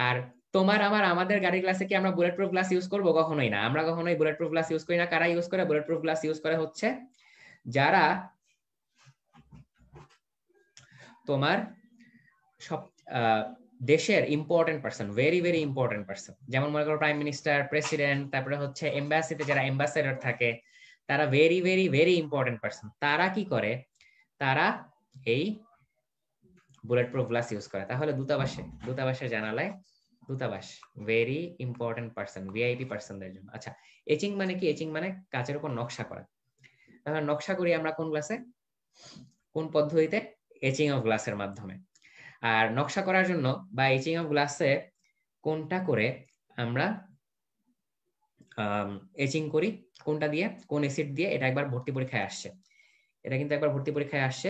আর তোমার আমার আমাদের গাড়ির গ্লাসে কি আমরা বুলেট প্রুফ গ্লাস ইউজ করব কখনোই না আমরা কখনোই বুলেট প্রুফ গ্লাস ইউজ করি না কারা ইউজ করে বুলেট প্রুফ গ্লাস ইউজ করে হচ্ছে যারা তোমার সব দেশের important person very very important person যেমন মনে করো প্রাইম মিনিস্টার প্রেসিডেন্ট তারপরে হচ্ছে এম্বাসিতে যারা অ্যাম্বাসেডর থাকে তারা very very very important person তারা কি করে তারা এই বুলেট প্রুফ গ্লাস ইউজ করে তাহলে দূতাবাসে দূতাবাসে জানালায় দূতাবাস ভেরি ইম্পর্টেন্ট পার্সন ভিআইপি পার্সনদের জন্য আচ্ছা এচিং মানে কি এচিং মানে কাচের উপর নকশা করা তাহলে নকশা করি আমরা কোন গ্লাসে কোন পদ্ধতিতে এচিং অফ গ্লাসের মাধ্যমে আর নকশা করার জন্য বা এইচিং অফ গ্লাসে কোনটা করে আমরা এচিং করি কোনটা দিয়ে কোন এসিড দিয়ে এটা একবার ভর্তি পরীক্ষায় আসছে এটা কিন্তু একবার ভর্তি পরীক্ষায় আসছে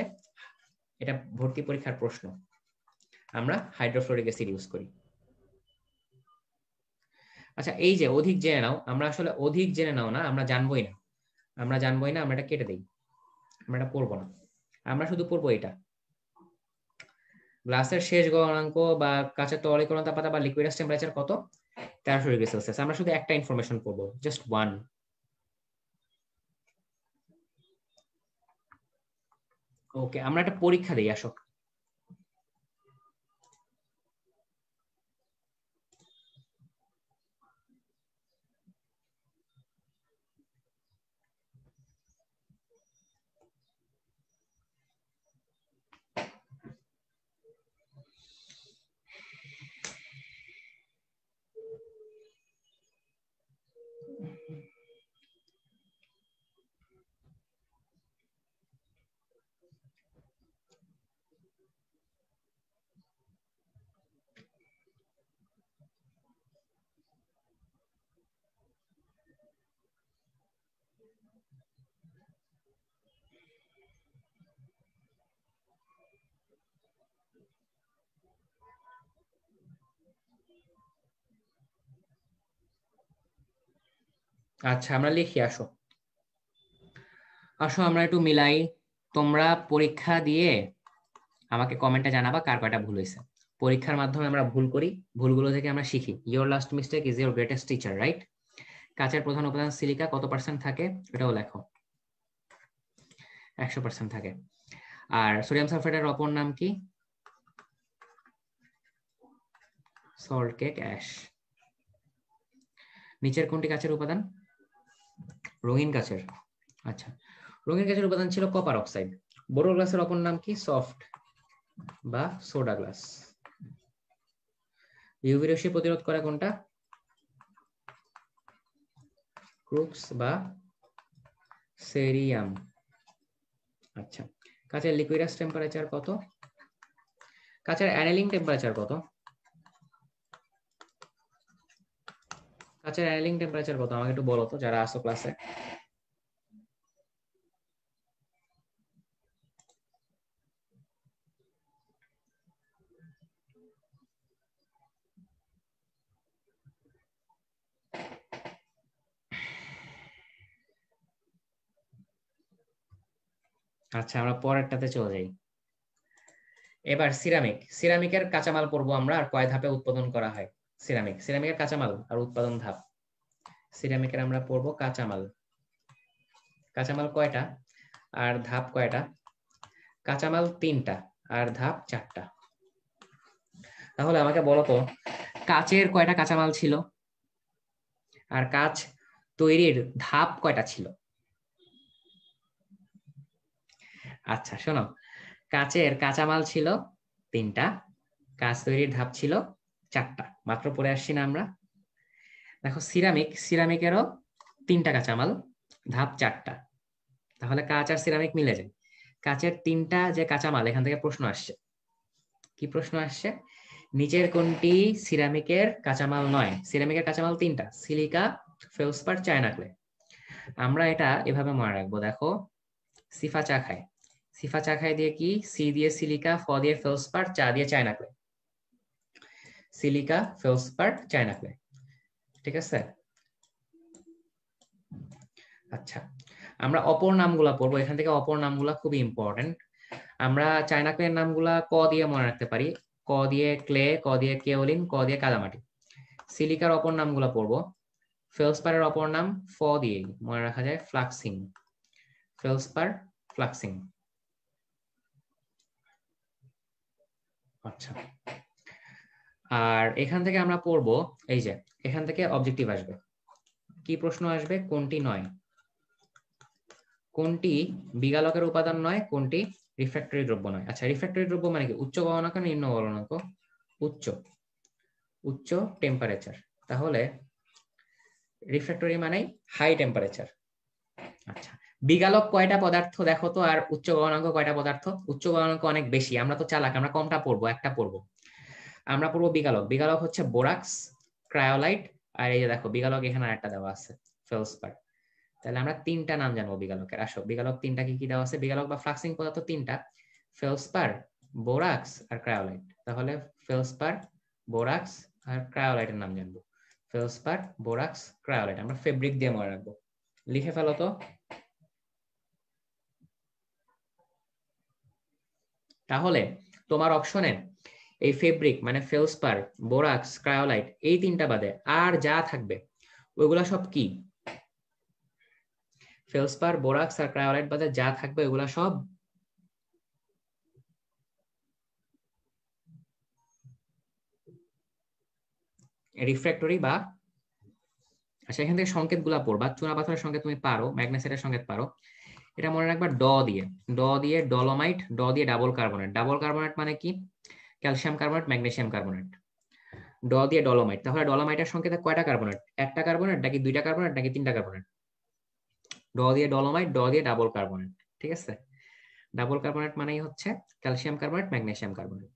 এটা ভর্তি পরীক্ষার প্রশ্ন আমরা হাইড্রোফ্লোরিক অ্যাসিড ইউজ করি আচ্ছা এই যে অধিক জেনে নাও আমরা আসলে অধিক জেনে নাও না আমরা জানবোই না আমরা জানবোই না আমরা এটা কেটে দিই আমরা এটা পড়বো না আমরা শুধু পড়বো এটা গ্লাসের শেষ গলনাঙ্ক বা কাঁচের তরলে তাপমাত্রা বা লিকুইডাস টেম্পারেচার কত তেরোশো ডিগ্রি সেলসিয়াস আমরা শুধু একটা ইনফরমেশন পড়বো জাস্ট ওয়ান ওকে আমরা একটা পরীক্ষা দিই আসো আচ্ছা আমরা লিখি আসো আসো আমরা একটু মিলাই তোমরা পরীক্ষা দিয়ে আমাকে কমেন্টে জানাবা কার কয়টা ভুল হয়েছে পরীক্ষার মাধ্যমে আমরা ভুল করি ভুলগুলো থেকে আমরা শিখি your last mistake is your greatest teacher right কাঁচের প্রধান উপাদান সিলিকা কত পার্সেন্ট থাকে এটাও লেখো একশো পার্সেন্ট থাকে আর সোডিয়াম সালফেটের অপর নাম কি সল্ট কেক অ্যাশ নিচের কোনটি কাঁচের উপাদান রঙিন গাছের আচ্ছা রঙিন গাছের উপাদান ছিল কপার অক্সাইড বড় গ্লাসের অপর নাম কি সফট বা সোডা গ্লাস ইউভি রশ্মি প্রতিরোধ করে কোনটা ক্রুক্স বা সেরিয়াম আচ্ছা কাঁচের লিকুইডাস টেম্পারেচার কত কাঁচের অ্যানেলিং টেম্পারেচার কত আচ্ছা রাইলিং টেম্পারেচার কত আমাকে একটু বলো তো যারা আসো ক্লাসে আচ্ছা আমরা পরেরটাতে চলে যাই এবার সিরামিক সিরামিকের কাঁচামাল পড়বো আমরা আর কয় ধাপে উৎপাদন করা হয় সিরামিক সিরামিকের কাঁচামাল আর উৎপাদন ধাপ সিরামিকের আমরা পড়ব কাঁচামাল কাঁচামাল কয়টা আর ধাপ কয়টা কাঁচামাল তিনটা আর ধাপ চারটা তাহলে আমাকে বলো তো কাচের কয়টা কাঁচামাল ছিল আর কাচ তৈরির ধাপ কয়টা ছিল আচ্ছা শোনো কাচের কাঁচামাল ছিল তিনটা কাঁচ তৈরির ধাপ ছিল চারটা মাত্র পড়ে আসছি না আমরা দেখো সিরামিক সিরামিকেরও তিনটা কাঁচামাল ধাপ চারটা তাহলে কাঁচ আর সিরামিক মিলে যায় কাঁচের তিনটা যে কাঁচামাল এখান থেকে প্রশ্ন আসছে কি প্রশ্ন আসছে নিচের কোনটি সিরামিকের কাঁচামাল নয় সিরামিকের কাঁচামাল তিনটা সিলিকা ফেউসপার চায়না ক্লে আমরা এটা এভাবে মনে রাখবো দেখো সিফা চা খায় সিফা চা খায় দিয়ে কি সি দিয়ে সিলিকা ফ দিয়ে ফেউসপার চা দিয়ে china clay silica feldspar china clay ঠিক আছে আচ্ছা আমরা অপর নামগুলা পড়বো এখান থেকে অপর নামগুলা খুবই ইম্পর্টেন্ট আমরা চায়না ক্লের নামগুলা ক দিয়ে মনে রাখতে পারি ক দিয়ে ক্লে ক দিয়ে কেওলিন ক দিয়ে কাদামাটি সিলিকার অপর নামগুলা পড়বো ফেলসপারের অপর নাম ফ দিয়ে মনে রাখা যায় ফ্লাক্সিং ফেলসপার ফ্লাক্সিং আচ্ছা আর এখান থেকে আমরা পড়ব এই যে এখান থেকে অবজেক্টিভ আসবে কি প্রশ্ন আসবে কোনটি নয় কোনটি বিগালকের উপাদান নয় কোনটি রিফ্র্যাক্টরি দ্রব্য নয় আচ্ছা রিফ্র্যাক্টরি দ্রব্য মানে কি উচ্চ গণনাঙ্ক নিম্ন গণনাঙ্ক উচ্চ উচ্চ টেম্পারেচার তাহলে রিফ্র্যাক্টরি মানে হাই টেম্পারেচার আচ্ছা বিগালক কয়টা পদার্থ দেখো তো আর উচ্চ গণনাঙ্ক কয়টা পদার্থ উচ্চ গণনাঙ্ক অনেক বেশি আমরা তো চালাক আমরা কমটা পড়বো একটা পড়বো আমরা পড়বো বিগালক বিগালক হচ্ছে বোরাক্স ক্রায়োলাইট আর এই যে দেখো বিগালক এখানে আরেকটা দেওয়া আছে ফেলসপার তাহলে আমরা তিনটা নাম জানবো বিগালকের আসো বিগালক তিনটা কি কি দেওয়া আছে বিগালক বা ফ্লাক্সিং পদার্থ তিনটা ফেলসপার বোরাক্স আর ক্রায়োলাইট তাহলে ফেলসপার বোরাক্স আর ক্রায়োলাইটের নাম জানবো ফেলসপার বোরাক্স ক্রায়োলাইট আমরা ফেব্রিক দিয়ে মনে রাখবো লিখে ফেলো তো তাহলে তোমার অপশনে এই ফেব্রিক মানে ফেলসপার বোরাক্স ক্রায়োলাইট এই তিনটা বাদে আর যা থাকবে ওইগুলা সব কি ফেলসপার বোরাক্স আর ক্রায়োলাইট বাদে যা থাকবে ওইগুলা সব রিফ্র্যাক্টরি বা আচ্ছা এখান থেকে সংকেত গুলা পড়বা চুনা পাথরের সংকেত তুমি পারো ম্যাগনেসাইটের সংকেত পারো এটা মনে রাখবা ড দিয়ে ড দিয়ে ডলোমাইট ড দিয়ে ডাবল কার্বনেট ডাবল কার্বনেট মানে কি ক্যালসিয়াম কার্বনেট ম্যাগনেসিয়াম কার্বনেট ড দিয়ে ডলোমাইট তাহলে ডলোমাইটের সংকেত কয়টা কার্বনেট একটা কার্বনেট নাকি দুইটা কার্বনেট নাকি তিনটা কার্বনেট ড দিয়ে ডলোমাইট ড দিয়ে ডাবল কার্বনেট ঠিক আছে ডাবল কার্বনেট মানেই হচ্ছে ক্যালসিয়াম কার্বনেট ম্যাগনেসিয়াম কার্বনেট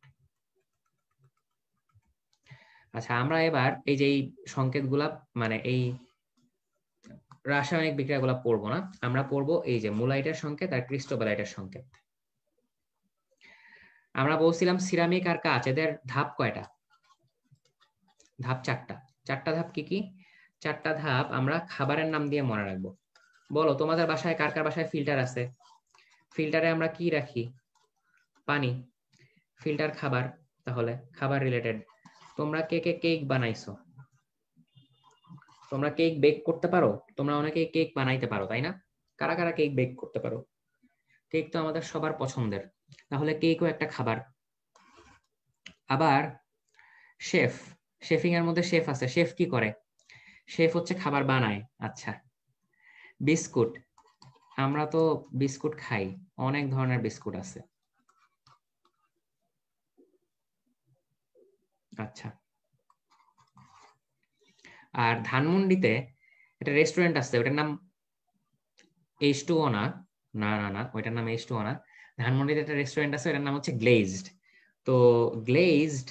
আচ্ছা আমরা এবার এই যে সংকেত সংকেতগুলা মানে এই রাসায়নিক বিক্রিয়াগুলা পড়বো না আমরা পড়বো এই যে মুলাইটের সংকেত আর ক্রিস্টোবেলাইটের সংকেত আমরা বলছিলাম সিরামিক আর কাচ এদের ধাপ কয়টা ধাপ চারটা চারটা ধাপ কি কি চারটা ধাপ আমরা খাবারের নাম দিয়ে মনে রাখবো বলো তোমাদের বাসায় কার কার বাসায় ফিল্টার আছে ফিল্টারে আমরা কি রাখি পানি ফিল্টার খাবার তাহলে খাবার রিলেটেড তোমরা কে কে কেক বানাইছো তোমরা কেক বেক করতে পারো তোমরা অনেকে কেক বানাইতে পারো তাই না কারা কারা কেক বেক করতে পারো কেক তো আমাদের সবার পছন্দের তাহলে কেকও একটা খাবার আবার শেফ শেফিং এর মধ্যে শেফ আছে শেফ কি করে শেফ হচ্ছে খাবার বানায় আচ্ছা বিস্কুট আমরা তো বিস্কুট খাই অনেক ধরনের বিস্কুট আছে আচ্ছা আর ধানমন্ডিতে একটা রেস্টুরেন্ট আছে ওটার নাম এইচ টু না না না না ওইটার নাম এইচ টু না ধানমন্ডিতে একটা রেস্টুরেন্ট আছে এটার নাম হচ্ছে গ্লেজড তো গ্লেজড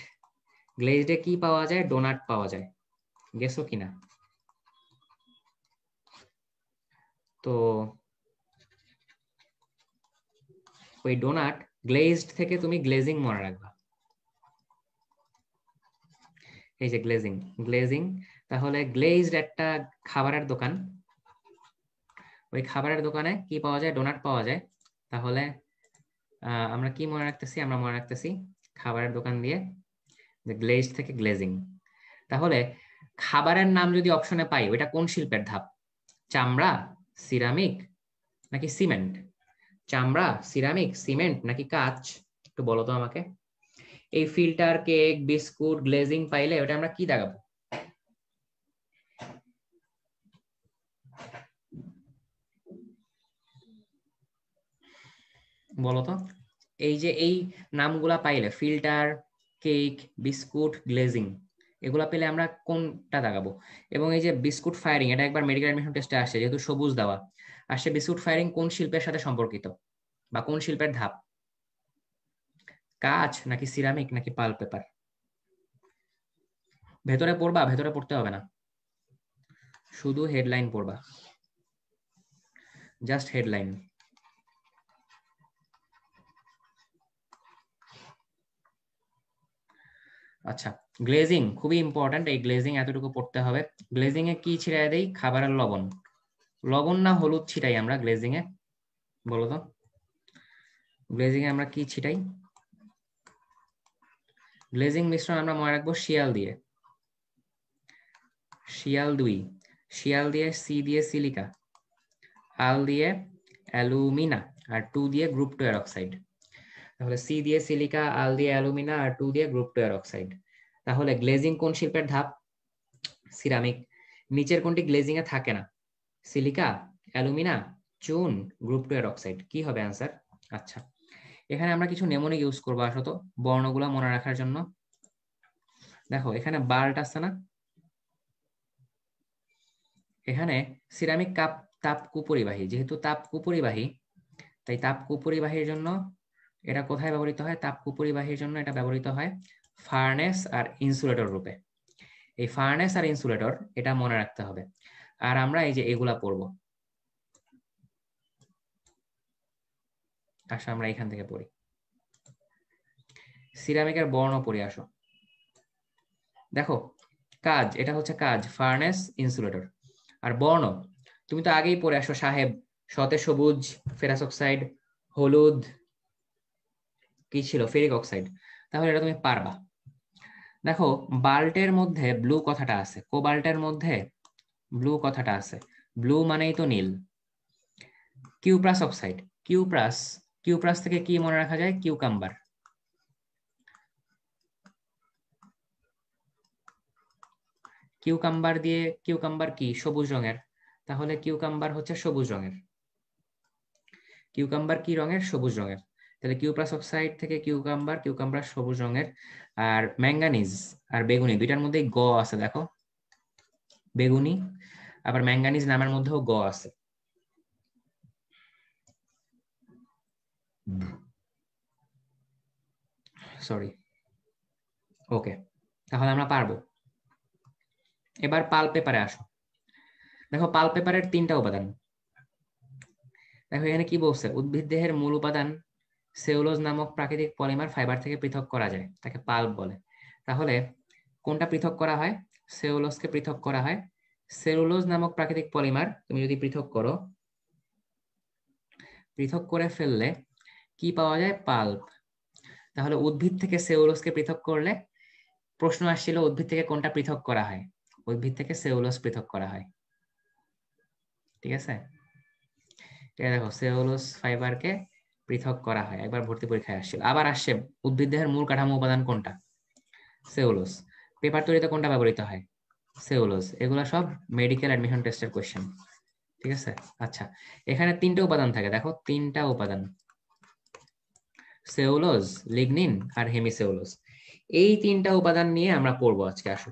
গ্লেজডে কি পাওয়া যায় ডোনাট পাওয়া যায় গেছো কিনা তো ওই ডোনাট গ্লেজড থেকে তুমি গ্লেজিং মনে রাখবা এই যে গ্লেজিং গ্লেজিং তাহলে গ্লেজড একটা খাবারের দোকান ওই খাবারের দোকানে কি পাওয়া যায় ডোনাট পাওয়া যায় তাহলে আমরা কি মনে রাখতেছি আমরা মনে রাখতেছি খাবারের দোকান দিয়ে যে গ্লেজ থেকে গ্লেজিং তাহলে খাবারের নাম যদি অপশনে পাই ওইটা কোন শিল্পের ধাপ চামড়া সিরামিক নাকি সিমেন্ট চামড়া সিরামিক সিমেন্ট নাকি কাঁচ একটু বলো তো আমাকে এই ফিল্টার কেক বিস্কুট গ্লেজিং পাইলে ওটা আমরা কি দাগাবো বলতো এই যে এই নামগুলা পাইলে ফিল্টার কেক বিস্কুট গ্লেজিং এগুলা পেলে আমরা কোনটা দাগাবো এবং এই যে বিস্কুট ফায়ারিং এটা একবার মেডিকেল অ্যাডমিশন টেস্টে আসে যেহেতু সবুজ দেওয়া আসে বিস্কুট ফায়ারিং কোন শিল্পের সাথে সম্পর্কিত বা কোন শিল্পের ধাপ কাজ নাকি সিরামিক নাকি পাল পেপার ভেতরে পড়বা ভেতরে পড়তে হবে না শুধু হেডলাইন পড়বা জাস্ট হেডলাইন আচ্ছা গ্লেজিং খুবই ইম্পর্টেন্ট এই গ্লেজিং এতটুকু পড়তে হবে গ্লেজিং এ কি ছিটাই দেই খাবারের লবণ লবণ না হলুদ ছিটাই আমরা গ্লেজিং এ বলো তো গ্লেজিং এ আমরা কি ছিটাই গ্লেজিং মিশ্রণ আমরা মনে রাখবো শিয়াল দিয়ে শিয়াল দুই শিয়াল দিয়ে সি দিয়ে সিলিকা আল দিয়ে অ্যালুমিনা আর টু দিয়ে গ্রুপ টু অক্সাইড তাহলে সি দিয়ে সিলিকা আল দিয়ে অ্যালুমিনা আর টু দিয়ে গ্রুপ টু এর অক্সাইড তাহলে গ্লেজিং কোন শিল্পের ধাপ সিরামিক নিচের কোনটি গ্লেজিং এ থাকে না সিলিকা অ্যালুমিনা চুন গ্রুপ টু এর অক্সাইড কি হবে অ্যান্সার আচ্ছা এখানে আমরা কিছু নেমোনিক ইউজ করবো আসত বর্ণগুলো মনে রাখার জন্য দেখো এখানে বাল্ট আছে না এখানে সিরামিক কাপ তাপ কুপরিবাহী যেহেতু তাপ কুপরিবাহী তাই তাপ কুপরিবাহীর জন্য এটা কোথায় ব্যবহৃত হয় তাপ কুপরিবাহীর জন্য এটা ব্যবহৃত হয় ফার্নেস আর ইনসুলেটর রূপে এই ফার্নেস আর ইনসুলেটর এটা মনে রাখতে হবে আর আমরা এই যে এগুলা পড়ব আসো আমরা এখান থেকে পড়ি সিরামিকের বর্ণ পড়ি আসো দেখো কাজ এটা হচ্ছে কাজ ফার্নেস ইনসুলেটর আর বর্ণ তুমি তো আগেই পড়ে আসো সাহেব সতে সবুজ ফেরাস অক্সাইড হলুদ কি ছিল ফেরিক অক্সাইড তাহলে এটা তুমি পারবা দেখো বাল্টের মধ্যে ব্লু কথাটা আছে কোবাল্টের মধ্যে ব্লু কথাটা আছে ব্লু মানেই তো নীল কিউপ্রাস অক্সাইড কিউপ্রাস কিউপ্রাস থেকে কি মনে রাখা যায় কিউকাম্বার কিউকাম্বার দিয়ে কিউকাম্বার কি সবুজ রঙের তাহলে কিউকাম্বার হচ্ছে সবুজ রঙের কিউকাম্বার কি রঙের সবুজ রঙের তাহলে কিউপ্লাস অক্সাইড থেকে কিউকাম্বার কিউকাম্বার সবুজ রঙের আর ম্যাঙ্গানিজ আর বেগুনি দুইটার মধ্যে গ আছে দেখো বেগুনি আবার ম্যাঙ্গানিজ নামের মধ্যেও গ আছে সরি ওকে তাহলে আমরা পারবো এবার পাল পেপারে আসো দেখো পাল পেপারের তিনটা উপাদান দেখো এখানে কি বলছে উদ্ভিদ দেহের মূল উপাদান সেলুলোজ নামক প্রাকৃতিক পলিমার ফাইবার থেকে পৃথক করা যায় তাকে পাল্প বলে তাহলে কোনটা পৃথক করা হয় সেলুলোজকে পৃথক করা হয় সেলুলোজ নামক প্রাকৃতিক পলিমার তুমি যদি পৃথক করো পৃথক করে ফেললে কি পাওয়া যায় পাল্প তাহলে উদ্ভিদ থেকে সেউলোসকে পৃথক করলে প্রশ্ন আসছিল উদ্ভিদ থেকে কোনটা পৃথক করা হয় উদ্ভিদ থেকে সেউলোস পৃথক করা হয় ঠিক আছে দেখো সেউলোস ফাইবারকে পৃথক করা হয় একবার ভর্তি পরীক্ষায় আসছিল আবার আসছে উদ্ভিদ দেহের মূল কাঠামো উপাদান কোনটা সেউলোস পেপার তৈরিতে কোনটা ব্যবহৃত হয় সেউলোস এগুলো সব মেডিকেল অ্যাডমিশন টেস্টের কোয়েশ্চেন ঠিক আছে আচ্ছা এখানে তিনটা উপাদান থাকে দেখো তিনটা উপাদান সেউলোজ লিগনিন আর হেমিসেউলোজ এই তিনটা উপাদান নিয়ে আমরা পড়ব আজকে আসো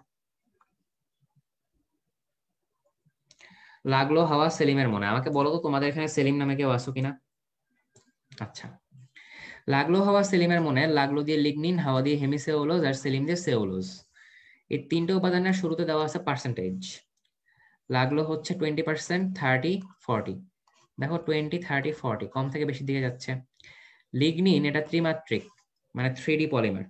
লাগলো হাওয়া সেলিমের মনে আমাকে বলো তো তোমাদের এখানে সেলিম নামে কেউ আসো কিনা আচ্ছা লাগলো হাওয়া সেলিমের মনে লাগলো দিয়ে লিগনিন হাওয়া দিয়ে হেমিসেওলোজ আর সেলিম দিয়ে সেওলোজ এই তিনটে উপাদানের শুরুতে দেওয়া আছে পার্সেন্টেজ লাগলো হচ্ছে টোয়েন্টি পার্সেন্ট থার্টি ফর্টি দেখো টোয়েন্টি থার্টি ফর্টি কম থেকে বেশি দিকে যাচ্ছে লিগনিন এটা ত্রিমাত্রিক মানে থ্রি ডি পলিমার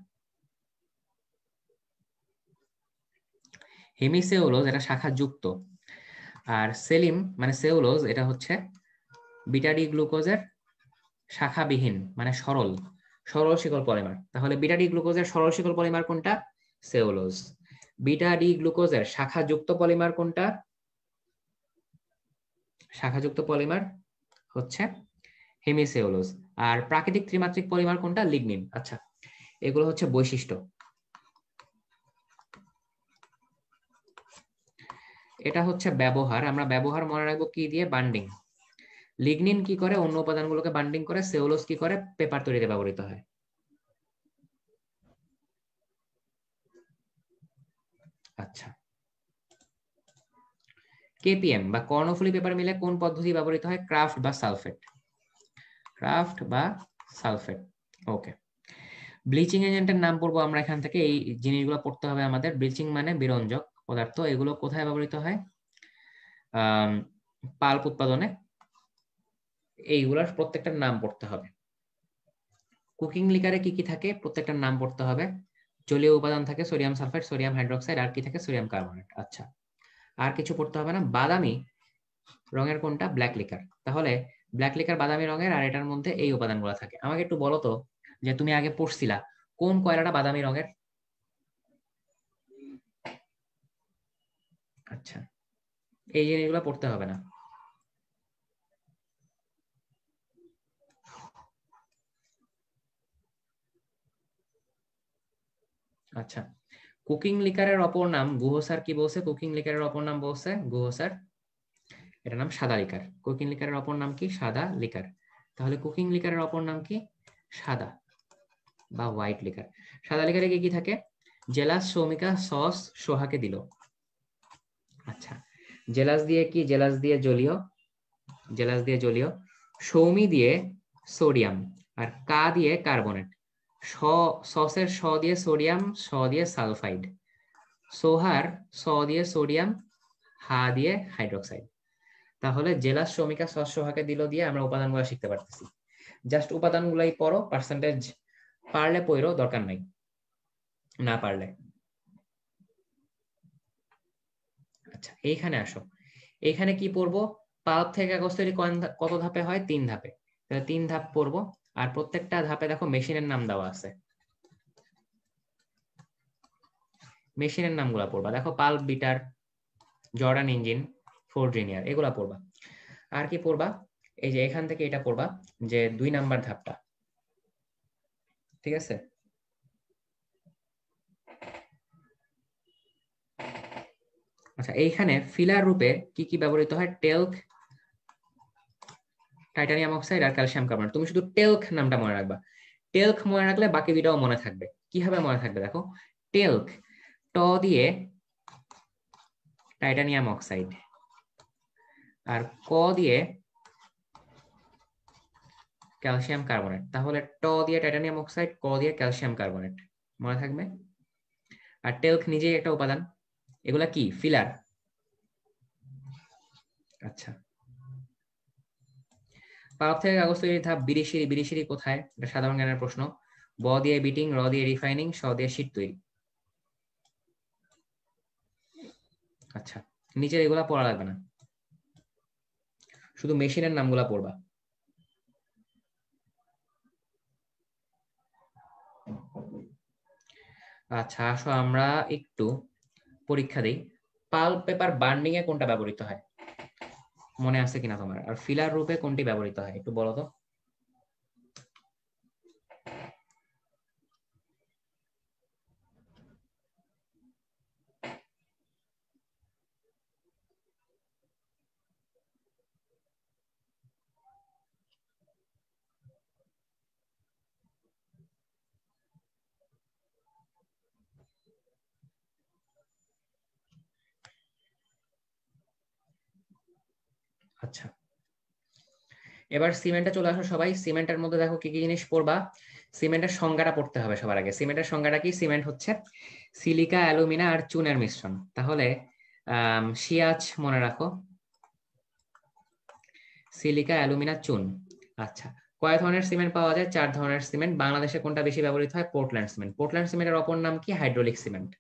হেমিসেওলোজ এটা শাখা যুক্ত আর সেলিম মানে সেওলোজ এটা হচ্ছে বিটাডি গ্লুকোজের শাখাবিহীন মানে সরল সরল শিকল পলিমার তাহলে বিটা ডি গ্লুকোজের সরল শিকল পলিমার কোনটা সেলুলোজ বিটা ডি গ্লুকোজের শাখাযুক্ত পলিমার কোনটা শাখাযুক্ত পলিমার হচ্ছে হেমিসেলুলোজ আর প্রাকৃতিক ত্রিমাত্রিক পলিমার কোনটা লিগনিন আচ্ছা এগুলো হচ্ছে বৈশিষ্ট্য এটা হচ্ছে ব্যবহার আমরা ব্যবহার মনে রাখবো কি দিয়ে বান্ডিং লিগনিন কি করে অন্য উপাদানগুলোকে বান্ডিং করে সেলুলোজ কি করে পেপার তৈরিতে ব্যবহৃত হয় আচ্ছা কেপিএম বা কর্ণফুলি পেপার মিলে কোন পদ্ধতি ব্যবহৃত হয় ক্রাফট বা সালফেট ক্রাফট বা সালফেট ওকে ব্লিচিং এজেন্টের নাম পড়বো আমরা এখান থেকে এই জিনিসগুলো পড়তে হবে আমাদের ব্লিচিং মানে বিরঞ্জক পদার্থ এগুলো কোথায় ব্যবহৃত হয় পাল্প উৎপাদনে এইগুলার প্রত্যেকটার নাম পড়তে হবে কুকিং লিকারে কি কি থাকে প্রত্যেকটার নাম পড়তে হবে জলীয় উপাদান থাকে সোডিয়াম সালফেট সোডিয়াম হাইড্রোক্সাইড আর কি থাকে সোডিয়াম কার্বনেট আচ্ছা আর কিছু পড়তে হবে না বাদামি রঙের কোনটা ব্ল্যাক লিকার তাহলে ব্ল্যাক লিকার বাদামি রঙের আর এটার মধ্যে এই উপাদানগুলো থাকে আমাকে একটু বলো তো যে তুমি আগে পড়ছিলা কোন কয়লাটা বাদামি রঙের আচ্ছা এই জিনিসগুলো পড়তে হবে না আচ্ছা কুকিং লিকারের অপর নাম গুহসার কি বলছে কুকিং লিকারের অপর নাম বলছে গুহসার এটার নাম সাদা লিকার কুকিং লিকারের অপর নাম কি সাদা লিকার তাহলে কুকিং লিকারের অপর নাম কি সাদা বা হোয়াইট লিকার সাদা লিকারে কি কি থাকে জেলাস সৌমিকা সস সোহাকে দিল আচ্ছা জেলাস দিয়ে কি জেলাস দিয়ে জলীয় জেলাস দিয়ে জলীয় সৌমি দিয়ে সোডিয়াম আর কা দিয়ে কার্বনেট স সসের স দিয়ে সোডিয়াম স দিয়ে সালফাইড সোহার স দিয়ে সোডিয়াম হা দিয়ে হাইড্রোক্সাইড তাহলে জেলা শ্রমিকা সস সোহাকে দিল দিয়ে আমরা উপাদানগুলো শিখতে পারতেছি জাস্ট উপাদানগুলাই পড়ো পার্সেন্টেজ পারলে পড়ো দরকার নাই না পারলে আচ্ছা এইখানে আসো এখানে কি পড়বো পাল্প থেকে কত ধাপে হয় তিন ধাপে তিন ধাপ পড়বো আর প্রত্যেকটা ধাপে দেখো মেশিনের নাম দেওয়া আছে মেশিনের গুলা পড়বা দেখো pulp beater Jordan engine Fourdrinier এগুলা পড়বা আর কি পড়বা এই যে এখান থেকে এটা পড়বা যে দুই নাম্বার ধাপটা ঠিক আছে আচ্ছা এইখানে ফিলার রূপে কি কি ব্যবহৃত হয় টেলক টাইটানিয়াম অক্সাইড আর ক্যালসিয়াম কার্বনেট তুমি শুধু টেলক নামটা মনে রাখবা টেলক মনে রাখলে বাকি দুটাও মনে থাকবে কিভাবে মনে থাকবে দেখো টেলক ট দিয়ে টাইটানিয়াম অক্সাইড আর ক দিয়ে ক্যালসিয়াম কার্বনেট তাহলে ট দিয়ে টাইটানিয়াম অক্সাইড ক দিয়ে ক্যালসিয়াম কার্বনেট মনে থাকবে আর টেলক নিজেই একটা উপাদান এগুলা কি ফিলার আচ্ছা পাপ থেকে কাগজ তৈরি ধাপ বিরিশিরি বিরিশিরি কোথায় এটা সাধারণ জ্ঞানের প্রশ্ন ব দিয়ে বিটিং র দিয়ে রিফাইনিং স দিয়ে শীত তৈরি আচ্ছা নিচের এগুলা পড়া লাগবে না শুধু মেশিনের নামগুলা পড়বা আচ্ছা আসো আমরা একটু পরীক্ষা দিই পাল পেপার বার্নিং এ কোনটা ব্যবহৃত হয় মনে আছে কিনা তোমার আর ফিলার রূপে কোনটি ব্যবহৃত হয় একটু বলো তো এবার সিমেন্টে চলে আসো সবাই সিমেন্টের মধ্যে দেখো কি কি জিনিস পড়বা সিমেন্টের সংজ্ঞাটা পড়তে হবে সবার আগে সিমেন্টের সংজ্ঞাটা কি সিমেন্ট হচ্ছে সিলিকা অ্যালুমিনা আর চুনের মিশ্রণ তাহলে সিয়াচ মনে রাখো সিলিকা অ্যালুমিনা চুন আচ্ছা কয় ধরনের সিমেন্ট পাওয়া যায় চার ধরনের সিমেন্ট বাংলাদেশে কোনটা বেশি ব্যবহৃত হয় পোর্টল্যান্ড সিমেন্ট পোর্টল্যান্ড সিমেন্টের অপর নাম কি হাইড্রোলিক সিমেন্ট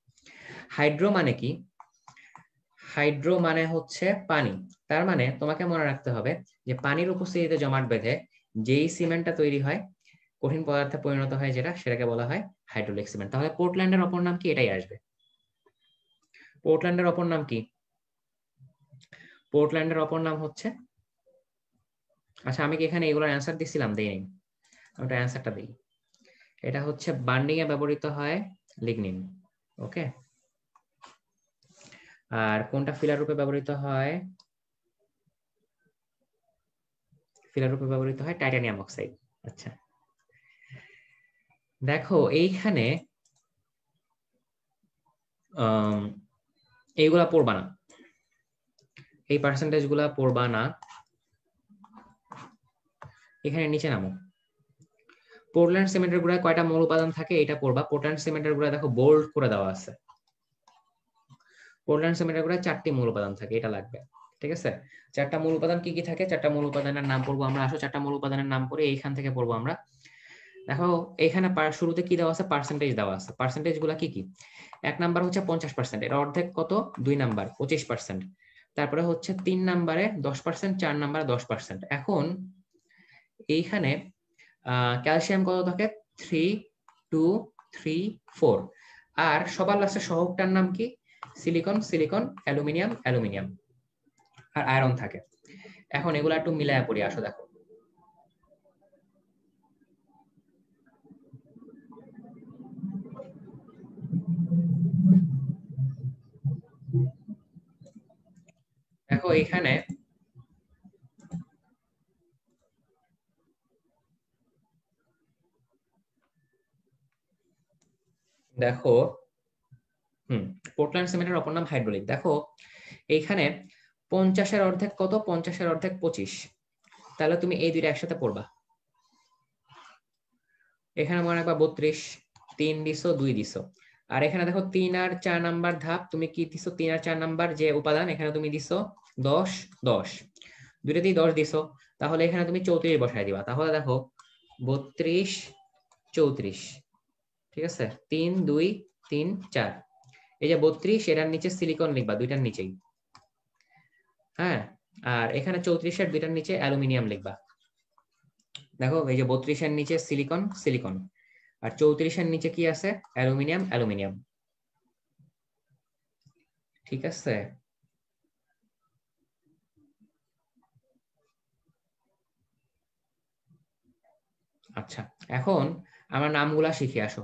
হাইড্রো মানে কি হাইড্রো মানে হচ্ছে পানি তার মানে তোমাকে মনে রাখতে হবে যে পানির উপস্থিতিতে জমাট বেঁধে যেই সিমেন্টটা তৈরি হয় কঠিন পদার্থে পরিণত হয় যেটা সেটাকে বলা হয় হাইড্রোলিক সিমেন্ট তাহলে পোর্টল্যান্ডের অপর নাম কি এটাই আসবে পোর্টল্যান্ডের অপর নাম কি পোর্টল্যান্ডের অপর নাম হচ্ছে আচ্ছা আমি কি এখানে এগুলোর অ্যান্সার দিছিলাম দেই নাই আমি অ্যান্সারটা দিই এটা হচ্ছে বার্নিং এ ব্যবহৃত হয় লিগনিন ওকে আর কোনটা ফিলার রূপে ব্যবহৃত হয় ফিলার রূপে ব্যবহৃত হয় টাইটানিয়াম অক্সাইড আচ্ছা দেখো এইখানে এইগুলা পড়বা না এই পার্সেন্টেজ গুলা পড়বা না এখানে নিচে নামো পোর্টল্যান্ড সিমেন্টের গুড়ায় কয়টা মৌল উপাদান থাকে এটা পড়বা পোর্টল্যান্ড সিমেন্টের গুড়ায় দেখো বোল্ড করে দেওয়া আছে পোর্টল্যান্ড সিমেন্টের করে চারটি মূল উপাদান থাকে এটা লাগবে ঠিক আছে চারটা মূল উপাদান কি কি থাকে চারটা মূল উপাদানের নাম পড়বো আমরা আসো চারটা মূল উপাদানের নাম পড়ে এইখান থেকে পড়বো আমরা দেখো এখানে শুরুতে কি দেওয়া আছে পার্সেন্টেজ দেওয়া আছে পার্সেন্টেজ গুলা কি কি এক নাম্বার হচ্ছে পঞ্চাশ পার্সেন্ট এর অর্ধেক কত দুই নাম্বার পঁচিশ পার্সেন্ট তারপরে হচ্ছে তিন নাম্বারে দশ পার্সেন্ট চার নাম্বারে দশ পার্সেন্ট এখন এইখানে ক্যালসিয়াম কত থাকে থ্রি টু থ্রি ফোর আর সবার লাস্টে সহকটার নাম কি সিলিকন সিলিকন অ্যালুমিনিয়াম অ্যালুমিনিয়াম আর আয়রন থাকে এখন এগুলো একটু মিলায়া পড়ি আসো দেখো দেখো এখানে দেখো হুম পোর্টল্যান্ড সিমেন্টের অপর নাম হাইড্রোলিক দেখো এইখানে পঞ্চাশের অর্ধেক কত পঞ্চাশের অর্ধেক পঁচিশ তাহলে তুমি এই দুইটা একসাথে পড়বা এখানে মনে রাখবা বত্রিশ তিন দিছো দুই দিছো আর এখানে দেখো তিন আর চার নাম্বার ধাপ তুমি কি দিছো তিন আর চার নাম্বার যে উপাদান এখানে তুমি দিছো দশ দশ দুইটাতেই দশ দিছো তাহলে এখানে তুমি চৌত্রিশ বসাই দিবা তাহলে দেখো বত্রিশ চৌত্রিশ ঠিক আছে তিন দুই তিন চার এই যে বত্রিশ এটার নিচে সিলিকন লিখবা দুইটার নিচেই হ্যাঁ আর এখানে চৌত্রিশের দুইটার নিচে অ্যালুমিনিয়াম লিখবা দেখো এই যে বত্রিশের নিচে সিলিকন সিলিকন আর চৌত্রিশের নিচে কি আছে অ্যালুমিনিয়াম অ্যালুমিনিয়াম ঠিক আছে আচ্ছা এখন আমার নামগুলা শিখে আসো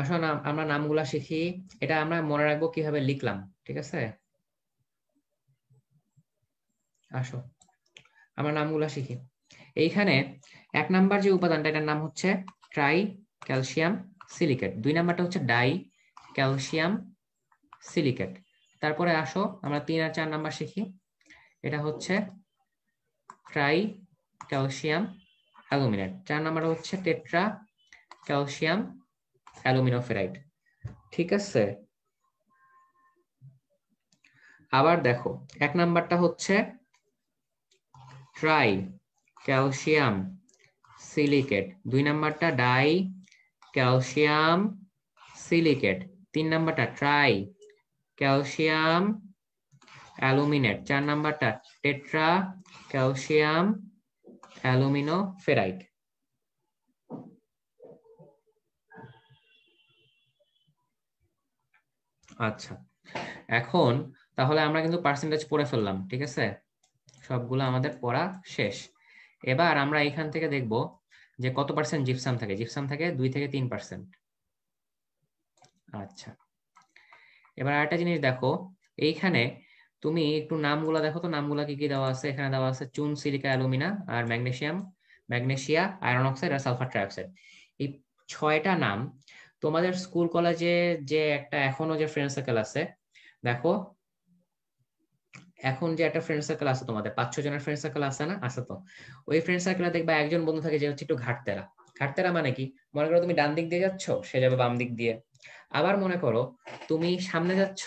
আসুন আমরা নামগুলা শিখি এটা আমরা মনে রাখবো কিভাবে লিখলাম ঠিক আছে আসো আমরা নামগুলা শিখি এইখানে এক নাম্বার যে উপাদানটা এটার নাম হচ্ছে ট্রাই ক্যালসিয়াম সিলিকেট দুই নাম্বারটা হচ্ছে ডাই ক্যালসিয়াম সিলিকেট তারপরে আসো আমরা তিন আর চার নাম্বার শিখি এটা হচ্ছে ট্রাই ক্যালসিয়াম অ্যালুমিনেট চার নাম্বার হচ্ছে টেট্রা ক্যালসিয়াম অ্যালুমিনোফেরাইট ঠিক আছে আবার দেখো এক নাম্বারটা হচ্ছে ট্রাই ক্যালসিয়াম সিলিকেট দুই নাম্বারটা ডাই ক্যালসিয়াম সিলিকেট তিন নাম্বারটা ট্রাই ক্যালসিয়াম অ্যালুমিনেট চার নাম্বারটা টেট্রা ক্যালসিয়াম অ্যালুমিনো ফেরাইট আচ্ছা এখন তাহলে আমরা কিন্তু পার্সেন্টেজ পড়ে ফেললাম ঠিক আছে সবগুলো আমাদের পড়া শেষ এবার আমরা এখান থেকে দেখব যে কত পার্সেন্ট জিপসাম থাকে জিপসাম থাকে দুই থেকে তিন পার্সেন্ট আচ্ছা এবার আরেকটা জিনিস দেখো এইখানে তুমি একটু নামগুলো দেখো তো নামগুলো কি কি দেওয়া আছে এখানে দেওয়া আছে চুন সিলিকা অ্যালুমিনা আর ম্যাগনেশিয়াম ম্যাগনেশিয়া আয়রন অক্সাইড আর সালফার ট্রাইঅক্সাইড এই ছয়টা নাম তোমাদের স্কুল কলেজে যে একটা এখনো যে ফ্রেন্ড সার্কেল আছে দেখো এখন যে একটা ফ্রেন্ড সার্কেল আছে তোমাদের পাঁচ ছজনের জনের ফ্রেন্ড সার্কেল আছে না আছে তো ওই ফ্রেন্ড সার্কেলে দেখবা একজন বন্ধু থাকে যে হচ্ছে একটু ঘাটতেরা ঘাটতেরা মানে কি মনে করো তুমি ডান দিক দিয়ে যাচ্ছ সে যাবে বাম দিক দিয়ে আবার মনে করো তুমি সামনে যাচ্ছ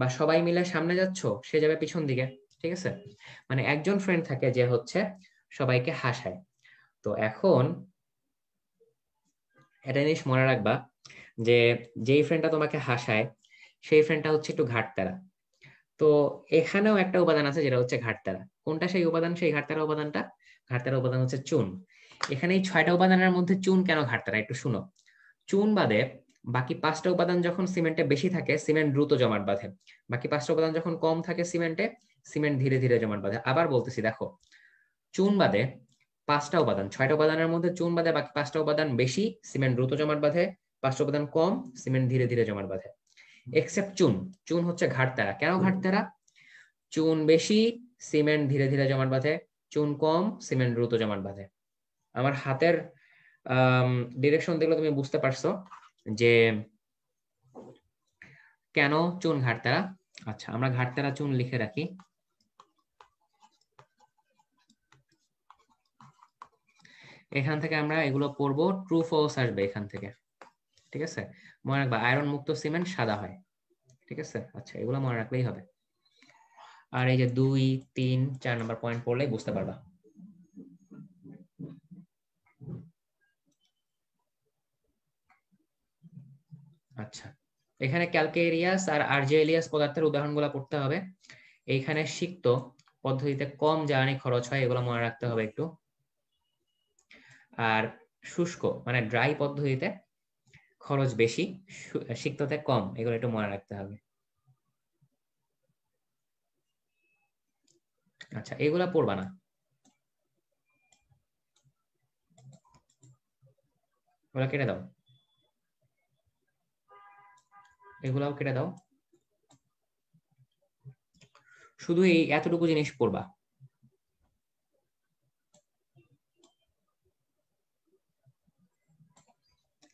বা সবাই মিলে সামনে যাচ্ছ সে যাবে পিছন দিকে ঠিক আছে মানে একজন ফ্রেন্ড থাকে যে হচ্ছে সবাইকে হাসায় তো এখন এটা জিনিস মনে রাখবা যে যেই ফ্রেন্ডটা তোমাকে হাসায় সেই ফ্রেন্ডটা হচ্ছে একটু ঘাটতারা তো এখানেও একটা উপাদান আছে যেটা হচ্ছে ঘাটতারা কোনটা সেই উপাদান সেই ঘাটতারা উপাদানটা ঘাটতারা উপাদান হচ্ছে চুন এখানে এই ছয়টা উপাদানের মধ্যে চুন কেন ঘাটতারা একটু শুনো চুন বাদে বাকি পাঁচটা উপাদান যখন সিমেন্টে বেশি থাকে সিমেন্ট দ্রুত জমাট বাঁধে বাকি পাঁচটা উপাদান যখন কম থাকে সিমেন্টে সিমেন্ট ধীরে ধীরে জমাট বাঁধে আবার বলতেছি দেখো চুন বাদে পাঁচটা উপাদান ছয়টা উপাদানের মধ্যে চুন বাদে বাকি পাঁচটা উপাদান বেশি সিমেন্ট দ্রুত জমাট বাঁধে পাঁচটা উপাদান কম সিমেন্ট ধীরে ধীরে জমাট বাঁধে এক্সেপ্ট চুন চুন হচ্ছে ঘাটতারা কেন ঘাটতারা চুন বেশি সিমেন্ট ধীরে ধীরে জমাট বাঁধে চুন কম সিমেন্ট দ্রুত জমাট বাঁধে আমার হাতের ডিরেকশন দেখলে তুমি বুঝতে পারছো যে কেন চুন ঘাটতারা আচ্ছা আমরা ঘাটতারা চুন লিখে রাখি এখান থেকে আমরা এগুলো পড়বো ট্রু ফলস আসবে এখান থেকে ঠিক আছে মনে রাখবা আয়রন মুক্ত সিমেন্ট সাদা হয় ঠিক আছে আচ্ছা এগুলো মনে রাখলেই হবে আর এই যে দুই তিন চার নম্বর পয়েন্ট পড়লেই বুঝতে পারবা আচ্ছা এখানে ক্যালকেরিয়াস আর আর্জেলিয়াস পদার্থের উদাহরণগুলো পড়তে হবে এইখানে সিক্ত পদ্ধতিতে কম জ্বালানি খরচ হয় এগুলো মনে রাখতে হবে একটু আর শুষ্ক মানে ড্রাই পদ্ধতিতে খরচ বেশি শিক্ষতে কম এগুলো একটু মনে রাখতে হবে আচ্ছা এগুলা পড়বা না ওগুলা কেটে দাও এগুলাও কেটে দাও শুধু এই এতটুকু জিনিস পড়বা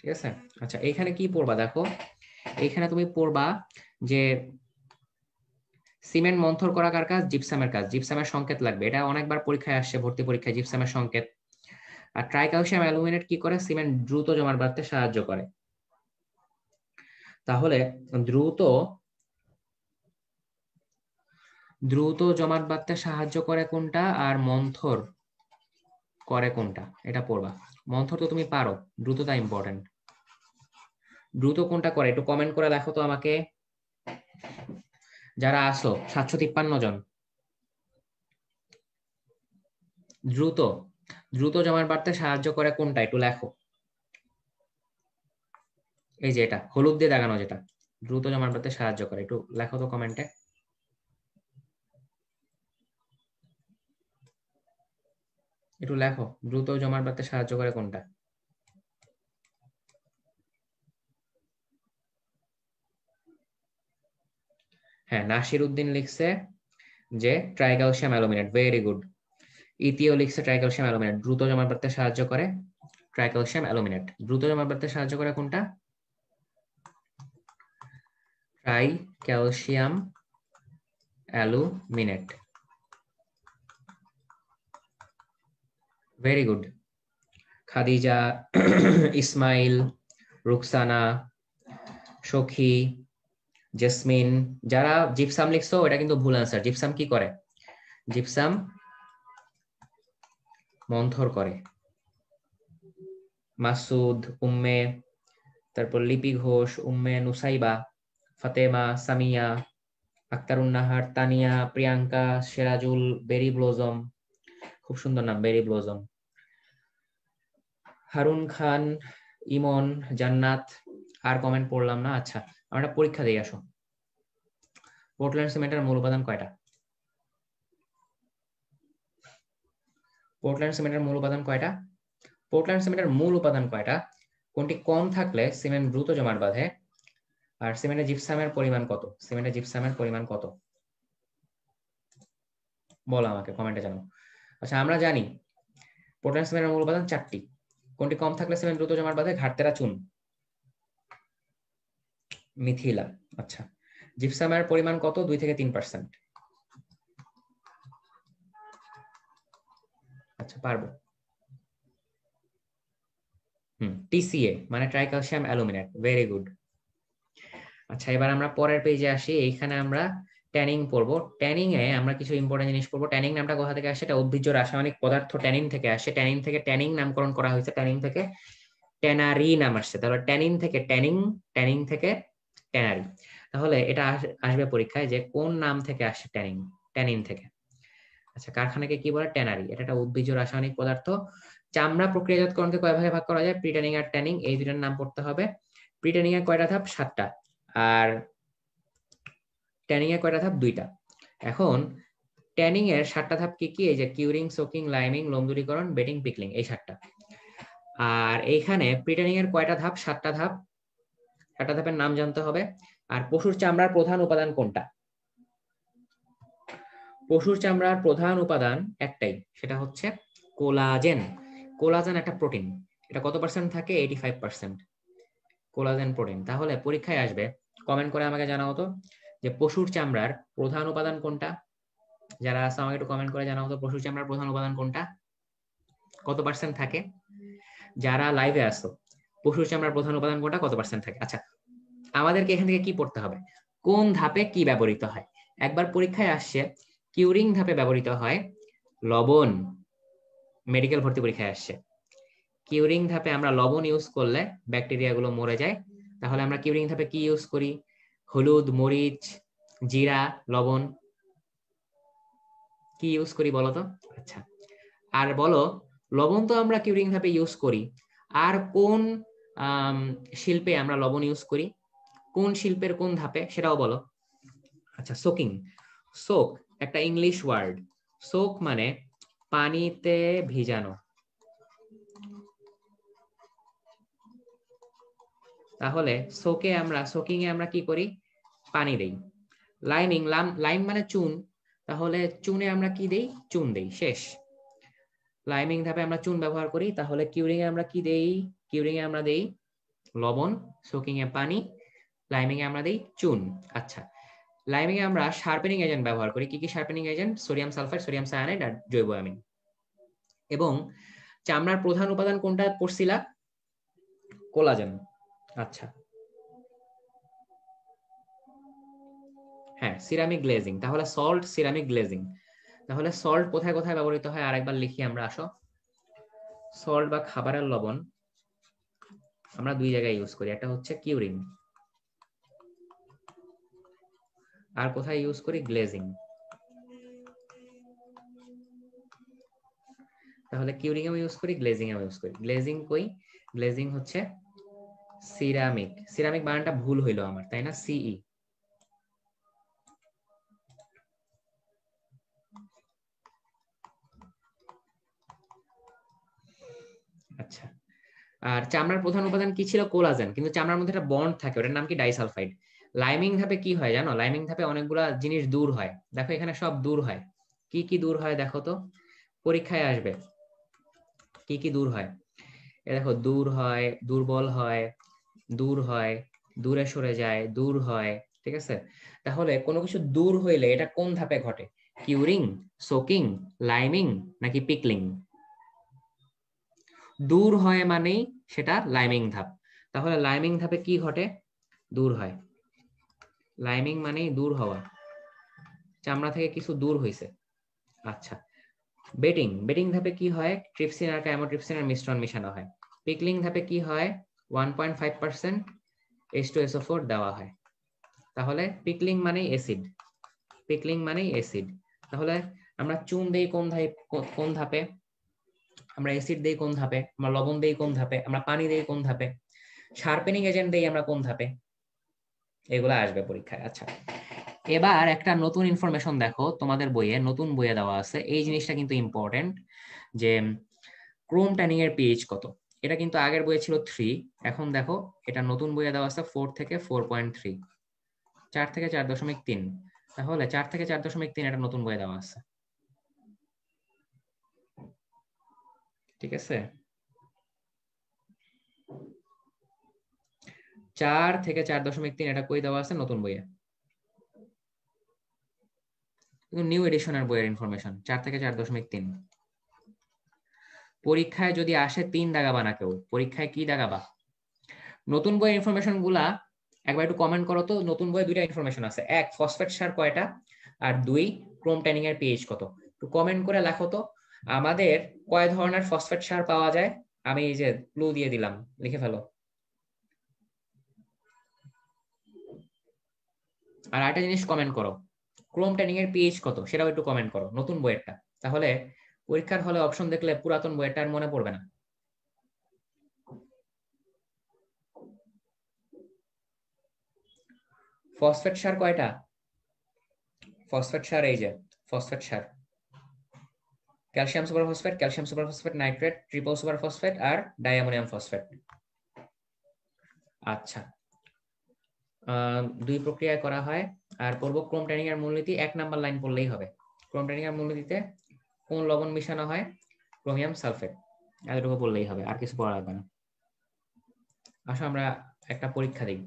ঠিক আছে আচ্ছা এখানে কি পড়বা দেখো এখানে তুমি পড়বা যে সিমেন্ট মন্থর করা কার কাজ জিপসামের কাজ জিপসামের সংকেত লাগবে এটা অনেকবার পরীক্ষায় আসছে ভর্তি পরীক্ষায় জিপসামের সংকেত আর ট্রাইক্যালসিয়াম অ্যালুমিনেট কি করে সিমেন্ট দ্রুত জমাট বাঁধতে সাহায্য করে তাহলে দ্রুত দ্রুত জমাট বাঁধতে সাহায্য করে কোনটা আর মন্থর করে কোনটা এটা পড়বা মন্থর তো তুমি পারো দ্রুততা ইম্পর্টেন্ট দ্রুত কোনটা করে একটু কমেন্ট করে দেখো তো আমাকে যারা আসো সাতশো তিপ্পান্ন জন দ্রুত দ্রুত জমাট বাড়তে সাহায্য করে কোনটা একটু লেখো এই যে এটা হলুদ দিয়ে দেখানো যেটা দ্রুত জমাট বাড়তে সাহায্য করে একটু লেখো তো কমেন্টে একটু লেখো দ্রুত জমাট বাড়তে সাহায্য করে কোনটা হ্যাঁ নাসির উদ্দিন লিখছে যে ট্রাইক্যালসিয়াম অ্যালুমিনেট ভেরি গুড ইতিও লিখছে ট্রাইক্যালসিয়াম অ্যালুমিনেট দ্রুত জমা বাড়তে সাহায্য করে ট্রাইক্যালসিয়াম অ্যালুমিনেট দ্রুত জমা বাড়তে সাহায্য করে কোনটা tricalcium aluminate very good Khadija Ismail Ruksana Sakhi Jesmin যারা জিপসাম লিখছো এটা কিন্তু ভুল আনসার জিপসাম কি করে জিপসাম মন্থর করে মাসুদ উম্মে তারপর লিপি ঘোষ উম্মে নুসাইবা ফাতেমা সামিয়া আক্তারুন্নাহার তানিয়া প্রিয়াঙ্কা সেরাজুল বেরি ব্লজম খুব সুন্দর নাম বেরি ব্লজম হারুন খান ইমন জান্নাত আর কমেন্ট পড়লাম না আচ্ছা আমরা পরীক্ষা দিয়ে আসো পোর্টল্যান্ড সিমেন্টের মূল উপাদান কয়টা পোর্টল্যান্ড সিমেন্টের মূল উপাদান কয়টা পোর্টল্যান্ড সিমেন্টের মূল উপাদান কয়টা কোনটি কম থাকলে সিমেন্ট দ্রুত জমাট বাঁধে আর সিমেন্টের জিপসামের পরিমাণ কত সিমেন্টের জিপসামের পরিমাণ কত বলো আমাকে কমেন্টে জানো আচ্ছা আমরা জানি পোর্টল্যান্ড সিমেন্টের মূল উপাদান চারটি কোনটি কম থাকলে সিমেন্ট দ্রুত জমাট বাঁধে ঘাটতেরা চুন মিথিলা আচ্ছা জিপসামের পরিমাণ কত দুই থেকে তিন পার্সেন্ট আচ্ছা পারবো হুম টিসিএ মানে ট্রাইক্যালসিয়াম অ্যালুমিনেট ভেরি গুড আচ্ছা এবার আমরা পরের পেজে আসি এইখানে আমরা ট্যানিং পড়বো ট্যানিং এ আমরা কিছু ইম্পর্টেন্ট জিনিস পড়বো ট্যানিং নামটা কোথা থেকে আসে এটা উদ্ভিজ্জ রাসায়নিক পদার্থ ট্যানিন থেকে আসে ট্যানিং থেকে ট্যানিং নামকরণ করা হয়েছে ট্যানিং থেকে ট্যানারি নাম আসছে তাহলে ট্যানিন থেকে ট্যানিং ট্যানিং থেকে ট্যানারি তাহলে এটা আসবে পরীক্ষায় যে কোন নাম থেকে আসছে ট্যানিং ট্যানিন থেকে আচ্ছা কারখানাকে কি বলে ট্যানারি এটা একটা উদ্ভিজ্জ রাসায়নিক পদার্থ চামড়া প্রক্রিয়াজাতকরণকে কয় ভাগে ভাগ করা যায় প্রিটানিং আর ট্যানিং এই দুটার নাম পড়তে হবে প্রিটানিং এর কয়টা ধাপ সাতটা আর ট্যানিং এর কয়টা ধাপ দুইটা এখন ট্যানিং এর সাতটা ধাপ কি কি এই যে কিউরিং সোকিং লাইমিং লোমদুরীকরণ বেটিং পিকলিং এই সাতটা আর এইখানে প্রিটানিং এর কয়টা ধাপ সাতটা ধাপ একটা ধাপের নাম জানতে হবে আর পশুর চামড়ার প্রধান উপাদান কোনটা পশুর চামড়ার প্রধান উপাদান একটাই সেটা হচ্ছে কোলাজেন কোলাজেন একটা প্রোটিন এটা কত পার্সেন্ট থাকে eighty five percent collagen protein তাহলে পরীক্ষায় আসবে কমেন্ট করে আমাকে জানাও তো যে পশুর চামড়ার প্রধান উপাদান কোনটা যারা আছে আমাকে একটু কমেন্ট করে জানাও তো পশুর চামড়ার প্রধান উপাদান কোনটা কত পার্সেন্ট থাকে যারা লাইভে আসো পশুর চামড়ার প্রধান উপাদান কোনটা কত পার্সেন্ট থাকে আচ্ছা আমাদেরকে এখান থেকে কি পড়তে হবে কোন ধাপে কি ব্যবহৃত হয় একবার পরীক্ষায় আসছে কিউরিং ধাপে ব্যবহৃত হয় লবণ মেডিকেল ভর্তি পরীক্ষায় আসছে কিউরিং ধাপে আমরা লবণ ইউজ করলে ব্যাকটেরিয়া গুলো মরে যায় তাহলে আমরা কিউরিং ধাপে কি ইউজ করি হলুদ মরিচ জিরা লবণ কি ইউজ করি বলো তো আচ্ছা আর বলো লবণ তো আমরা কিউরিং ধাপে ইউজ করি আর কোন শিল্পে আমরা লবণ ইউজ করি কোন শিল্পের কোন ধাপে সেটাও বলো আচ্ছা সোকিং সোক একটা ইংলিশ ওয়ার্ড সোক মানে পানিতে ভিজানো তাহলে সোকে আমরা সোকিং এ আমরা কি করি পানি দেই লাইমিং লাইম মানে চুন তাহলে চুনে আমরা কি দেই চুন দেই শেষ লাইমিং ধাপে আমরা চুন ব্যবহার করি তাহলে কিউরিং এ আমরা কি দেই কিউরিং এ আমরা দেই লবণ সোকিং এ পানি লাইমিং এ আমরা দেই চুন আচ্ছা লাইমিং এ আমরা শার্পেনিং এজেন্ট ব্যবহার করি কি কি sharpening agent sodium sulphur sodium cyanide আর জৈব অ্যামিন এবং চামড়ার প্রধান উপাদান কোনটা পড়ছিলা কোলাজেন আচ্ছা হ্যাঁ সিরামিক গ্লেজিং তাহলে সল্ট সিরামিক গ্লেজিং তাহলে সল্ট কোথায় কোথায় ব্যবহৃত হয় আরেকবার লিখি আমরা আসো সল্ট বা খাবারের লবণ আমরা দুই জায়গায় ইউজ করি একটা হচ্ছে কিউরিং আর কোথায় ইউজ করি গ্লেজিং তাহলে কিউরিং এও ইউজ করি গ্লেজিং এও ইউজ করি গ্লেজিং কই গ্লেজিং হচ্ছে সিরামিক সিরামিক বানানটা ভুল হইলো আমার তাই না সিই e। আচ্ছা আর চামড়ার প্রধান উপাদান কি ছিল কোলাজেন কিন্তু চামড়ার মধ্যে একটা বন্ড থাকে ওটার নাম কি ডাইসালফাইড লাইমিং ধাপে কি হয় জানো লাইমিং ধাপে অনেকগুলা জিনিস দূর হয় দেখো এখানে সব দূর হয় কি কি দূর হয় দেখো তো পরীক্ষায় আসবে কি কি দূর হয় এ দেখো দূর হয় দুর্বল হয় দূর হয় দূরে সরে যায় দূর হয় ঠিক আছে তাহলে কোনো কিছু দূর হইলে এটা কোন ধাপে ঘটে কিউরিং সোকিং লাইমিং নাকি পিকলিং দূর হয় মানেই সেটা লাইমিং ধাপ তাহলে লাইমিং ধাপে কি ঘটে দূর হয় লাইমিং মানেই দূর হওয়া চামড়া থেকে কিছু দূর হয়েছে আচ্ছা বেটিং বেটিং ধাপে কি হয় ট্রিপসিন আর আর মিশ্রণ মেশানো হয় পিকলিং ধাপে কি হয় one point five percent S two SO four দেওয়া হয় তাহলে পিকলিং মানেই অ্যাসিড পিকলিং মানেই অ্যাসিড তাহলে আমরা চুন দিই কোন ধাপে কোন ধাপে আমরা অ্যাসিড দেই কোন ধাপে আমরা লবণ দেই কোন ধাপে আমরা পানি দেই কোন ধাপে শার্পেনিং এজেন্ট দেই আমরা কোন ধাপে এগুলো আসবে পরীক্ষায় আচ্ছা এবার একটা নতুন ইনফরমেশন দেখো তোমাদের বইয়ে নতুন বইয়ে দেওয়া আছে এই জিনিসটা কিন্তু ইম্পর্টেন্ট যে ক্রোম ট্যানিং এর পিএইচ কত এটা কিন্তু আগের বইয়ে ছিল থ্রি এখন দেখো এটা নতুন বইয়ে দেওয়া আছে ফোর থেকে ফোর পয়েন্ট থ্রি চার থেকে চার দশমিক তিন তাহলে চার থেকে চার দশমিক তিন এটা নতুন বইয়ে দেওয়া আছে ঠিক আছে চার থেকে চার দশমিক তিন এটা কই দেওয়া আছে নতুন বইয়ে নিউ এডিশনের বইয়ের ইনফরমেশন চার থেকে চার দশমিক তিন পরীক্ষায় যদি আসে তিন দাগাবা না কেউ পরীক্ষায় কি দাগাবা নতুন বইয়ের ইনফরমেশন গুলা একবার একটু কমেন্ট করো তো নতুন বইয়ে দুইটা ইনফরমেশন আছে এক ফসফেট সার কয়টা আর দুই ক্রোম ট্যানিং এর পিএইচ কত একটু কমেন্ট করে লেখো তো আমাদের কয় ধরনের ফসফেট সার পাওয়া যায় আমি এই যে ক্লু দিয়ে দিলাম লিখে ফেলো আর একটা জিনিস কমেন্ট করো ক্রোম ট্রেনিং এর পিএইচ কত সেটাও একটু কমেন্ট করো নতুন বইয়েরটা তাহলে পরীক্ষার হলে অপশন দেখলে পুরাতন বইয়েরটা আর মনে পড়বে না ফসফেট সার কয়টা ফসফেট সার এই যে ফসফেট সার calcium super phosphate calcium super phosphate nitrate triple super phosphate আর ডায়ামোনিয়াম ফসফেট আচ্ছা দুই প্রক্রিয়ায় করা হয় আর পূর্ব ক্রোম ট্রেনিং এর মূলনীতি এক নাম্বার লাইন পড়লেই হবে ক্রোম ট্রেনিং এর মূলনীতিতে কোন লবণ মিশানো হয় ক্রোমিয়াম সালফেট এতটুকু বললেই হবে আর কিছু পড়া লাগবে না আসো আমরা একটা পরীক্ষা দিই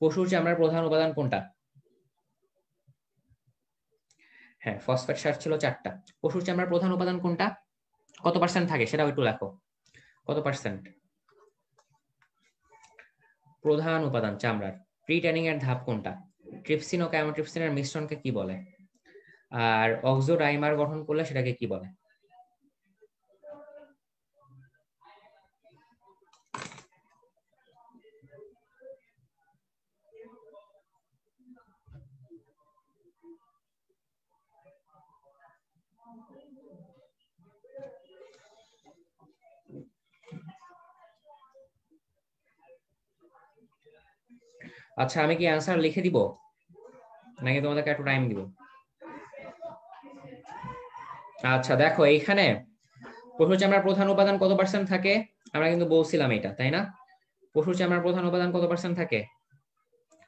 পশুর চামড়ার প্রধান উপাদান কোনটা হ্যাঁ ফসফেট সার ছিল চারটা পশুর চামড়ার প্রধান উপাদান কোনটা কত পার্সেন্ট থাকে সেটাও একটু লেখো কত পার্সেন্ট প্রধান উপাদান চামড়ার প্রি ট্যানিং এর ধাপ কোনটা ট্রিপসিন ও ক্যামোট্রিপসিনের মিশ্রণকে কি বলে আর অক্সোডাইমার গঠন করলে সেটাকে কি বলে আচ্ছা আমি কি অ্যান্সার লিখে দিব নাকি তোমাদেরকে একটু টাইম দিব আচ্ছা দেখো এইখানে পশুর চামড়ার প্রধান উপাদান কত পার্সেন্ট থাকে আমরা কিন্তু বলছিলাম এটা তাই না পশুর চামড়ার প্রধান উপাদান কত পার্সেন্ট থাকে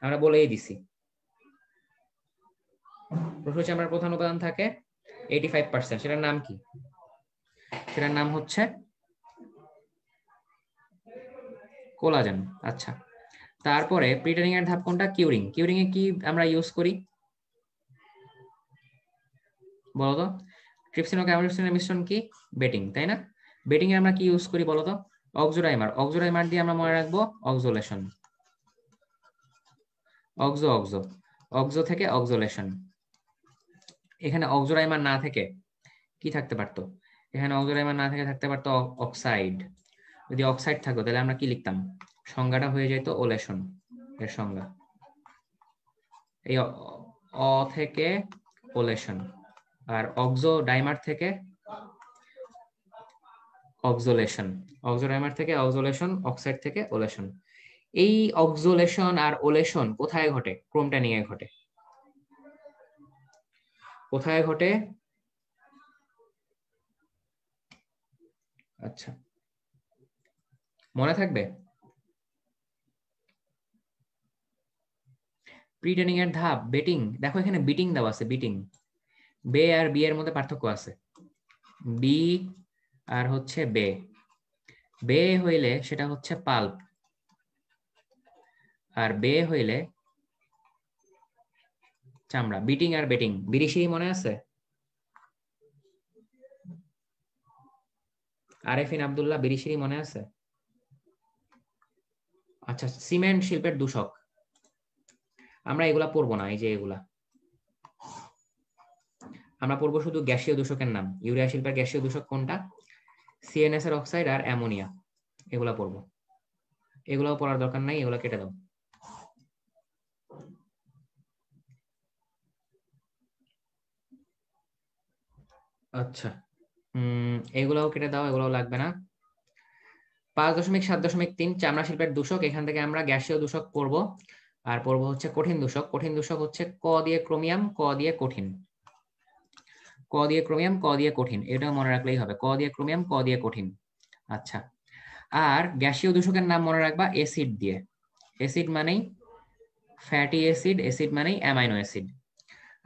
আমরা বলেই দিছি পশুর চামড়ার প্রধান উপাদান থাকে এইটি ফাইভ পার্সেন্ট সেটার নাম কি সেটার নাম হচ্ছে কোলাজেন আচ্ছা তারপরে প্রিটেরিং এর ধাপ কোনটা কিউরিং কিউরিং এ কি আমরা ইউজ করি বলো তো ট্রিপসিন ও ক্যামোট্রিপসিনের মিশ্রণ কি বেটিং তাই না বেটিং এ আমরা কি ইউজ করি বলো তো অক্সোডাইমার অক্সোডাইমার দিয়ে আমরা মনে রাখবো অক্সোলেশন অক্সো অক্সো অক্সো থেকে অক্সোলেশন এখানে অক্সোডাইমার না থেকে কি থাকতে পারতো এখানে অক্সোডাইমার না থেকে থাকতে পারতো অক্সাইড যদি অক্সাইড থাকতো তাহলে আমরা কি লিখতাম সংজ্ঞাটা হয়ে যাইতো ওলেশন এর সংজ্ঞা এই অ থেকে ওলেশন আর অক্সো ডাইমার থেকে অক্সোলেশন অক্সোডাইমার থেকে অক্সোলেশন অক্সাইড থেকে ওলেশন এই অক্সোলেশন আর ওলেশন কোথায় ঘটে ক্রোমটা নিয়ে ঘটে কোথায় ঘটে আচ্ছা মনে থাকবে প্রি এর ধাপ বেটিং দেখো এখানে বিটিং দেওয়া আছে বিটিং বে আর বি এর মধ্যে পার্থক্য আছে বি আর হচ্ছে বে বে হইলে সেটা হচ্ছে পাল্প আর বে হইলে চামড়া বিটিং আর বেটিং বিরিশি মনে আছে আরেফিন আবদুল্লাহ বিরিশিরি মনে আছে আচ্ছা সিমেন্ট শিল্পের দূষক আমরা এগুলা পড়বো না এই যে এগুলা আমরা পড়বো শুধু গ্যাসীয় দূষকের নাম ইউরিয়া শিল্পের গ্যাসীয় দূষক কোনটা সিএনএস এর অক্সাইড আর অ্যামোনিয়া এগুলা পড়বো এগুলাও পড়ার দরকার নাই এগুলা কেটে দাও আচ্ছা উম এগুলাও কেটে দাও এগুলাও লাগবে না পাঁচ দশমিক সাত দশমিক তিন চামড়া শিল্পের দূষক এখান থেকে আমরা গ্যাসীয় দূষক পড়বো আর পর্ব হচ্ছে কঠিন দূষক কঠিন দূষক হচ্ছে ক দিয়ে ক্রোমিয়াম ক দিয়ে কঠিন ক দিয়ে ক্রোমিয়াম ক দিয়ে কঠিন এটাও মনে রাখলেই হবে ক দিয়ে ক্রোমিয়াম ক দিয়ে কঠিন আচ্ছা আর গ্যাসীয় দূষকের নাম মনে রাখবা অ্যাসিড দিয়ে অ্যাসিড মানেই ফ্যাটি অ্যাসিড অ্যাসিড মানেই অ্যামাইনো অ্যাসিড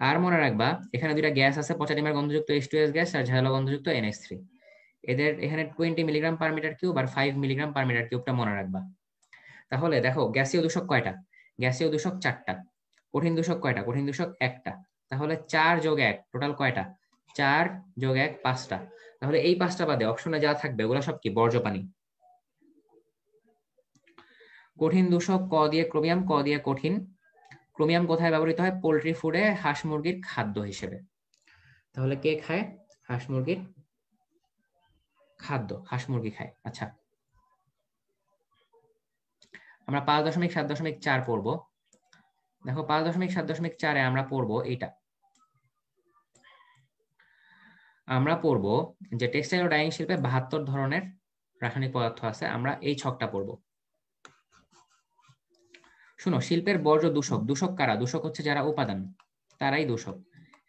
আর মনে রাখবা এখানে দুইটা গ্যাস আছে পচাডিমার গন্ধযুক্ত এইচ টু এস গ্যাস আর ঝালা গন্ধযুক্ত এনএস থ্রি এদের এখানে twenty milligram per metre cube আর ফাইভ মিলিগ্রাম পার মিটার কিউবটা মনে রাখবা তাহলে দেখো গ্যাসীয় দূষক কয়টা গ্যাসীয় দূষক চারটা কঠিন দূষক কয়টা কঠিন দূষক একটা তাহলে চার যোগ এক টোটাল কয়টা চার যোগ এক পাঁচটা তাহলে এই পাঁচটা বাদে অপশনে যা থাকবে ওগুলো সব কি বর্জ্য পানি কঠিন দূষক ক দিয়ে ক্রোমিয়াম ক দিয়ে কঠিন ক্রোমিয়াম কোথায় ব্যবহৃত হয় পোলট্রি ফুডে হাঁস মুরগির খাদ্য হিসেবে তাহলে কে খায় হাঁস মুরগির খাদ্য হাঁস মুরগি খায় আচ্ছা আমরা পাঁচ দশমিক সাত দশমিক চার পড়ব দেখো পাঁচ দশমিক সাত দশমিক চারে আমরা পড়ব এইটা আমরা পড়ব যে টেক্সটাইল ও ডাইং শিল্পে বাহাত্তর ধরনের রাসায়নিক পদার্থ আছে আমরা এই ছকটা পড়ব শুনো শিল্পের বর্জ্য দূষক দূষক কারা দূষক হচ্ছে যারা উপাদান তারাই দূষক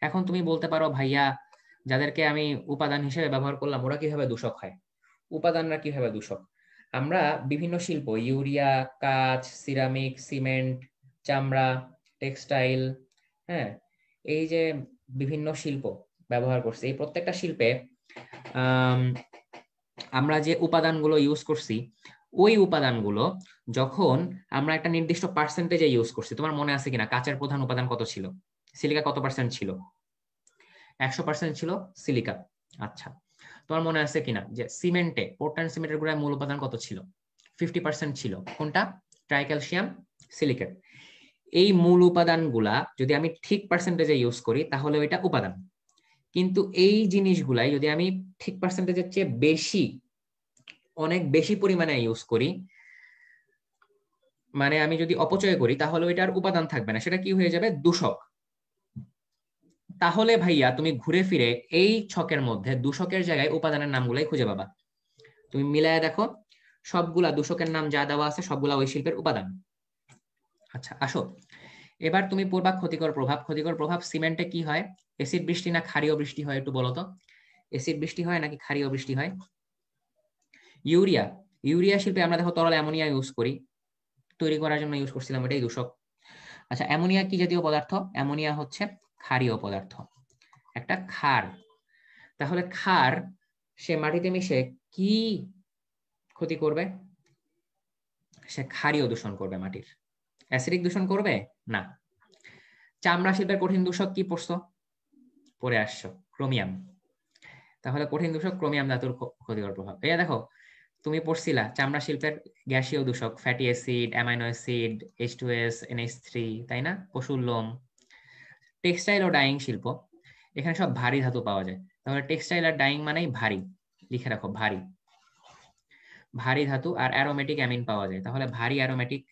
এখন তুমি বলতে পারো ভাইয়া যাদেরকে আমি উপাদান হিসেবে ব্যবহার করলাম ওরা কিভাবে দূষক হয় উপাদানরা কিভাবে দূষক আমরা বিভিন্ন শিল্প ইউরিয়া কাঁচ সিরামিক সিমেন্ট চামড়া টেক্সটাইল হ্যাঁ এই যে বিভিন্ন শিল্প ব্যবহার করছি এই প্রত্যেকটা শিল্পে আমরা যে উপাদানগুলো ইউজ করছি ওই উপাদানগুলো যখন আমরা একটা নির্দিষ্ট পার্সেন্টেজে ইউজ করছি তোমার মনে আছে কিনা কাঁচের প্রধান উপাদান কত ছিল সিলিকা কত পার্সেন্ট ছিল একশো পার্সেন্ট ছিল সিলিকা আচ্ছা তোমার মনে আছে কিনা যে সিমেন্টে পোর্টান সিমেন্টের গুঁড়ায় মূল উপাদান কত ছিল ফিফটি পার্সেন্ট ছিল কোনটা ট্রাইক্যালসিয়াম সিলিকেট এই মূল উপাদানগুলা যদি আমি ঠিক পার্সেন্টেজে ইউজ করি তাহলে এটা উপাদান কিন্তু এই জিনিসগুলাই যদি আমি ঠিক পার্সেন্টেজের চেয়ে বেশি অনেক বেশি পরিমাণে ইউজ করি মানে আমি যদি অপচয় করি তাহলে ওইটার উপাদান থাকবে না সেটা কি হয়ে যাবে দূষক তাহলে ভাইয়া তুমি ঘুরে ফিরে এই ছকের মধ্যে দূষকের জায়গায় উপাদানের নামগুলাই খুঁজে পাবা তুমি মিলায় দেখো সবগুলা দূষকের নাম যা দেওয়া আছে সবগুলা ওই শিল্পের উপাদান আচ্ছা আসো এবার তুমি পড়বা ক্ষতিকর প্রভাব ক্ষতিকর প্রভাব সিমেন্টে কি হয় এসিড বৃষ্টি না ক্ষারীয় বৃষ্টি হয় একটু বলতো এসিড বৃষ্টি হয় নাকি ক্ষারীয় বৃষ্টি হয় ইউরিয়া ইউরিয়া শিল্পে আমরা দেখো তরল অ্যামোনিয়া ইউজ করি তৈরি করার জন্য ইউজ করছিলাম এটাই দূষক আচ্ছা অ্যামোনিয়া কি জাতীয় পদার্থ অ্যামোনিয়া হচ্ছে ক্ষারীয় পদার্থ একটা ক্ষার তাহলে ক্ষার সে মাটিতে মিশে কি ক্ষতি করবে সে ক্ষারীয় দূষণ করবে মাটির অ্যাসিডিক দূষণ করবে না চামড়া শিল্পের কঠিন দূষক কি পড়ছো পরে আসছো ক্রোমিয়াম তাহলে কঠিন দূষক ক্রোমিয়াম ধাতুর ক্ষতিকর প্রভাব এই দেখো তুমি পড়ছিলা চামড়া শিল্পের গ্যাসীয় দূষক fatty acid amino acid H two S NS three তাই না পশুর লোম টেক্সটাইল ও ডাইং শিল্প এখানে সব ভারী ধাতু পাওয়া যায় তাহলে টেক্সটাইল আর ডাইং মানেই ভারী লিখে রাখো ভারী ভারী ধাতু আর অ্যারোমেটিক অ্যামিন পাওয়া যায় তাহলে ভারী অ্যারোমেটিক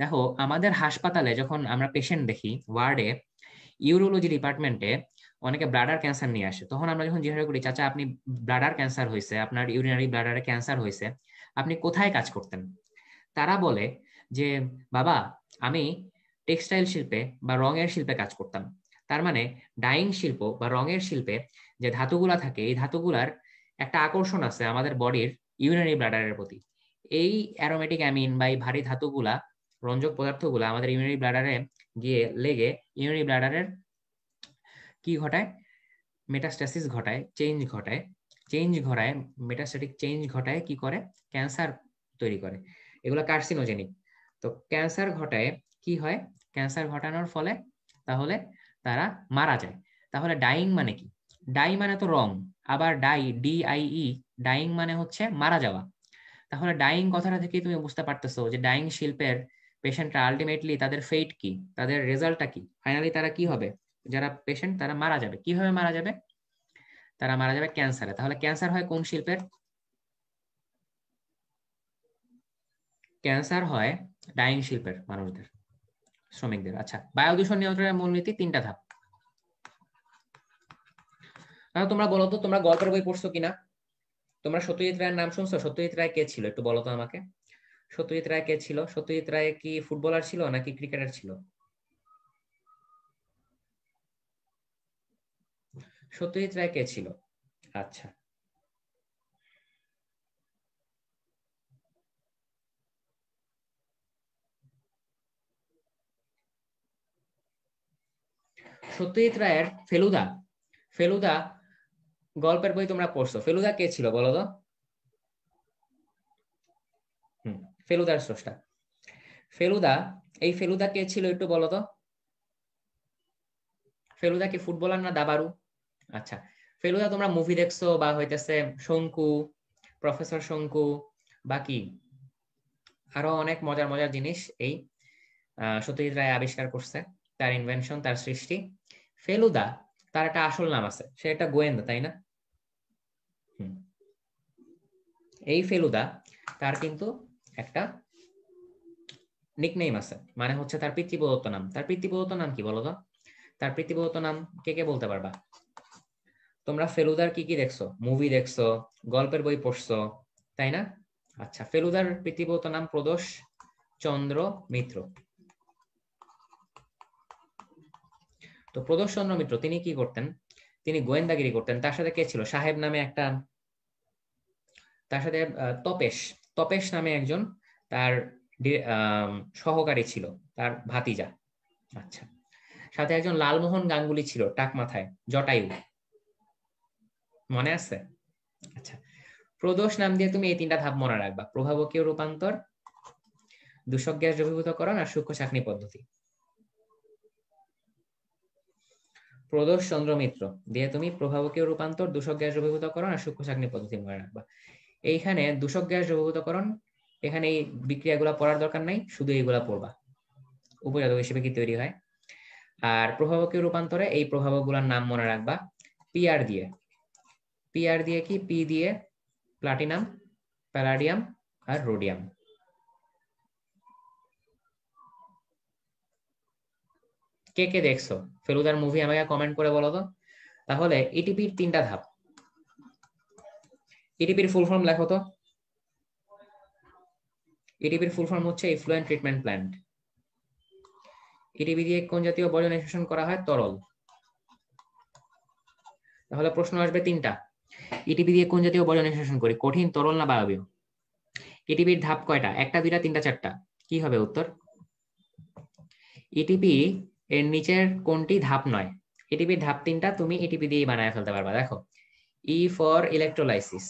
দেখো আমাদের হাসপাতালে যখন আমরা পেশেন্ট দেখি ওয়ার্ডে ইউরোলজি ডিপার্টমেন্টে অনেকে ব্লাডার ক্যান্সার নিয়ে আসে তখন আমরা যখন জিজ্ঞাসা করি চাচা আপনি ব্লাডার ক্যান্সার হয়েছে আপনার ইউরিনারি ব্লাডারে ক্যান্সার হয়েছে আপনি কোথায় কাজ করতেন তারা বলে যে বাবা আমি টেক্সটাইল শিল্পে বা রঙের শিল্পে কাজ করতাম তার মানে ডাইং শিল্প বা রঙের শিল্পে যে ধাতুগুলা থাকে এই ধাতুগুলার একটা আকর্ষণ আছে আমাদের বডির ইউনারি ব্লাডারের প্রতি এই অ্যারোমেটিক অ্যামিন বা এই ভারী ধাতুগুলা রঞ্জক পদার্থগুলা আমাদের ইউনারি ব্লাডারে গিয়ে লেগে ইউনারি ব্লাডারের কি ঘটায় মেটাস্টাসিস ঘটায় চেঞ্জ ঘটায় চেঞ্জ ঘটায় মেটাস্টেটিক চেঞ্জ ঘটায় কি করে ক্যান্সার তৈরি করে এগুলো কার্সিনোজেনিক তো ক্যান্সার ঘটায় কি হয় ক্যান্সার ঘটানোর ফলে তাহলে তারা মারা যায় তাহলে ডাইং মানে কি ডাই মানে তো রং আবার die D I E dying মানে হচ্ছে মারা যাওয়া তাহলে ডাইং কথাটা থেকে তুমি বুঝতে পারতেছো যে ডাইং শিল্পের পেশেন্টরা আলটিমেটলি তাদের ফেট কি তাদের রেজাল্টটা কি ফাইনালি তারা কি হবে যারা পেশেন্ট তারা মারা যাবে কিভাবে মারা যাবে তারা মারা যাবে ক্যান্সারে তাহলে ক্যান্সার হয় কোন শিল্পের ক্যান্সার হয় ডাইং শিল্পের মানুষদের শ্রমিকদের আচ্ছা বায়ু দূষণ নিয়ন্ত্রণের মূলনীতি তিনটা ধাপ তাহলে তোমরা বলো তো তোমরা গল্পের বই পড়ছো কিনা তোমরা সত্যজিৎ রায়ের নাম শুনছো সত্যজিৎ রায় কে ছিল একটু বলো তো আমাকে সত্যজিৎ রায় কে ছিল সত্যজিৎ রায় কি ফুটবলার ছিল নাকি ক্রিকেটার ছিল সত্যজিৎ রায় কে ছিল আচ্ছা সত্যজিৎ রায়ের ফেলুদা ফেলুদা গল্পের বই তোমরা পড়ছো ফেলুদা কে ছিল বলো তো ফেলুদার স্রষ্টা ফেলুদা এই ফেলুদা কে ছিল একটু বলো তো ফেলুদা কি ফুটবলার না দাবারু আচ্ছা ফেলুদা তোমরা মুভি দেখছো বা হইতেছে শঙ্কু প্রফেসর শঙ্কু বাকি আরো অনেক মজার মজার জিনিস এই সত্যজিৎ রায় আবিষ্কার করছে তার ইনভেনশন তার সৃষ্টি ফেলুদা তার একটা আসল নাম আছে সে একটা গোয়েন্দা তাই না এই ফেলুদা তার কিন্তু একটা নিকনেম আছে মানে হচ্ছে তার পিতৃপ্রদত্ত নাম তার পিতৃপ্রদত্ত নাম কি বলো তো তার পিতৃপ্রদত্ত নাম কে কে বলতে পারবা তোমরা ফেলুদার কি কি দেখছো মুভি দেখছো গল্পের বই পড়ছো তাই না আচ্ছা ফেলুদার পিতৃপ্রদত্ত নাম প্রদোষ চন্দ্র মিত্র তো প্রদর্শন মিত্র তিনি কি করতেন তিনি গোয়েন্দাগিরি করতেন তার সাথে কে ছিল সাহেব নামে একটা তার সাথে তপেশ তপেশ নামে একজন তার সহকারী ছিল তার ভাতিজা আচ্ছা সাথে একজন লালমোহন গাঙ্গুলি ছিল টাক মাথায় জটায়ু মনে আছে আচ্ছা প্রদোষ নাম দিয়ে তুমি এই তিনটা ধাপ মনে রাখবা প্রভাবকীয় রূপান্তর দূষক গ্যাস দ্রবীভূতকরণ আর সূক্ষ্ম চাকনি পদ্ধতি প্রদোষ চন্দ্র মিত্র দিয়ে তুমি প্রভাবকীয় রূপান্তর দূষক গ্যাস দ্রবীভূতকরণ আর সূক্ষ্ম সাগ্নি পদ্ধতি মনে রাখবা এইখানে দূষক গ্যাস করণ এখানে এই বিক্রিয়াগুলো পড়ার দরকার নাই শুধু এইগুলা পড়বা উপজাত হিসেবে কি তৈরি হয় আর প্রভাবকীয় রূপান্তরে এই প্রভাবকগুলোর নাম মনে রাখবা পিআর দিয়ে পিআর দিয়ে কি পি দিয়ে প্লাটিনাম প্যালাডিয়াম আর রোডিয়াম কে কে দেখছো ফেলুদার মুভি আমাকে কমেন্ট করে বলো তো তাহলে ইটিপির e তিনটা ধাপ ইটিপির ফুল ফর্ম লেখো তো ইটিপির ফুল ফর্ম হচ্ছে ইফ্লুয়েন্ট ট্রিটমেন্ট প্ল্যান্ট ইটিপি দিয়ে কোন জাতীয় বর্জন নিষ্কাশন করা হয় তরল তাহলে প্রশ্ন আসবে তিনটা ইটিপি e দিয়ে কোন জাতীয় বর্জন নিষ্কাশন করি কঠিন তরল না বায়বীয় ইটিপির e ধাপ কয়টা একটা দুইটা তিনটা চারটা কি হবে উত্তর ইটিপি এর নিচের কোনটি ধাপ নয় এটিপি ধাপ তিনটা তুমি এটিপি দিয়েই বানায় ফেলতে পারবা দেখো ই ফর ইলেকট্রোলাইসিস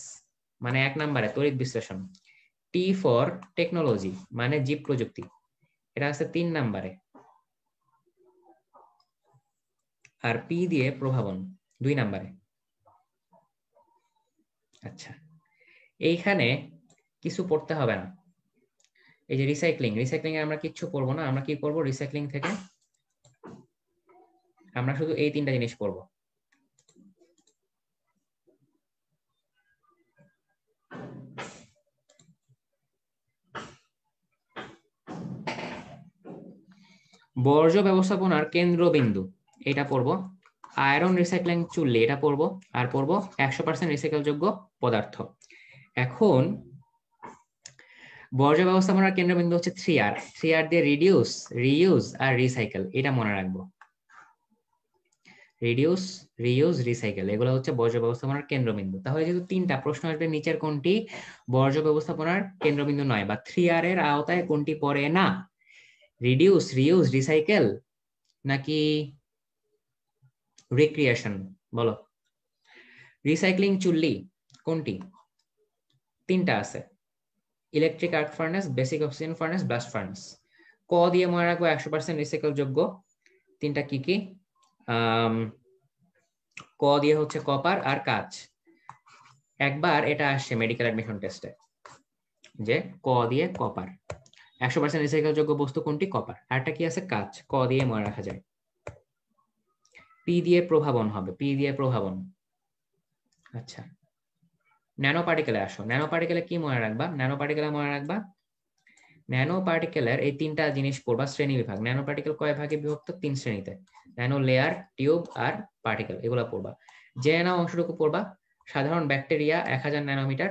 মানে এক নম্বরে তড়িৎ বিশ্লেষণ টি ফর টেকনোলজি মানে জীব প্রযুক্তি এটা আছে তিন নম্বরে আর পি দিয়ে প্রভাবন দুই নম্বরে আচ্ছা এইখানে কিছু পড়তে হবে না এই যে রিসাইক্লিং রিসাইক্লিং এ আমরা কিচ্ছু করবো না আমরা কি করবো রিসাইক্লিং থেকে আমরা শুধু এই তিনটা জিনিস করব বর্জ্য ব্যবস্থাপনার কেন্দ্রবিন্দু এটা পড়ব আয়রন রিসাইক্লিং চুল্লি এটা পড়ব আর পড়ব একশো পার্সেন্ট রিসাইকেলযোগ্য পদার্থ এখন বর্জ্য ব্যবস্থাপনার কেন্দ্রবিন্দু হচ্ছে থ্রি আর থ্রি আর দিয়ে রিডিউস রিইউজ আর রিসাইকেল এটা মনে রাখবো রিডিউস রিউজ রিসাইকেল এগুলো হচ্ছে বর্জ্য ব্যবস্থাপনার কেন্দ্রবিন্দু তাহলে যেহেতু তিনটা প্রশ্ন আসবে নিচের কোনটি বর্জ্য ব্যবস্থাপনার কেন্দ্রবিন্দু নয় বা থ্রি আর এর আওতায় কোনটি পড়ে না রিডিউস রিউজ রিসাইকেল নাকি রিক্রিয়েশন বলো রিসাইক্লিং চুল্লি কোনটি তিনটা আছে electric arc furnace basic oxygen furnace blast furnace ক দিয়ে মনে রাখবো একশো পার্সেন্ট রিসাইকেল যোগ্য তিনটা কি কি ক দিয়ে হচ্ছে কপার আর কাজ একবার এটা আসছে মেডিকেল অ্যাডমিশন টেস্টে যে ক দিয়ে কপার একশো পার্সেন্ট রিসাইকেলযোগ্য বস্তু কোনটি কপার আরটা কি আছে কাজ ক দিয়ে মনে রাখা যায় পি দিয়ে প্রভাবন হবে পি দিয়ে প্রভাবন আচ্ছা ন্যানো পার্টিকেলে আসো ন্যানো পার্টিকেলে কি মনে রাখবা ন্যানো পার্টিকেলে মনে রাখবা ন্যানো পার্টিকেলের এই তিনটা জিনিস পড়বা শ্রেণী বিভাগ ন্যানো পার্টিকেল কয় ভাগে বিভক্ত তিন শ্রেণীতে ন্যানো লেয়ার টিউব আর পার্টিকেল এগুলা পড়বা নাও অংশটুকু পড়বা সাধারণ ব্যাকটেরিয়া এক হাজার ন্যানোমিটার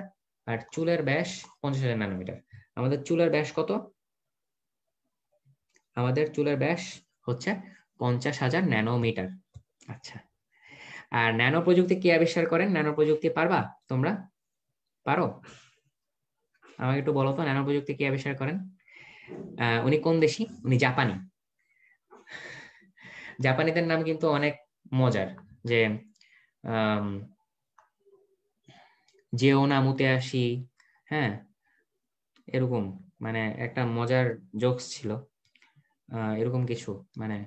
আর চুলের ব্যাস পঞ্চাশ হাজার ন্যানোমিটার আমাদের চুলের ব্যাস কত আমাদের চুলের ব্যাস হচ্ছে পঞ্চাশ হাজার ন্যানোমিটার আচ্ছা আর ন্যানো প্রযুক্তি কি আবিষ্কার করেন ন্যানো প্রযুক্তি পারবা তোমরা পারো আমাকে একটু বলো তো ন্যানো প্রযুক্তি কি আবিষ্কার করেন উনি কোন দেশি উনি জাপানি জাপানিদের নাম কিন্তু অনেক মজার যে ও না মুতে আসি হ্যাঁ এরকম মানে একটা মজার জোকস ছিল এরকম কিছু মানে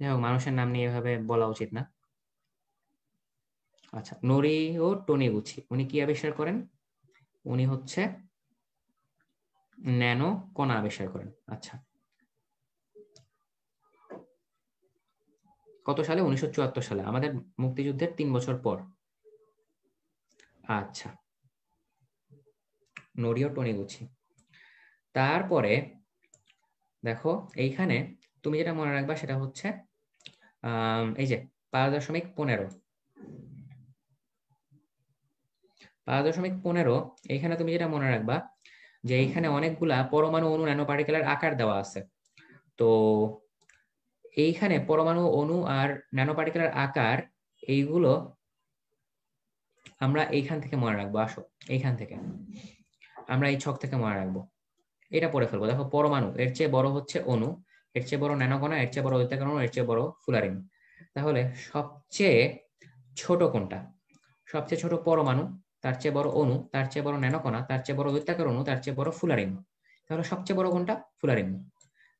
যাই হোক মানুষের নাম নিয়ে এভাবে বলা উচিত না আচ্ছা নরি ও টনি গুছি উনি কি আবিষ্কার করেন উনি হচ্ছে ন্যানো কণা আবিষ্কার করেন আচ্ছা কত সালে উনিশশো সালে আমাদের মুক্তিযুদ্ধের তিন বছর পর আচ্ছা টনি টনিগুচি তারপরে দেখো এইখানে তুমি যেটা মনে রাখবা সেটা হচ্ছে এই যে পাঁচ দশমিক পনেরো পাঁচ দশমিক পনেরো এইখানে তুমি যেটা মনে রাখবা যে এইখানে অনেকগুলা পরমাণু অনু ন্যানো পার্টিকেলের আকার দেওয়া আছে তো এইখানে পরমাণু অনু আর ন্যানো পার্টিকেলের আকার এইগুলো আমরা এইখান থেকে মনে রাখবো আসো এইখান থেকে আমরা এই ছক থেকে মনে রাখবো এটা পড়ে ফেলবো দেখো পরমাণু এর চেয়ে বড় হচ্ছে অনু এর চেয়ে বড় ন্যানোকণা এর চেয়ে বড় ঐতাকণ এর চেয়ে বড় ফুলারিন তাহলে সবচেয়ে ছোট কোনটা সবচেয়ে ছোট পরমাণু তার চেয়ে বড় অনু তার চেয়ে বড় ন্যানোকণা তার চেয়ে বড় দৈত্যাকার অণু তার চেয়ে বড় ফুলারিম্ব তাহলে সবচেয়ে বড় কোনটা ফুলারিম্ব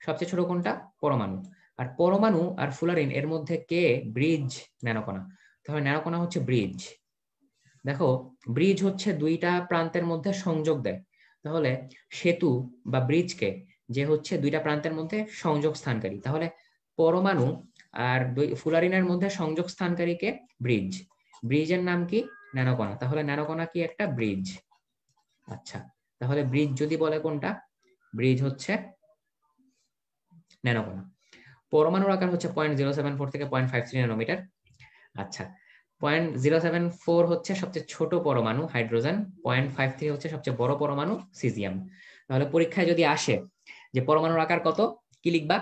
সবচেয়ে ছোট কোনটা পরমাণু আর পরমাণু আর ফুলারিন এর মধ্যে কে ব্রিজ ন্যানোকণা তাহলে ন্যানকোনা হচ্ছে ব্রিজ দেখো ব্রিজ হচ্ছে দুইটা প্রান্তের মধ্যে সংযোগ দেয় তাহলে সেতু বা ব্রিজকে যে হচ্ছে দুইটা প্রান্তের মধ্যে সংযোগ স্থানকারী তাহলে পরমাণু আর ফুলারিনের মধ্যে সংযোগ স্থানকারীকে ব্রিজ ব্রিজের নাম কি ন্যানোকণা তাহলে ন্যানোকণা কি একটা ব্রিজ আচ্ছা তাহলে ব্রিজ যদি বলে কোনটা ব্রিজ হচ্ছে ন্যানোকণা পরমাণুর আকার হচ্ছে পয়েন্ট জিরো সেভেন ফোর থেকে পয়েন্ট ফাইভ থ্রি ন্যানোমিটার আচ্ছা পয়েন্ট জিরো সেভেন ফোর হচ্ছে সবচেয়ে ছোট পরমাণু হাইড্রোজেন পয়েন্ট ফাইভ থ্রি হচ্ছে সবচেয়ে বড় পরমাণু সিজিয়াম তাহলে পরীক্ষায় যদি আসে যে পরমাণুর আকার কত কি লিখবা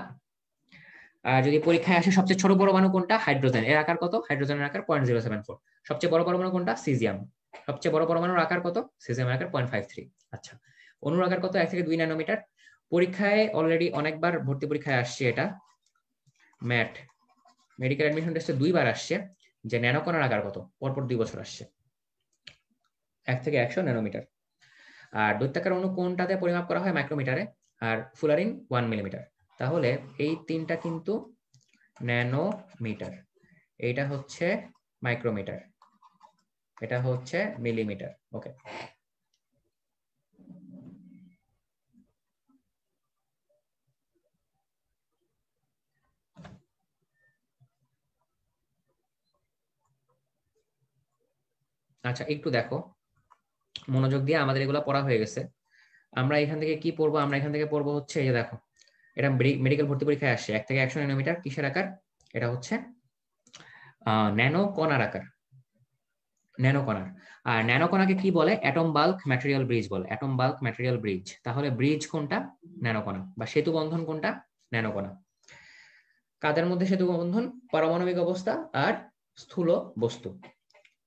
আর যদি পরীক্ষায় আসে সবচেয়ে ছোট পরমাণু কোনটা হাইড্রোজেন এর আকার কত হাইড্রোজেনের আকার পয়েন্ট জিরো সেভেন ফোর সবচেয়ে বড় পরমাণু কোনটা সিজিয়াম সবচেয়ে বড় পরমাণুর আকার কত সিজিয়াম আকার পয়েন্ট ফাইভ থ্রি আচ্ছা অনুর আকার কত এক থেকে দুই ন্যানোমিটার পরীক্ষায় অলরেডি অনেকবার ভর্তি পরীক্ষায় আসছে এটা ম্যাট মেডিকেল অ্যাডমিশন টেস্টে দুইবার আসছে যে ন্যানোকণার আকার কত পরপর দুই বছর আসছে এক থেকে একশো ন্যানোমিটার আর দৈত্যাকার অনু কোনটাতে পরিমাপ করা হয় মাইক্রোমিটারে আর ফুলারিন ওয়ান মিলিমিটার তাহলে এই তিনটা কিন্তু ন্যানোমিটার এটা হচ্ছে মাইক্রোমিটার এটা হচ্ছে মিলিমিটার ওকে আচ্ছা একটু দেখো মনোযোগ দিয়ে আমাদের এগুলো পড়া হয়ে গেছে আমরা এখান থেকে কি পড়বো আমরা এখান থেকে পড়বো হচ্ছে এই যে দেখো এটা মেডিকেল ভর্তি পরীক্ষায় আসে এক থেকে একশো ন্যানোমিটার কিসের আকার এটা হচ্ছে ন্যানো কণার আকার ন্যানো কণার আর ন্যানো কণাকে কি বলে অ্যাটম বাল্ক ম্যাটেরিয়াল ব্রিজ বলে অ্যাটম বাল্ক ম্যাটেরিয়াল ব্রিজ তাহলে ব্রিজ কোনটা ন্যানো কণা বা সেতু বন্ধন কোনটা ন্যানো কণা কাদের মধ্যে সেতু বন্ধন পারমাণবিক অবস্থা আর স্থূল বস্তু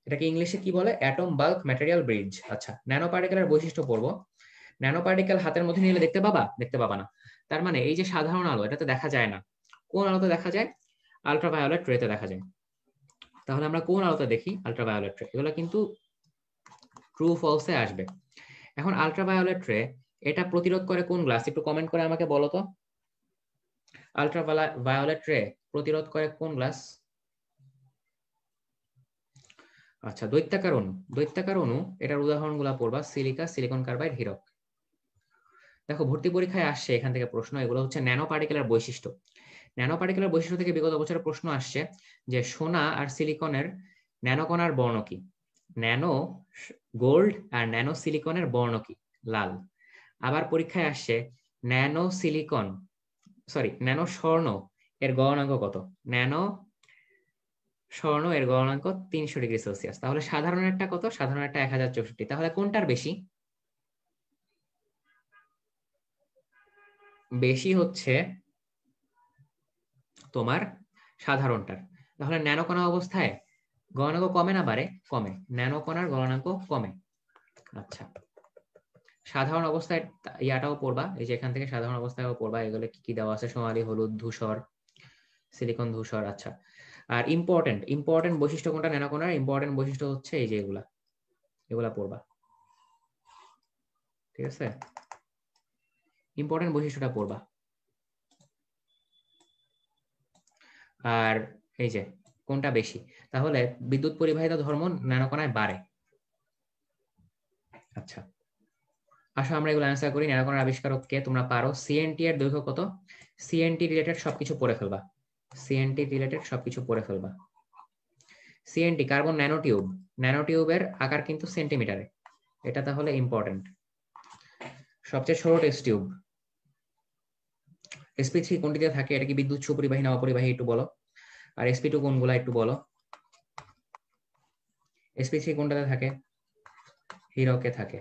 এটাকে ইংলিশে কি বলে অ্যাটম বাল্ক ম্যাটেরিয়াল ব্রিজ আচ্ছা ন্যানো পার্টিকেলের বৈশিষ্ট্য পড়বো ন্যানো পার্টিকেল হাতের মধ্যে নিলে দেখতে পাবা দেখতে পাবা না তার মানে এই যে সাধারণ আলো এটাতে দেখা যায় না কোন আলোতে দেখা যায় আলট্রাভায়োলেট রেতে দেখা যায় তাহলে আমরা কোন আলোতে দেখি আল্ট্রাভায়োলেট রে এগুলো কিন্তু ট্রু ফলসে আসবে এখন আলট্রাভায়োলেট রে এটা প্রতিরোধ করে কোন গ্লাস একটু কমেন্ট করে আমাকে বলো তো আলট্রাভায়োলেট রে প্রতিরোধ করে কোন গ্লাস আচ্ছা দৈত্যাকার অণু দৈত্যাকার অণু এটার উদাহরণগুলো পড়বা সিলিকা সিলিকন কার্বাইড হিরক দেখো ভর্তি পরীক্ষায় আসছে এখান থেকে প্রশ্ন এগুলো হচ্ছে ন্যানো পার্টিকেলার বৈশিষ্ট্য ন্যানো পার্টিকেলার বৈশিষ্ট্য থেকে বিগত বছরের প্রশ্ন আসছে যে সোনা আর সিলিকনের ন্যানোকণার বর্ণ কি ন্যানো গোল্ড আর ন্যানো সিলিকনের বর্ণ কি লাল আবার পরীক্ষায় আসছে ন্যানো সিলিকন সরি ন্যানো স্বর্ণ এর গণাঙ্ক কত ন্যানো স্বর্ণ এর গণাঙ্ক তিনশো ডিগ্রি সেলসিয়াস তাহলে সাধারণ একটা কত সাধারণ একটা এক হাজার চৌষট্টি তাহলে কোনটার বেশি বেশি হচ্ছে তোমার সাধারণটার তাহলে ন্যানোকণা অবস্থায় গণনাঙ্ক কমে না বাড়ে কমে ন্যানোকণার গণনাঙ্ক কমে আচ্ছা সাধারণ অবস্থায় ইয়াটাও পড়বা এই যে এখান থেকে সাধারণ অবস্থায়ও পড়বা এগুলো কি কি দেওয়া আছে সোনালি হলুদ ধূসর সিলিকন ধূসর আচ্ছা আর ইম্পর্টেন্ট ইম্পর্টেন্ট বৈশিষ্ট্য কোনটা ন্যানোকণার ইম্পর্টেন্ট বৈশিষ্ট্য হচ্ছে এই যে এগুলা এগুলা পড়বা ঠিক আছে ইম্পর্টেন্ট বৈশিষ্ট্যটা করবা আর এই যে কোনটা বেশি তাহলে বিদ্যুৎ পরিবাহিত ধর্ম ন্যানোকণায় বাড়ে আচ্ছা আসো আমরা এগুলো অ্যান্সার করি ন্যানোকণার আবিষ্কারক কে তোমরা পারো সিএনটি এর দৈর্ঘ্য কত সিএনটি রিলেটেড সবকিছু পড়ে ফেলবা সিএনটি রিলেটেড সবকিছু পড়ে ফেলবা সিএনটি কার্বন ন্যানোটিউব ন্যানোটিউবের আকার কিন্তু সেন্টিমিটারে এটা তাহলে ইম্পর্টেন্ট সবচেয়ে সরু টেস্ট টিউব এসপি থ্রি কোনটিতে থাকে এটা কি বিদ্যুৎ পরিবাহী না অপরিবাহী একটু বলো আর এসপি টু কোনগুলা একটু বলো এসপি থ্রি কোনটাতে থাকে হিরকে থাকে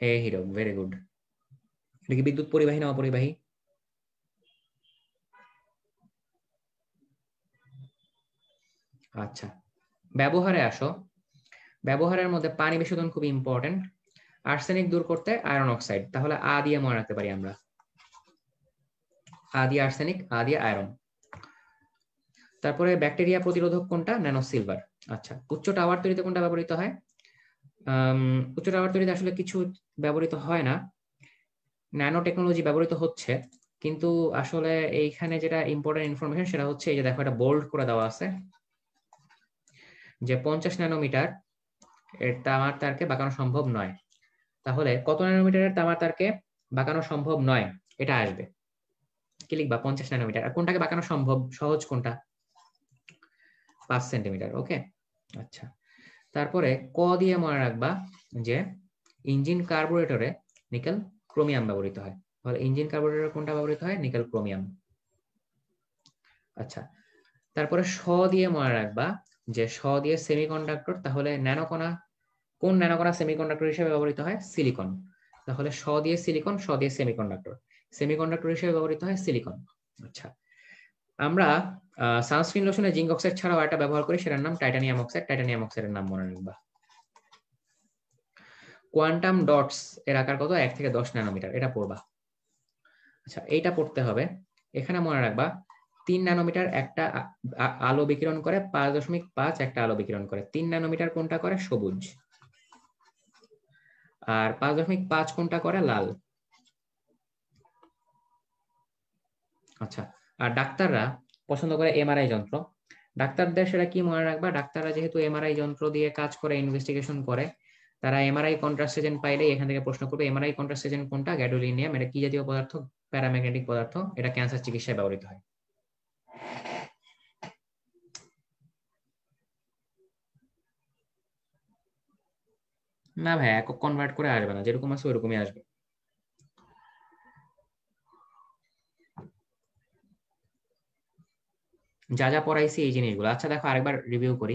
হে হিরক ভেরি গুড এটা কি বিদ্যুৎ পরিবাহী না অপরিবাহী আচ্ছা ব্যবহারে আসো ব্যবহারের মধ্যে পানি বিশোধন খুব ইম্পর্টেন্ট আর্সেনিক দূর করতে আয়রন অক্সাইড তাহলে আ দিয়ে মনে রাখতে পারি আমরা আ আর্সেনিক আ আয়রন তারপরে ব্যাকটেরিয়া প্রতিরোধক কোনটা ন্যানো সিলভার আচ্ছা উচ্চ টাওয়ার তৈরিতে কোনটা ব্যবহৃত হয় উচ্চ টাওয়ার তৈরিতে আসলে কিছু ব্যবহৃত হয় না ন্যানো টেকনোলজি ব্যবহৃত হচ্ছে কিন্তু আসলে এইখানে যেটা ইম্পর্টেন্ট ইনফরমেশন সেটা হচ্ছে এই যে দেখো এটা বোল্ড করে দেওয়া আছে যে পঞ্চাশ ন্যানোমিটার এর তামার তারকে বাঁকানো সম্ভব নয় তাহলে কত ন্যানোমিটারের তামার তারকে বাঁকানো সম্ভব নয় এটা আসবে কি লিখবা পঞ্চাশ ন্যানোমিটার কোনটাকে বাঁকানো সম্ভব সহজ কোনটা পাঁচ সেন্টিমিটার ওকে আচ্ছা তারপরে ক দিয়ে মনে রাখবা যে ইঞ্জিন কার্বোরেটরে নিকেল ক্রোমিয়াম ব্যবহৃত হয় তাহলে ইঞ্জিন কার্বোরেটরে কোনটা ব্যবহৃত হয় নিকেল ক্রোমিয়াম আচ্ছা তারপরে স দিয়ে মনে রাখবা যে স দিয়ে সেমিকন্ডাক্টর তাহলে ন্যানোকোনা কোন ন্যানোকোনা সেমিকন্ডাক্টর হিসেবে ব্যবহৃত হয় সিলিকন তাহলে স দিয়ে সিলিকন স দিয়ে সেমিকন্ডাক্টর সেমিকন্ডাক্টর হিসেবে ব্যবহৃত হয় সিলিকন আচ্ছা আমরা সানস্ক্রিন লোশনে জিঙ্ক অক্সাইড ছাড়াও একটা ব্যবহার করি সেটার নাম টাইটানিয়াম অক্সাইড টাইটানিয়াম অক্সাইডের নাম মনে রাখবা কোয়ান্টাম ডটস এর আকার কত এক থেকে দশ ন্যানোমিটার এটা পড়বা আচ্ছা এইটা পড়তে হবে এখানে মনে রাখবা তিন ন্যানোমিটার একটা আলো বিকিরণ করে পাঁচ দশমিক পাঁচ একটা আলো বিকিরণ করে তিন ন্যানোমিটার কোনটা করে সবুজ আর পাঁচ দশমিক পাঁচ কোনটা করে লাল আচ্ছা আর ডাক্তাররা পছন্দ করে এমআরআই যন্ত্র ডাক্তারদের সেটা কি মনে রাখবা ডাক্তাররা যেহেতু এমআরআই যন্ত্র দিয়ে কাজ করে ইনভেস্টিগেশন করে তারা এমআরআই কন্ট্রাস্ট এজেন্ট পাইলে এখান থেকে প্রশ্ন করবে এমআরআই কন্ট্রাস্ট এজেন্ট কোনটা গ্যাডোলিনিয়াম এটা কি জাতীয় পদার্থ প্যারাম্যাগনেটিক পদার্থ এটা ক্যান্সার চিকিৎসায় ব্যবহৃত হয় না ভাই একক কনভার্ট করে আসবে না যেরকম আছে ওরকমই আসবে যা যা পড়াইছি এই জিনিসগুলো আচ্ছা দেখো আরেকবার রিভিউ করি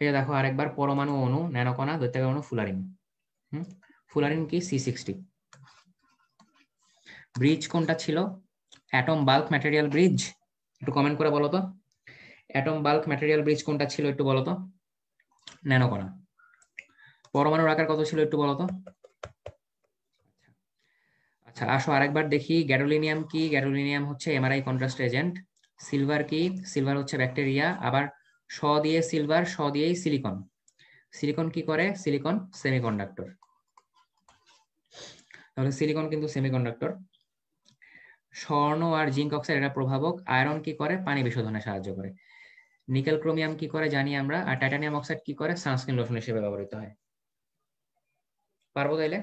এটা দেখো আরেকবার পরমাণু অনু ন্যানোকণা দৈত্যাকার অনু ফুলারিন হুম ফুলারিন কি সি সিক্সটি ব্রিজ কোনটা ছিল অ্যাটম বাল্ক ম্যাটেরিয়াল ব্রিজ একটু কমেন্ট করে বলো তো অ্যাটম বাল্ক ম্যাটেরিয়াল ব্রিজ কোনটা ছিল একটু বলো তো ন্যানো কণা পরমাণুর আকার কত ছিল একটু বলো তো আচ্ছা আসো আরেকবার দেখি গ্যাডোলিনিয়াম কি গ্যাডোলিনিয়াম হচ্ছে এমআরআই কন্ট্রাস্ট এজেন্ট সিলভার কি সিলভার হচ্ছে ব্যাকটেরিয়া আবার স দিয়ে সিলভার স দিয়েই সিলিকন সিলিকন কি করে সিলিকন সেমিকন্ডাক্টর তাহলে সিলিকন কিন্তু সেমিকন্ডাক্টর স্বর্ণ আর জিঙ্ক অক্সাইড এটা প্রভাবক আয়রন কি করে পানি বিশোধনে সাহায্য করে নিকেল ক্রোমিয়াম কি করে জানি আমরা আর টাইটানিয়াম অক্সাইড কি করে সানস্ক্রিন লোশন হিসেবে ব্যবহৃত হয় পারবো তাইলে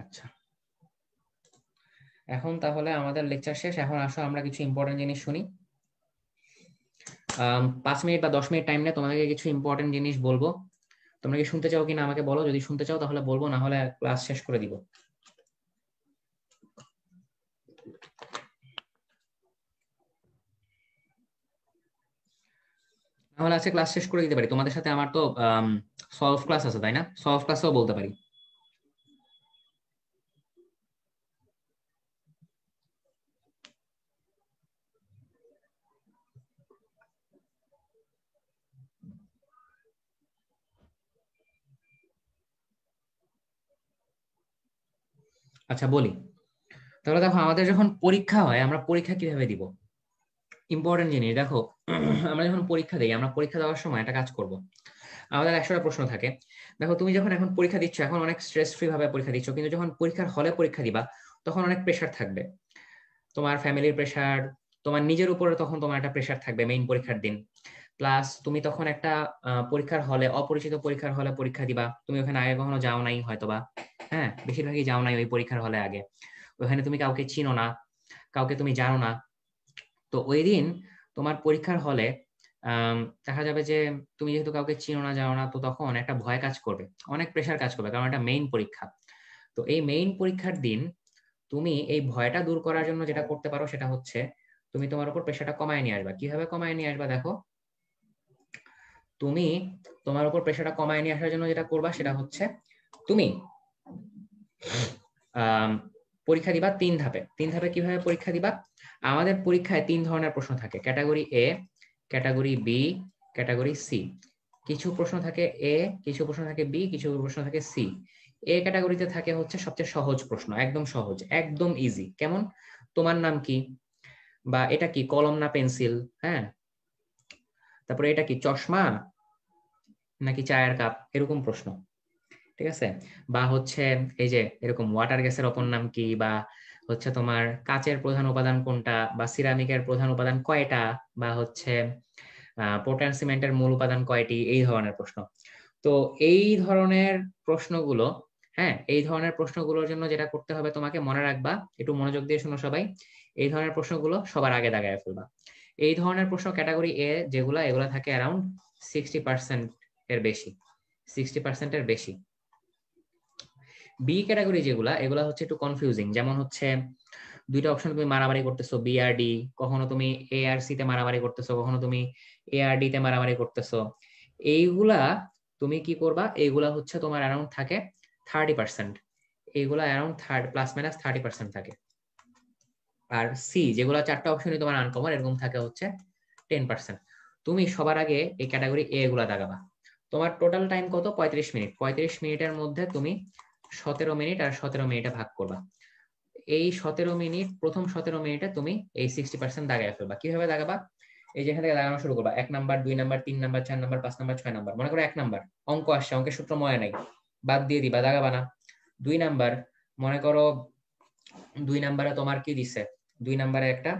আচ্ছা এখন তাহলে আমাদের লেকচার শেষ এখন আসো আমরা কিছু ইম্পর্টেন্ট জিনিস শুনি পাঁচ মিনিট বা দশ মিনিট টাইম নিয়ে তোমাদেরকে কিছু ইম্পর্টেন্ট জিনিস বলবো তোমরা কি শুনতে চাও কিনা আমাকে বলো যদি শুনতে চাও তাহলে বলবো না হলে ক্লাস শেষ করে দিব তাহলে আজকে ক্লাস শেষ করে দিতে পারি তোমাদের সাথে আমার তো সলভ ক্লাস আছে তাই না সলভ ক্লাসেও বলতে পারি আচ্ছা বলি তাহলে দেখো আমাদের যখন পরীক্ষা হয় আমরা পরীক্ষা কিভাবে দিব ইম্পর্টেন্ট জিনিস দেখো আমরা যখন পরীক্ষা দিই আমরা পরীক্ষা দেওয়ার সময় একটা কাজ করব আমাদের একশোটা প্রশ্ন থাকে দেখো তুমি যখন এখন পরীক্ষা দিচ্ছ এখন অনেক স্ট্রেস ফ্রি ভাবে পরীক্ষা দিচ্ছ কিন্তু যখন পরীক্ষার হলে পরীক্ষা দিবা তখন অনেক প্রেশার থাকবে তোমার ফ্যামিলির প্রেশার তোমার নিজের উপরে তখন তোমার একটা প্রেশার থাকবে মেইন পরীক্ষার দিন প্লাস তুমি তখন একটা পরীক্ষার হলে অপরিচিত পরীক্ষার হলে পরীক্ষা দিবা তুমি ওখানে আগে কখনো যাও নাই হয়তোবা হ্যাঁ বেশিরভাগই যাও নাই ওই পরীক্ষার হলে আগে ওখানে তুমি কাউকে চিনো না কাউকে তুমি জানো না তো ওই দিন তোমার পরীক্ষার হলে দেখা যাবে যে তুমি যেহেতু কাউকে চিনো না জানো না তো তখন একটা ভয় কাজ করবে অনেক প্রেশার কাজ করবে কারণ এটা মেইন পরীক্ষা তো এই মেইন পরীক্ষার দিন তুমি এই ভয়টা দূর করার জন্য যেটা করতে পারো সেটা হচ্ছে তুমি তোমার উপর প্রেশারটা কমায় নিয়ে আসবা কিভাবে কমায় নিয়ে আসবা দেখো তুমি তোমার উপর প্রেশারটা কমায় নিয়ে আসার জন্য যেটা করবা সেটা হচ্ছে তুমি পরীক্ষা দিবা তিন ধাপে তিন ধাপে কিভাবে পরীক্ষা দিবা আমাদের পরীক্ষায় তিন ধরনের প্রশ্ন থাকে category A category B category C কিছু প্রশ্ন থাকে এ কিছু প্রশ্ন থাকে বি কিছু প্রশ্ন থাকে সি এ ক্যাটাগরিতে থাকে হচ্ছে সবচেয়ে সহজ প্রশ্ন একদম সহজ একদম ইজি কেমন তোমার নাম কি বা এটা কি কলম না পেন্সিল হ্যাঁ তারপরে এটা কি চশমা নাকি চায়ের কাপ এরকম প্রশ্ন ঠিক আছে বা হচ্ছে এই যে এরকম ওয়াটার গ্যাসের অপর নাম কি বা হচ্ছে তোমার কাচের প্রধান উপাদান কোনটা বা সিরামিকের প্রধান উপাদান কয়টা বা হচ্ছে সিমেন্টের মূল উপাদান কয়টি এই ধরনের প্রশ্ন তো এই ধরনের প্রশ্নগুলো হ্যাঁ এই ধরনের প্রশ্নগুলোর জন্য যেটা করতে হবে তোমাকে মনে রাখবা একটু মনোযোগ দিয়ে শোনো সবাই এই ধরনের প্রশ্নগুলো সবার আগে দাগায় ফেলবা এই ধরনের প্রশ্ন ক্যাটাগরি এ যেগুলো এগুলো থাকে অ্যারাউন্ড সিক্সটি পার্সেন্ট এর বেশি সিক্সটি পার্সেন্ট এর বেশি বি ক্যাটাগরি যেগুলা এগুলা হচ্ছে একটু কনফিউজিং যেমন হচ্ছে দুইটা অপশন তুমি মারামারি করতেছো বিআরডি কখনো তুমি এআরসি তে মারামারি করতেছো কখনো তুমি এআরডি তে মারামারি করতেছো এইগুলা তুমি কি করবা এইগুলা হচ্ছে তোমার অ্যারাউন্ড থাকে থার্টি পার্সেন্ট এইগুলা around third plus minus thirty percent থাকে আর সি যেগুলো চারটা অপশনই তোমার আনকমন এরকম থাকে হচ্ছে টেন পার্সেন্ট তুমি সবার আগে এই ক্যাটাগরি এ গুলা দাগাবা তোমার টোটাল টাইম কত পঁয়ত্রিশ মিনিট পঁয়ত্রিশ মিনিটের মধ্যে তুমি সতেরো মিনিট আর সতেরো মিনিটে ভাগ করবা এই সতেরো মিনিট প্রথম সতেরো মিনিটে তুমি এই সিক্সটি পার্সেন্ট দাগায় ফেলবা কিভাবে দাগাবা এই যেখান থেকে দাগানো শুরু করবা এক নাম্বার দুই নাম্বার তিন নাম্বার চার নাম্বার পাঁচ নাম্বার ছয় নাম্বার মনে করো এক নাম্বার অঙ্ক আসছে অঙ্কের সূত্র ময় নাই বাদ দিয়ে দিবা দাগাবা না দুই নাম্বার মনে করো দুই নাম্বারে তোমার কি দিছে দুই নাম্বারের একটা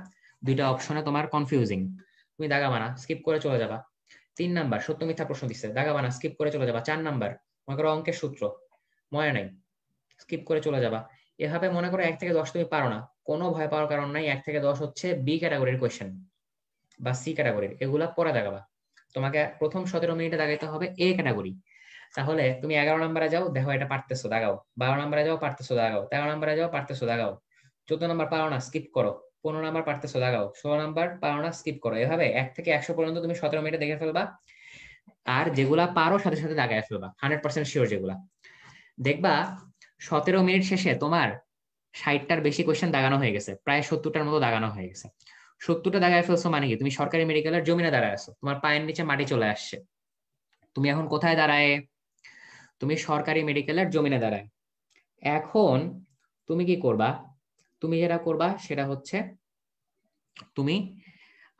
দুইটা অপশনে তোমার কনফিউজিং তুমি দাগাবা বানা স্কিপ করে চলে যাবা তিন নাম্বার সত্য মিথ্যা প্রশ্ন দিচ্ছে দাগাবানা স্কিপ করে চলে যাবা চার নাম্বার মনে করো অঙ্কের সূত্র ময়া নাই স্কিপ করে চলে যাবা এভাবে মনে করো এক থেকে দশ তুমি পারো না কোনো ভয় পাওয়ার কারণ নাই এক থেকে দশ হচ্ছে বি ক্যাটাগরির কোয়েশ্চেন বা সি ক্যাটাগরির এগুলা পরে দাগাবা তোমাকে প্রথম সতেরো মিনিটে দাগাইতে হবে এ ক্যাটাগরি তাহলে তুমি এগারো নম্বরে যাও দেখো এটা পারতেছো দাগাও বারো নম্বরে যাও পারতেছো দাগাও তেরো নম্বরে যাও পারতেছো দাগাও চোদ্দ নাম্বার পারো না স্কিপ করো পনেরো নাম্বার পারতেছো লাগাও ষোলো নাম্বার পারো না স্কিপ করো এভাবে এক থেকে একশো পর্যন্ত তুমি সতেরো মিনিটে দেখে ফেলবা আর যেগুলা পারো সাথে সাথে লাগাই ফেলবা হান্ড্রেড পার্সেন্ট শিওর যেগুলা দেখবা সতেরো মিনিট শেষে তোমার ষাটটার বেশি কোয়েশ্চেন দাগানো হয়ে গেছে প্রায় সত্তরটার মতো দাগানো হয়ে গেছে সত্তরটা দাগায় ফেলছো মানে কি তুমি সরকারি মেডিকেলের জমিনে দাঁড়ায় আছো তোমার পায়ের নিচে মাটি চলে আসছে তুমি এখন কোথায় দাঁড়ায় তুমি সরকারি মেডিকেলের জমিনে দাঁড়ায় এখন তুমি কি করবা তুমি যেটা করবা সেটা হচ্ছে তুমি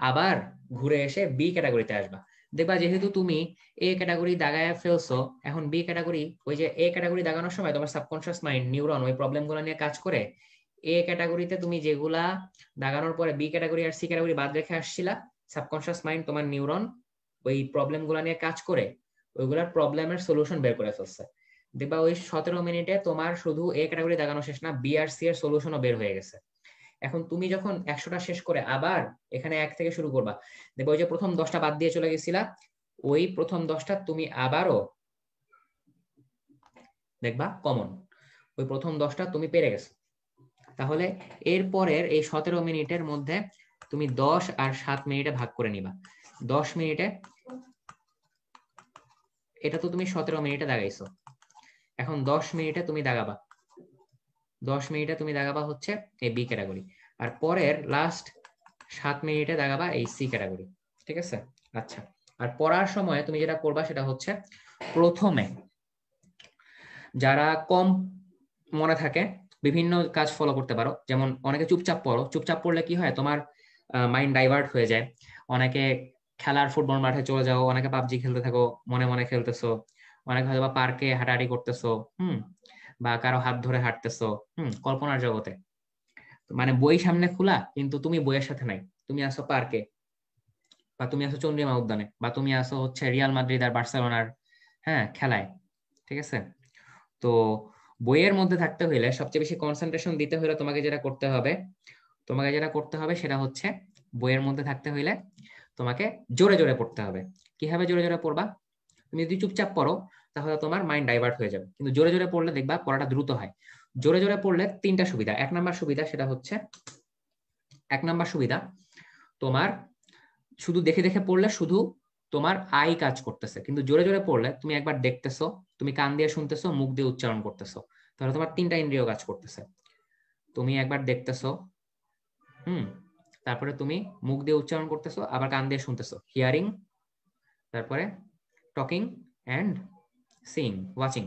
আবার ঘুরে এসে বি ক্যাটাগরিতে আসবা দেখবা যেহেতু তুমি এ ক্যাটাগরি দাগায় ফেলছো এখন বি ক্যাটাগরি ওই যে এ ক্যাটাগরি দাগানোর সময় তোমার সাবকনশিয়াস মাইন্ড নিউরন ওই প্রবলেম গুলো নিয়ে কাজ করে এ ক্যাটাগরিতে তুমি যেগুলা দাগানোর পরে বি ক্যাটাগরি আর সি ক্যাটাগরি বাদ রেখে আসছিলা সাবকনশিয়াস মাইন্ড তোমার নিউরন ওই প্রবলেম গুলা নিয়ে কাজ করে ওইগুলার প্রবলেমের সলিউশন বের করে ফেলছে দেখবা ওই সতেরো মিনিটে তোমার শুধু এ ক্যাটাগরি দেখানো শেষ না বিআরসি এর সলিউশনও বের হয়ে গেছে এখন তুমি যখন একশোটা শেষ করে আবার এখানে এক থেকে শুরু করবা দেখবা ওই যে প্রথম দশটা বাদ দিয়ে চলে গেছিলা ওই প্রথম দশটা তুমি আবারও দেখবা কমন ওই প্রথম দশটা তুমি পেরে গেছো তাহলে এরপরের এই সতেরো মিনিটের মধ্যে তুমি দশ আর সাত মিনিটে ভাগ করে নিবা দশ মিনিটে এটা তো তুমি সতেরো মিনিটে দাগাইছো এখন দশ মিনিটে তুমি দাগাবা দশ মিনিটে তুমি দাগাবা হচ্ছে এই বি ক্যাটাগরি আর পরের লাস্ট সাত মিনিটে দাগাবা এই সি ক্যাটাগরি ঠিক আছে আচ্ছা আর পড়ার সময় তুমি যেটা করবা সেটা হচ্ছে প্রথমে যারা কম মনে থাকে বিভিন্ন কাজ ফলো করতে পারো যেমন অনেকে চুপচাপ পড়ো চুপচাপ পড়লে কি হয় তোমার মাইন্ড ডাইভার্ট হয়ে যায় অনেকে খেলার ফুটবল মাঠে চলে যাও অনেকে পাবজি খেলতে থাকো মনে মনে খেলতেছো অনেক হয়তো বা পার্কে হাঁটাহাঁটি করতেছো হুম বা কারো হাত ধরে হাঁটতেছো হুম কল্পনার জগতে মানে বই সামনে খোলা কিন্তু তুমি বইয়ের সাথে নাই তুমি আসো পার্কে বা তুমি আসো চন্দ্রিমা উদ্যানে বা তুমি আসো হচ্ছে রিয়াল মাদ্রিদ আর বার্সেলোনার হ্যাঁ খেলায় ঠিক আছে তো বইয়ের মধ্যে থাকতে হইলে সবচেয়ে বেশি কনসেন্ট্রেশন দিতে হইলে তোমাকে যেটা করতে হবে তোমাকে যেটা করতে হবে সেটা হচ্ছে বইয়ের মধ্যে থাকতে হইলে তোমাকে জোরে জোরে পড়তে হবে কিভাবে জোরে জোরে পড়বা তুমি যদি চুপচাপ পড়ো তাহলে তোমার মাইন্ড ডাইভার্ট হয়ে যাবে কিন্তু জোরে জোরে পড়লে দেখবা পড়াটা দ্রুত হয় জোরে জোরে পড়লে তিনটা সুবিধা এক নাম্বার সুবিধা সেটা হচ্ছে এক নাম্বার সুবিধা তোমার শুধু দেখে দেখে পড়লে শুধু তোমার আই কাজ করতেছে কিন্তু জোরে জোরে পড়লে তুমি একবার দেখতেছো তুমি কান দিয়ে শুনতেছো মুখ দিয়ে উচ্চারণ করতেছো তাহলে তোমার তিনটা ইন্দ্রিয় কাজ করতেছে তুমি একবার দেখতেছো হুম তারপরে তুমি মুখ দিয়ে উচ্চারণ করতেছো আবার কান দিয়ে শুনতেছো হিয়ারিং তারপরে টকিং অ্যান্ড সিং ওয়াচিং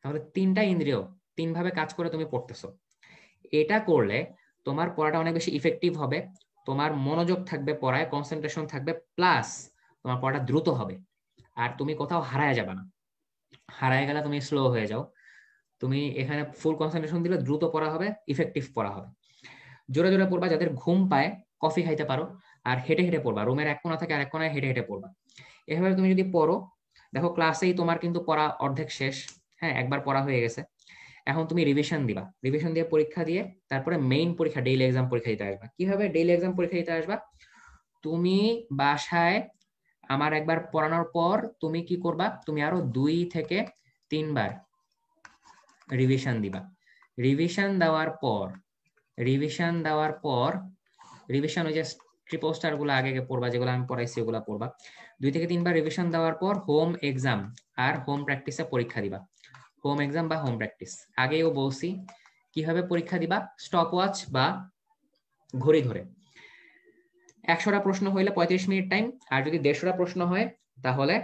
তাহলে তিনটা ইন্দ্রিয় তিনভাবে কাজ করে তুমি পড়তেছো এটা করলে তোমার পড়াটা অনেক বেশি ইফেক্টিভ হবে তোমার মনোযোগ থাকবে পড়ায় কনসেন্ট্রেশন থাকবে প্লাস তোমার পড়াটা দ্রুত হবে আর তুমি কোথাও হারায় যাবে না হারায় গেলে তুমি স্লো হয়ে যাও তুমি এখানে ফুল কনসেন্ট্রেশন দিলে দ্রুত পড়া হবে ইফেক্টিভ পড়া হবে জোরে জোরে পড়বা যাদের ঘুম পায় কফি খাইতে পারো আর হেঁটে হেঁটে পড়বা রুমের এক কোনা থেকে এক কোনায় হেঁটে হেঁটে পড়বা এভাবে তুমি যদি পড়ো দেখো ক্লাসেই তোমার কিন্তু পড়া অর্ধেক শেষ হ্যাঁ একবার পড়া হয়ে গেছে এখন তুমি রিভিশন দিবা রিভিশন দিয়ে পরীক্ষা দিয়ে তারপরে মেইন পরীক্ষা ডেইলি এক্সাম পরীক্ষা দিতে আসবা কিভাবে ডেইলি এক্সাম পরীক্ষা দিতে আসবা তুমি বাসায় আমার একবার পড়ানোর পর তুমি কি করবা তুমি আরো দুই থেকে তিনবার রিভিশন দিবা রিভিশন দেওয়ার পর রিভিশন দেওয়ার পর রিভিশন ওই যে ট্রিপোস্টার গুলো আগে পড়বা যেগুলো আমি পড়াইছি ওগুলো পড়বা দুই থেকে তিনবার রিভিশন দেওয়ার পর হোম এক্সাম আর হোম প্র্যাকটিসে পরীক্ষা দিবা হোম এক্সাম বা হোম প্র্যাকটিস আগেও বলছি কিভাবে পরীক্ষা দিবা স্টপ ওয়াচ বা ঘড়ি ধরে একশোটা প্রশ্ন হইলে পঁয়ত্রিশ মিনিট টাইম আর যদি দেড়শোটা প্রশ্ন হয় তাহলে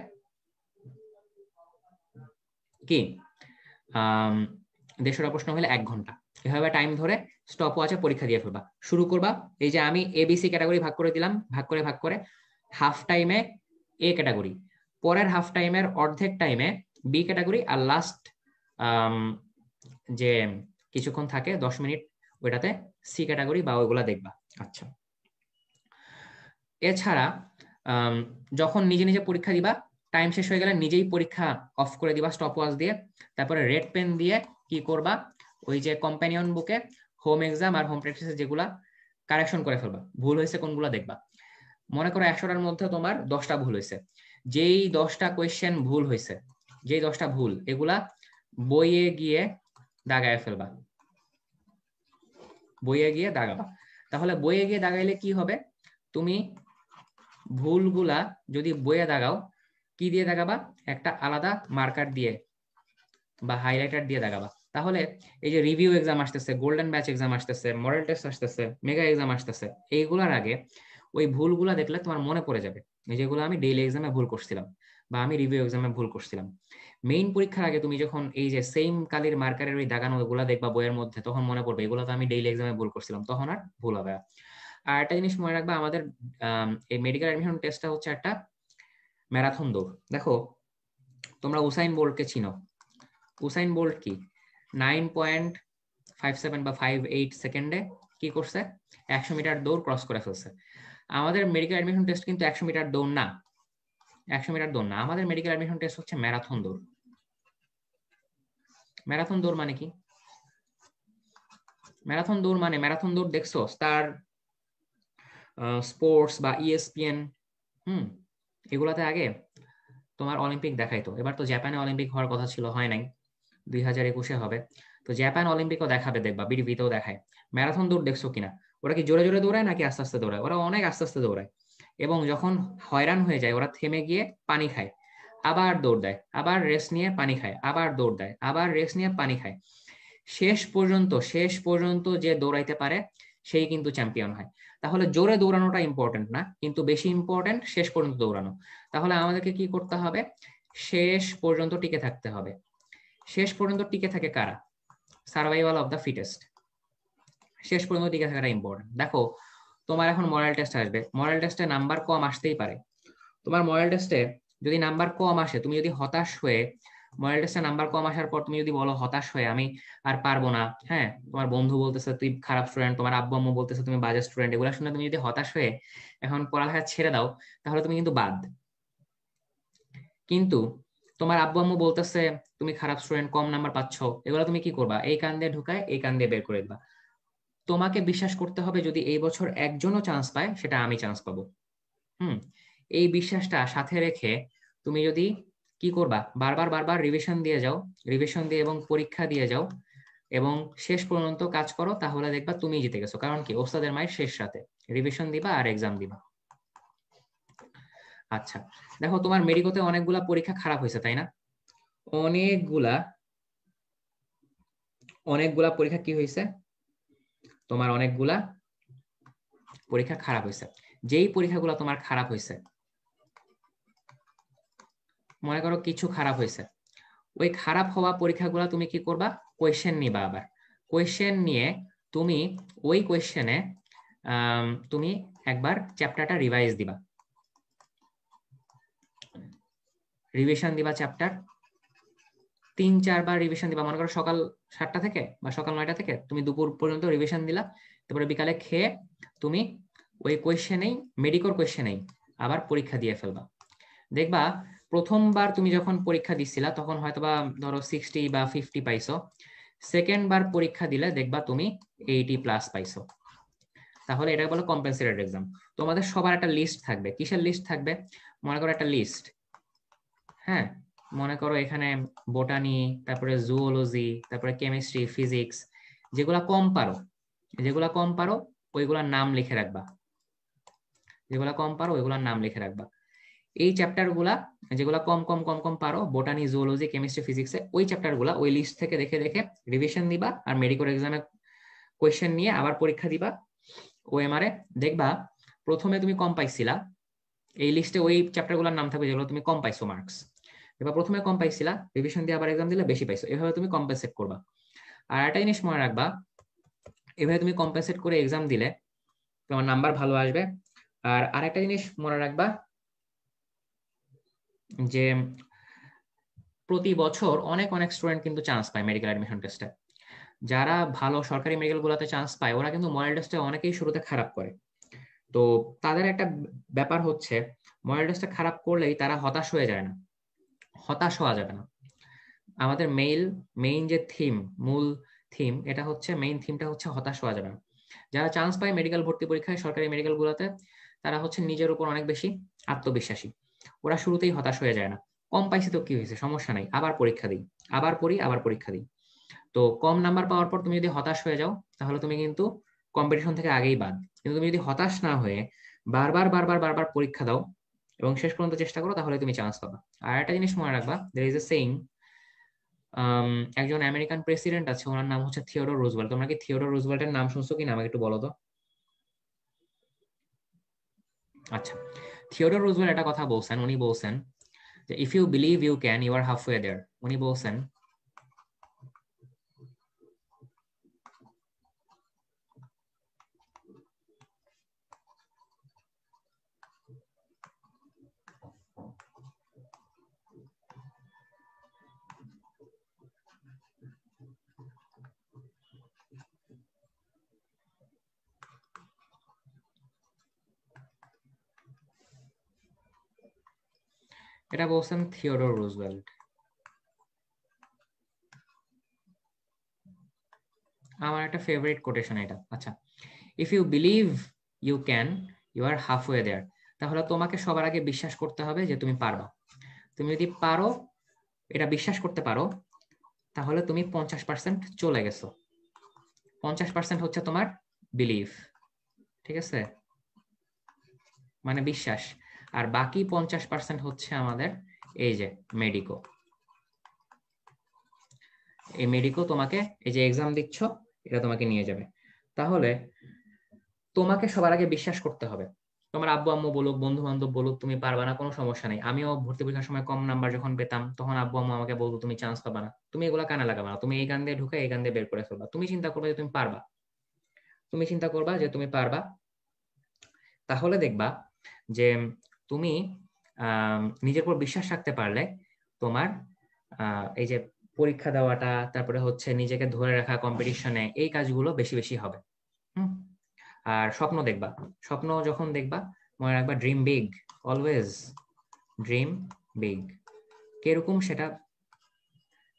কি দেড়শোটা প্রশ্ন হলে এক ঘন্টা এভাবে টাইম ধরে স্টপ ওয়াচে পরীক্ষা দিয়ে ফেলবা শুরু করবা এই যে আমি এবিসি ক্যাটাগরি ভাগ করে দিলাম ভাগ করে ভাগ করে হাফ টাইমে এ ক্যাটাগরি পরের হাফ টাইমের অর্ধেক টাইমে বি ক্যাটাগরি আর লাস্ট um, যে কিছুক্ষণ থাকে দশ মিনিট ওইটাতে সি ক্যাটাগরি বা ওইগুলা দেখবা আচ্ছা এছাড়া um, যখন নিজে নিজে পরীক্ষা দিবা টাইম শেষ হয়ে গেলে নিজেই পরীক্ষা অফ করে দিবা স্টপ ওয়াচ দিয়ে তারপরে রেড পেন দিয়ে কি করবা ওই যে কম্প্যানিয়ন বুকে হোম এক্সাম আর হোম প্র্যাকটিসের যেগুলা কারেকশন করে ফেলবা ভুল হয়েছে কোনগুলা দেখবা মনে করো একশোটার মধ্যে তোমার দশটা ভুল হয়েছে যেই দশটা কোয়েশ্চেন ভুল হয়েছে যেই দশটা ভুল এগুলা বইয়ে গিয়ে দাগায় ফেলবা বইয়ে গিয়ে দাগাবা তাহলে বইয়ে গিয়ে দাগাইলে কি হবে তুমি ভুলগুলা যদি বইয়ে দাগাও কি দিয়ে দাগাবা একটা আলাদা মার্কার দিয়ে বা হাইলাইটার দিয়ে দাগাবা তাহলে এই যে রিভিউ এক্সাম আসতেছে গোল্ডেন ব্যাচ এক্সাম আসতেছে মডেল টেস্ট আসতেছে মেগা এক্সাম আসতেছে এইগুলার আগে ওই ভুলগুলো দেখলে তোমার মনে পড়ে যাবে যেগুলো আমি ডেইলি এক্সামে ভুল করছিলাম বা আমি রিভিউ এক্সামে ভুল করছিলাম মেইন পরীক্ষার আগে তুমি যখন এই যে সেম কালির মার্কারের ওই দাগানো গুলো দেখবা বইয়ের মধ্যে তখন মনে পড়বে এগুলো তো আমি ডেইলি এক্সামে ভুল করছিলাম তখন আর ভুল হবে আর একটা জিনিস মনে রাখবা আমাদের এই মেডিকেল অ্যাডমিশন টেস্টটা হচ্ছে একটা ম্যারাথন দৌড় দেখো তোমরা উসাইন বোল্টকে চিনো উসাইন বোল্ট কি নাইন পয়েন্ট ফাইভ সেভেন বা ফাইভ এইট সেকেন্ডে কি করছে একশো মিটার দৌড় ক্রস করে ফেলছে আমাদের মেডিকেল অ্যাডমিশন টেস্ট কিন্তু একশো মিটার দৌড় না একশো মিটার দৌড় না আমাদের মেডিকেল অ্যাডমিশন টেস্ট হচ্ছে ম্যারাথন দৌড় ম্যারাথন দৌড় মানে কি ম্যারাথন দৌড় মানে ম্যারাথন দৌড় দেখছো স্টার স্পোর্টস বা ইএসপিএন e হুম এগুলাতে আগে তোমার অলিম্পিক দেখাইতো এবার তো জাপানে অলিম্পিক হওয়ার কথা ছিল হয় নাই দুই হাজার একুশে হবে তো জাপান অলিম্পিকও দেখাবে দেখবা বিডিভিতেও দেখায় ম্যারাথন দৌড় দেখছো কিনা ওরা কি জোরে জোরে দৌড়ায় নাকি আস্তে আস্তে দৌড়ায় ওরা অনেক আস্তে আস্তে দৌড়ায় এবং যখন হয়রান হয়ে যায় ওরা থেমে গিয়ে পানি খায় আবার দৌড় দেয় আবার রেস্ট নিয়ে পানি খায় আবার দৌড় দেয় আবার রেস্ট নিয়ে পানি খায় শেষ পর্যন্ত শেষ পর্যন্ত যে দৌড়াইতে পারে সেই কিন্তু চ্যাম্পিয়ন হয় তাহলে জোরে দৌড়ানোটা ইম্পর্টেন্ট না কিন্তু বেশি ইম্পর্টেন্ট শেষ পর্যন্ত দৌড়ানো তাহলে আমাদেরকে কি করতে হবে শেষ পর্যন্ত টিকে থাকতে হবে শেষ পর্যন্ত টিকে থাকে কারা সার্ভাইভাল অফ দ্য ফিটেস্ট শেষ পর্যন্ত টিকে থাকাটা ইম্পর্টেন্ট দেখো তোমার এখন মরাল টেস্ট আসবে মরাল টেস্টে নাম্বার কম আসতেই পারে তোমার মরাল টেস্টে যদি নাম্বার কম আসে তুমি যদি হতাশ হয়ে মরাল টেস্টে নাম্বার কম আসার পর তুমি যদি বলো হতাশ হয়ে আমি আর পারবো না হ্যাঁ তোমার বন্ধু বলতেছে তুই খারাপ স্টুডেন্ট তোমার আব্বু আম্মু বলতেছে তুমি বাজে স্টুডেন্ট এগুলো শুনে তুমি যদি হতাশ হয়ে এখন পড়ালেখা ছেড়ে দাও তাহলে তুমি কিন্তু বাদ কিন্তু তোমার আব্বু আম্মু বলতেছে তুমি খারাপ স্টুডেন্ট কম নাম্বার পাচ্ছ এগুলো তুমি কি করবা এই কান দিয়ে ঢুকায় এই কান দিয়ে বের করে দিবা তোমাকে বিশ্বাস করতে হবে যদি এই বছর একজনও চান্স পায় সেটা আমি চান্স পাবো হুম এই বিশ্বাসটা সাথে রেখে তুমি যদি কি করবা বারবার বারবার রিভিশন দিয়ে যাও রিভিশন দিয়ে এবং পরীক্ষা দিয়ে যাও এবং শেষ পর্যন্ত কাজ করো তাহলে দেখবা তুমি জিতে গেছো কারণ কি ওস্তাদের মায়ের শেষ সাথে রিভিশন দিবা আর এক্সাম দিবা আচ্ছা দেখো তোমার মেডিকোতে অনেকগুলা পরীক্ষা খারাপ হয়েছে তাই না অনেকগুলা অনেকগুলা পরীক্ষা কি হয়েছে তোমার অনেকগুলা পরীক্ষা খারাপ হয়েছে যেই পরীক্ষাগুলো তোমার খারাপ হয়েছে মনে করো কিছু খারাপ হয়েছে ওই খারাপ হওয়া পরীক্ষাগুলো তুমি কি করবা কোয়েশ্চেন নিবা আবার কোয়েশ্চেন নিয়ে তুমি ওই কোয়েশ্চেনে তুমি একবার চ্যাপ্টারটা রিভাইজ দিবা রিভিশন দিবা চ্যাপ্টার তিন চারবার রিভিশন দিবা মনে করো সকাল সাতটা থেকে বা সকাল নয়টা থেকে তুমি দুপুর পর্যন্ত রিভিশন দিলা তারপরে বিকালে খেয়ে তুমি ওই কোয়েশ্চেনেই মেডিকোর কোয়েশ্চেনেই আবার পরীক্ষা দিয়ে ফেলবা দেখবা প্রথমবার তুমি যখন পরীক্ষা দিছিলা তখন হয়তো বা ধরো সিক্সটি বা ফিফটি পাইছো সেকেন্ড বার পরীক্ষা দিলে দেখবা তুমি এইটি প্লাস পাইছো তাহলে এটা বলো কম্পেনসেটেড এক্সাম তোমাদের সবার একটা লিস্ট থাকবে কিসের লিস্ট থাকবে মনে করো একটা লিস্ট হ্যাঁ মনে করো এখানে বোটানি তারপরে জুওলজি তারপরে কেমিস্ট্রি ফিজিক্স যেগুলা কম পারো যেগুলা কম পারো ওইগুলার নাম লিখে রাখবা যেগুলা কম পারো ওইগুলার নাম লিখে রাখবা এই চ্যাপ্টারগুলা যেগুলা কম কম কম কম পারো বোটানি জুওলজি কেমিস্ট্রি ফিজিক্সে ওই চ্যাপ্টারগুলা ওই লিস্ট থেকে দেখে দেখে রিভিশন দিবা আর মেডিকেল এক্সামে কোয়েশ্চেন নিয়ে আবার পরীক্ষা দিবা ওএমআর এ দেখবা প্রথমে তুমি কম পাইছিলা এই লিস্টে ওই গুলার নাম থাকবে যেগুলো তুমি কম পাইছো মার্কস এবার প্রথমে কম পাইছিলা রিভিশন দিয়ে আবার এক্সাম দিলে বেশি পাইছো এভাবে তুমি কম্পেনসেট করবা আর একটা জিনিস মনে রাখবা এভাবে তুমি কম্পেনসেট করে এক্সাম দিলে তোমার নাম্বার ভালো আসবে আর আরেকটা জিনিস মনে রাখবা যে প্রতি বছর অনেক অনেক স্টুডেন্ট কিন্তু চান্স পায় মেডিকেল অ্যাডমিশন টেস্টে যারা ভালো সরকারি মেডিকেল গুলোতে চান্স পায় ওরা কিন্তু মডেল টেস্টে অনেকেই শুরুতে খারাপ করে তো তাদের একটা ব্যাপার হচ্ছে মডেল টেস্টটা খারাপ করলেই তারা হতাশ হয়ে যায় না হতাশ হওয়া যাবে না আমাদের মেইল মেইন যে থিম মূল থিম এটা হচ্ছে মেইন থিমটা হচ্ছে হতাশ হওয়া যাবে না যারা চান্স পায় মেডিকেল ভর্তি পরীক্ষায় সরকারি মেডিকেলগুলোতে তারা হচ্ছে নিজের উপর অনেক বেশি আত্মবিশ্বাসী ওরা শুরুতেই হতাশ হয়ে যায় না কম পাইছে তো কি হয়েছে সমস্যা নাই আবার পরীক্ষা দিই আবার পড়ি আবার পরীক্ষা দিই তো কম নাম্বার পাওয়ার পর তুমি যদি হতাশ হয়ে যাও তাহলে তুমি কিন্তু কম্পিটিশন থেকে আগেই বাদ কিন্তু তুমি যদি হতাশ না হয়ে বারবার বারবার বারবার পরীক্ষা দাও এবং শেষ পর্যন্ত চেষ্টা করো তাহলে তুমি চান্স পাবা আর একটা জিনিস মনে রাখবা দের ইজ এ সেইং একজন আমেরিকান প্রেসিডেন্ট আছে ওনার নাম হচ্ছে থিওডোর রোজওয়েল তোমরা কি থিওডোর রোজওয়েল্টের নাম শুনছো কি নাম একটু বলো তো আচ্ছা থিওডোর রোজওয়েল একটা কথা বলছেন উনি বলছেন যে if you believe you can you are half way there উনি বলছেন এটা বলছেন থিওডোর রুজভেল্ট আমার একটা ফেভারিট কোটেশন এটা আচ্ছা if you believe you can you are half way there তাহলে তোমাকে সবার আগে বিশ্বাস করতে হবে যে তুমি পারবা তুমি যদি পারো এটা বিশ্বাস করতে পারো তাহলে তুমি পঞ্চাশ পার্সেন্ট চলে গেছো পঞ্চাশ পার্সেন্ট হচ্ছে তোমার বিলিভ ঠিক আছে মানে বিশ্বাস আর বাকি পঞ্চাশ পার্সেন্ট হচ্ছে আমাদের এই যে মেডিকো এই মেডিকো তোমাকে এই যে এক্সাম দিচ্ছ এটা তোমাকে নিয়ে যাবে তাহলে তোমাকে সবার আগে বিশ্বাস করতে হবে তোমার আব্বু আম্মু বলুক বন্ধু বান্ধব বলুক তুমি পারবা না কোনো সমস্যা নেই আমিও ভর্তি পরীক্ষার সময় কম নাম্বার যখন পেতাম তখন আব্বু আম্মু আমাকে বলতো তুমি চান্স পাবা না তুমি এগুলো কানে লাগাবা না তুমি এই গান দিয়ে ঢুকে এই গান দিয়ে বের করে ফেলবা তুমি চিন্তা করবে যে তুমি পারবা তুমি চিন্তা করবা যে তুমি পারবা তাহলে দেখবা যে তুমি নিজের উপর বিশ্বাস রাখতে পারলে তোমার এই যে পরীক্ষা দেওয়াটা তারপরে হচ্ছে নিজেকে ধরে রাখা কম্পিটিশনে এই কাজগুলো বেশি বেশি হবে আর স্বপ্ন দেখবা স্বপ্ন যখন দেখবা মনে রাখবা dream big always dream big কেরকম সেটা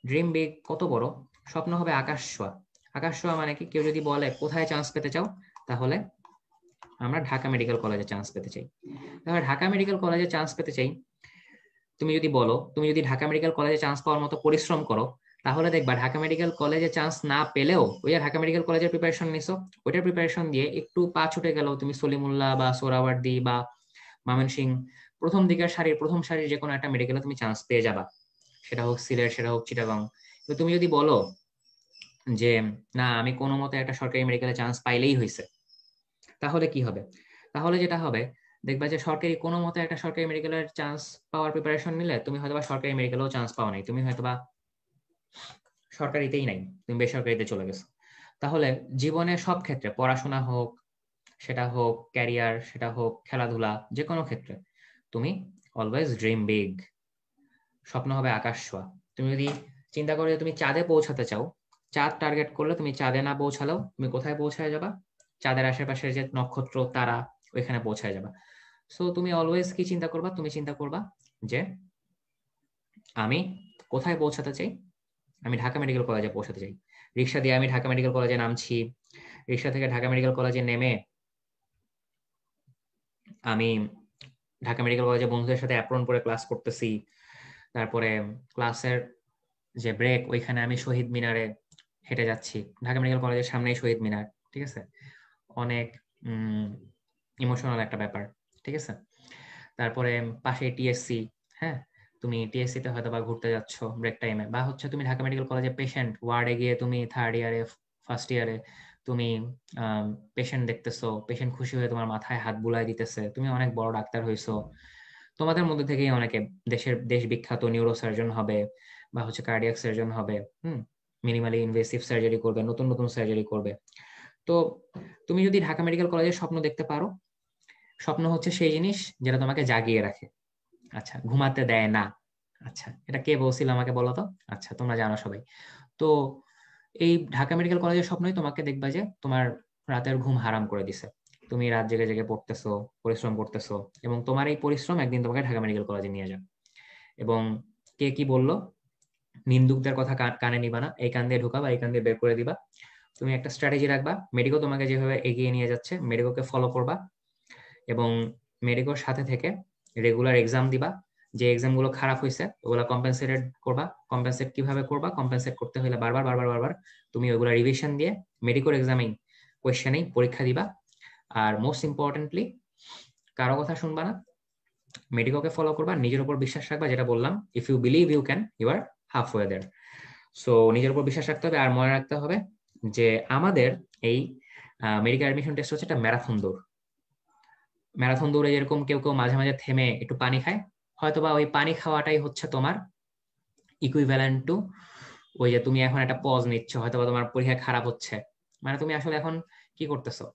ড্রিম বিগ কত বড় স্বপ্ন হবে আকাশ ছোঁয়া আকাশ ছোঁয়া মানে কি কেউ যদি বলে কোথায় চান্স পেতে চাও তাহলে আমরা ঢাকা মেডিকেল কলেজে চান্স পেতে চাই তাহলে ঢাকা মেডিকেল কলেজে চান্স পেতে চাই তুমি যদি বলো তুমি যদি ঢাকা মেডিকেল কলেজে চান্স পাওয়ার মতো পরিশ্রম করো তাহলে দেখবা ঢাকা মেডিকেল কলেজে চান্স না পেলেও ওই ঢাকা মেডিকেল কলেজের প্রিপারেশন নিছো ওইটার প্রিপারেশন দিয়ে একটু পা ছুটে গেলেও তুমি সলিমুল্লাহ বা সোরাওয়ার্দি বা মামনসিং প্রথম দিকের সারির প্রথম সারির যে কোনো একটা মেডিকেলে তুমি চান্স পেয়ে যাবা সেটা হোক সিলেট সেটা হোক চিটাগাং তো তুমি যদি বলো যে না আমি কোনো মতে একটা সরকারি মেডিকেলে চান্স পাইলেই হয়েছে তাহলে কি হবে তাহলে যেটা হবে দেখবা যে সরকারি কোনো মতে একটা সরকারি মেডিকেলের চান্স পাওয়ার প্রিপারেশন নিলে তুমি হয়তোবা সরকারি মেডিকেলেও চান্স পাও নাই তুমি হয়তোবা সরকারিতেই নাই তুমি বেসরকারিতে চলে গেছো তাহলে জীবনে সব ক্ষেত্রে পড়াশোনা হোক সেটা হোক ক্যারিয়ার সেটা হোক খেলাধুলা যে কোনো ক্ষেত্রে তুমি অলওয়েজ ড্রিম বিগ স্বপ্ন হবে আকাশ ছোঁয়া তুমি যদি চিন্তা করো তুমি চাঁদে পৌঁছাতে চাও চাঁদ টার্গেট করলে তুমি চাঁদে না পৌঁছালেও তুমি কোথায় পৌঁছায় যাবা চাঁদের আশেপাশে যে নক্ষত্র তারা ওইখানে পৌঁছায় যাবা সো তুমি অলওয়েজ কি চিন্তা করবা তুমি চিন্তা করবা যে আমি কোথায় পৌঁছাতে চাই আমি ঢাকা মেডিকেল কলেজে পৌঁছাতে চাই রিক্সা দিয়ে আমি ঢাকা মেডিকেল কলেজে নামছি রিক্সা থেকে ঢাকা মেডিকেল কলেজে নেমে আমি ঢাকা মেডিকেল কলেজে বন্ধুদের সাথে অ্যাপ্রন করে ক্লাস করতেছি তারপরে ক্লাসের যে ব্রেক ওইখানে আমি শহীদ মিনারে হেঁটে যাচ্ছি ঢাকা মেডিকেল কলেজের সামনেই শহীদ মিনার ঠিক আছে অনেক ইমোশনাল একটা ব্যাপার ঠিক আছে তারপরে পাশে টিএসসি হ্যাঁ তুমি টিএসসি তে হয়তো বা ঘুরতে যাচ্ছ ব্রেক টাইমে বা হচ্ছে তুমি ঢাকা মেডিকেল কলেজে পেশেন্ট ওয়ার্ডে গিয়ে তুমি থার্ড ইয়ারে ফার্স্ট ইয়ারে তুমি পেশেন্ট দেখতেছো পেশেন্ট খুশি হয়ে তোমার মাথায় হাত বুলাই দিতেছে তুমি অনেক বড় ডাক্তার হয়েছো তোমাদের মধ্যে থেকেই অনেকে দেশের দেশ বিখ্যাত নিউরো সার্জন হবে বা হচ্ছে কার্ডিয়াক সার্জন হবে হুম মিনিমালি ইনভেসিভ সার্জারি করবে নতুন নতুন সার্জারি করবে তো তুমি যদি ঢাকা মেডিকেল কলেজের স্বপ্ন দেখতে পারো স্বপ্ন হচ্ছে সেই জিনিস যেটা তোমাকে জাগিয়ে রাখে আচ্ছা ঘুমাতে দেয় না আচ্ছা এটা কে বলছিল আমাকে বলো তো আচ্ছা তোমরা জানো সবাই তো এই ঢাকা মেডিকেল কলেজের স্বপ্নই তোমাকে দেখবা যে তোমার রাতের ঘুম হারাম করে দিছে তুমি রাত জেগে জেগে পড়তেছো পরিশ্রম করতেছো এবং তোমার এই পরিশ্রম একদিন তোমাকে ঢাকা মেডিকেল কলেজে নিয়ে যাবে এবং কে কি বললো নিন্দুকদের কথা কানে নিবা না এই কান দিয়ে ঢোকাবা এই কান দিয়ে বের করে দিবা তুমি একটা স্ট্র্যাটেজি রাখবা মেডিকো তোমাকে যেভাবে এগিয়ে নিয়ে যাচ্ছে মেডিকোকে ফলো করবা এবং মেডিকোর সাথে থেকে রেগুলার এক্সাম দিবা যে এক্সাম গুলো খারাপ হয়েছে ওগুলো কম্পেনসেটেড করবা কম্পেনসেট কিভাবে করবা কম্পেনসেট করতে হলে বারবার বারবার বারবার তুমি ওইগুলো রিভিশন দিয়ে মেডিকোর এক্সামেই কোয়েশ্চেনেই পরীক্ষা দিবা আর মোস্ট ইম্পর্টেন্টলি কারো কথা শুনবা না মেডিকোকে ফলো করবা নিজের উপর বিশ্বাস রাখবা যেটা বললাম if you believe you can you are half way there so নিজের উপর বিশ্বাস রাখতে হবে আর মনে রাখতে হবে যে আমাদের এই মেডিকেল অ্যাডমিশন টেস্ট হচ্ছে একটা ম্যারাথন দৌড় ম্যারাথন দৌড়ে যেরকম কেউ কেউ মাঝে মাঝে থেমে একটু পানি খায় হয়তো বা ওই পানি খাওয়াটাই হচ্ছে তোমার ইকুইভ্যালেন্ট টু ওই যে তুমি এখন একটা পজ নিচ্ছ হয়তো বা তোমার পরীক্ষা খারাপ হচ্ছে মানে তুমি আসলে এখন কি করতেছো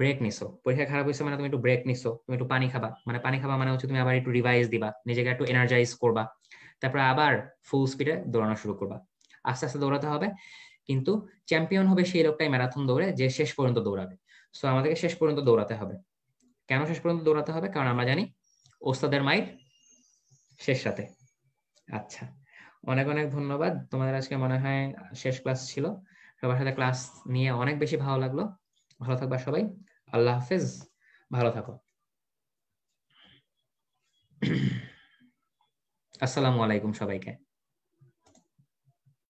ব্রেক নিছো পরীক্ষা খারাপ হয়েছে মানে তুমি একটু ব্রেক নিছো তুমি একটু পানি খাবা মানে পানি খাবা মানে হচ্ছে তুমি আবার একটু রিভাইজ দিবা নিজেকে একটু এনার্জাইজ করবা তারপরে আবার ফুল স্পিডে দৌড়ানো শুরু করবা আস্তে আস্তে দৌড়াতে হবে কিন্তু চ্যাম্পিয়ন হবে সেই লোকটাই ম্যারাথন দৌড়ে যে শেষ পর্যন্ত দৌড়াবে সো আমাদেরকে শেষ পর্যন্ত দৌড়াতে হবে কেন শেষ পর্যন্ত দৌড়াতে হবে কারণ আমরা জানি ওস্তাদের মাইর শেষ সাথে আচ্ছা অনেক অনেক ধন্যবাদ তোমাদের আজকে মনে হয় শেষ ক্লাস ছিল সবার সাথে ক্লাস নিয়ে অনেক বেশি ভালো লাগলো ভালো থাকবা সবাই আল্লাহ হাফেজ ভালো থাকো আসসালামু আলাইকুম সবাইকে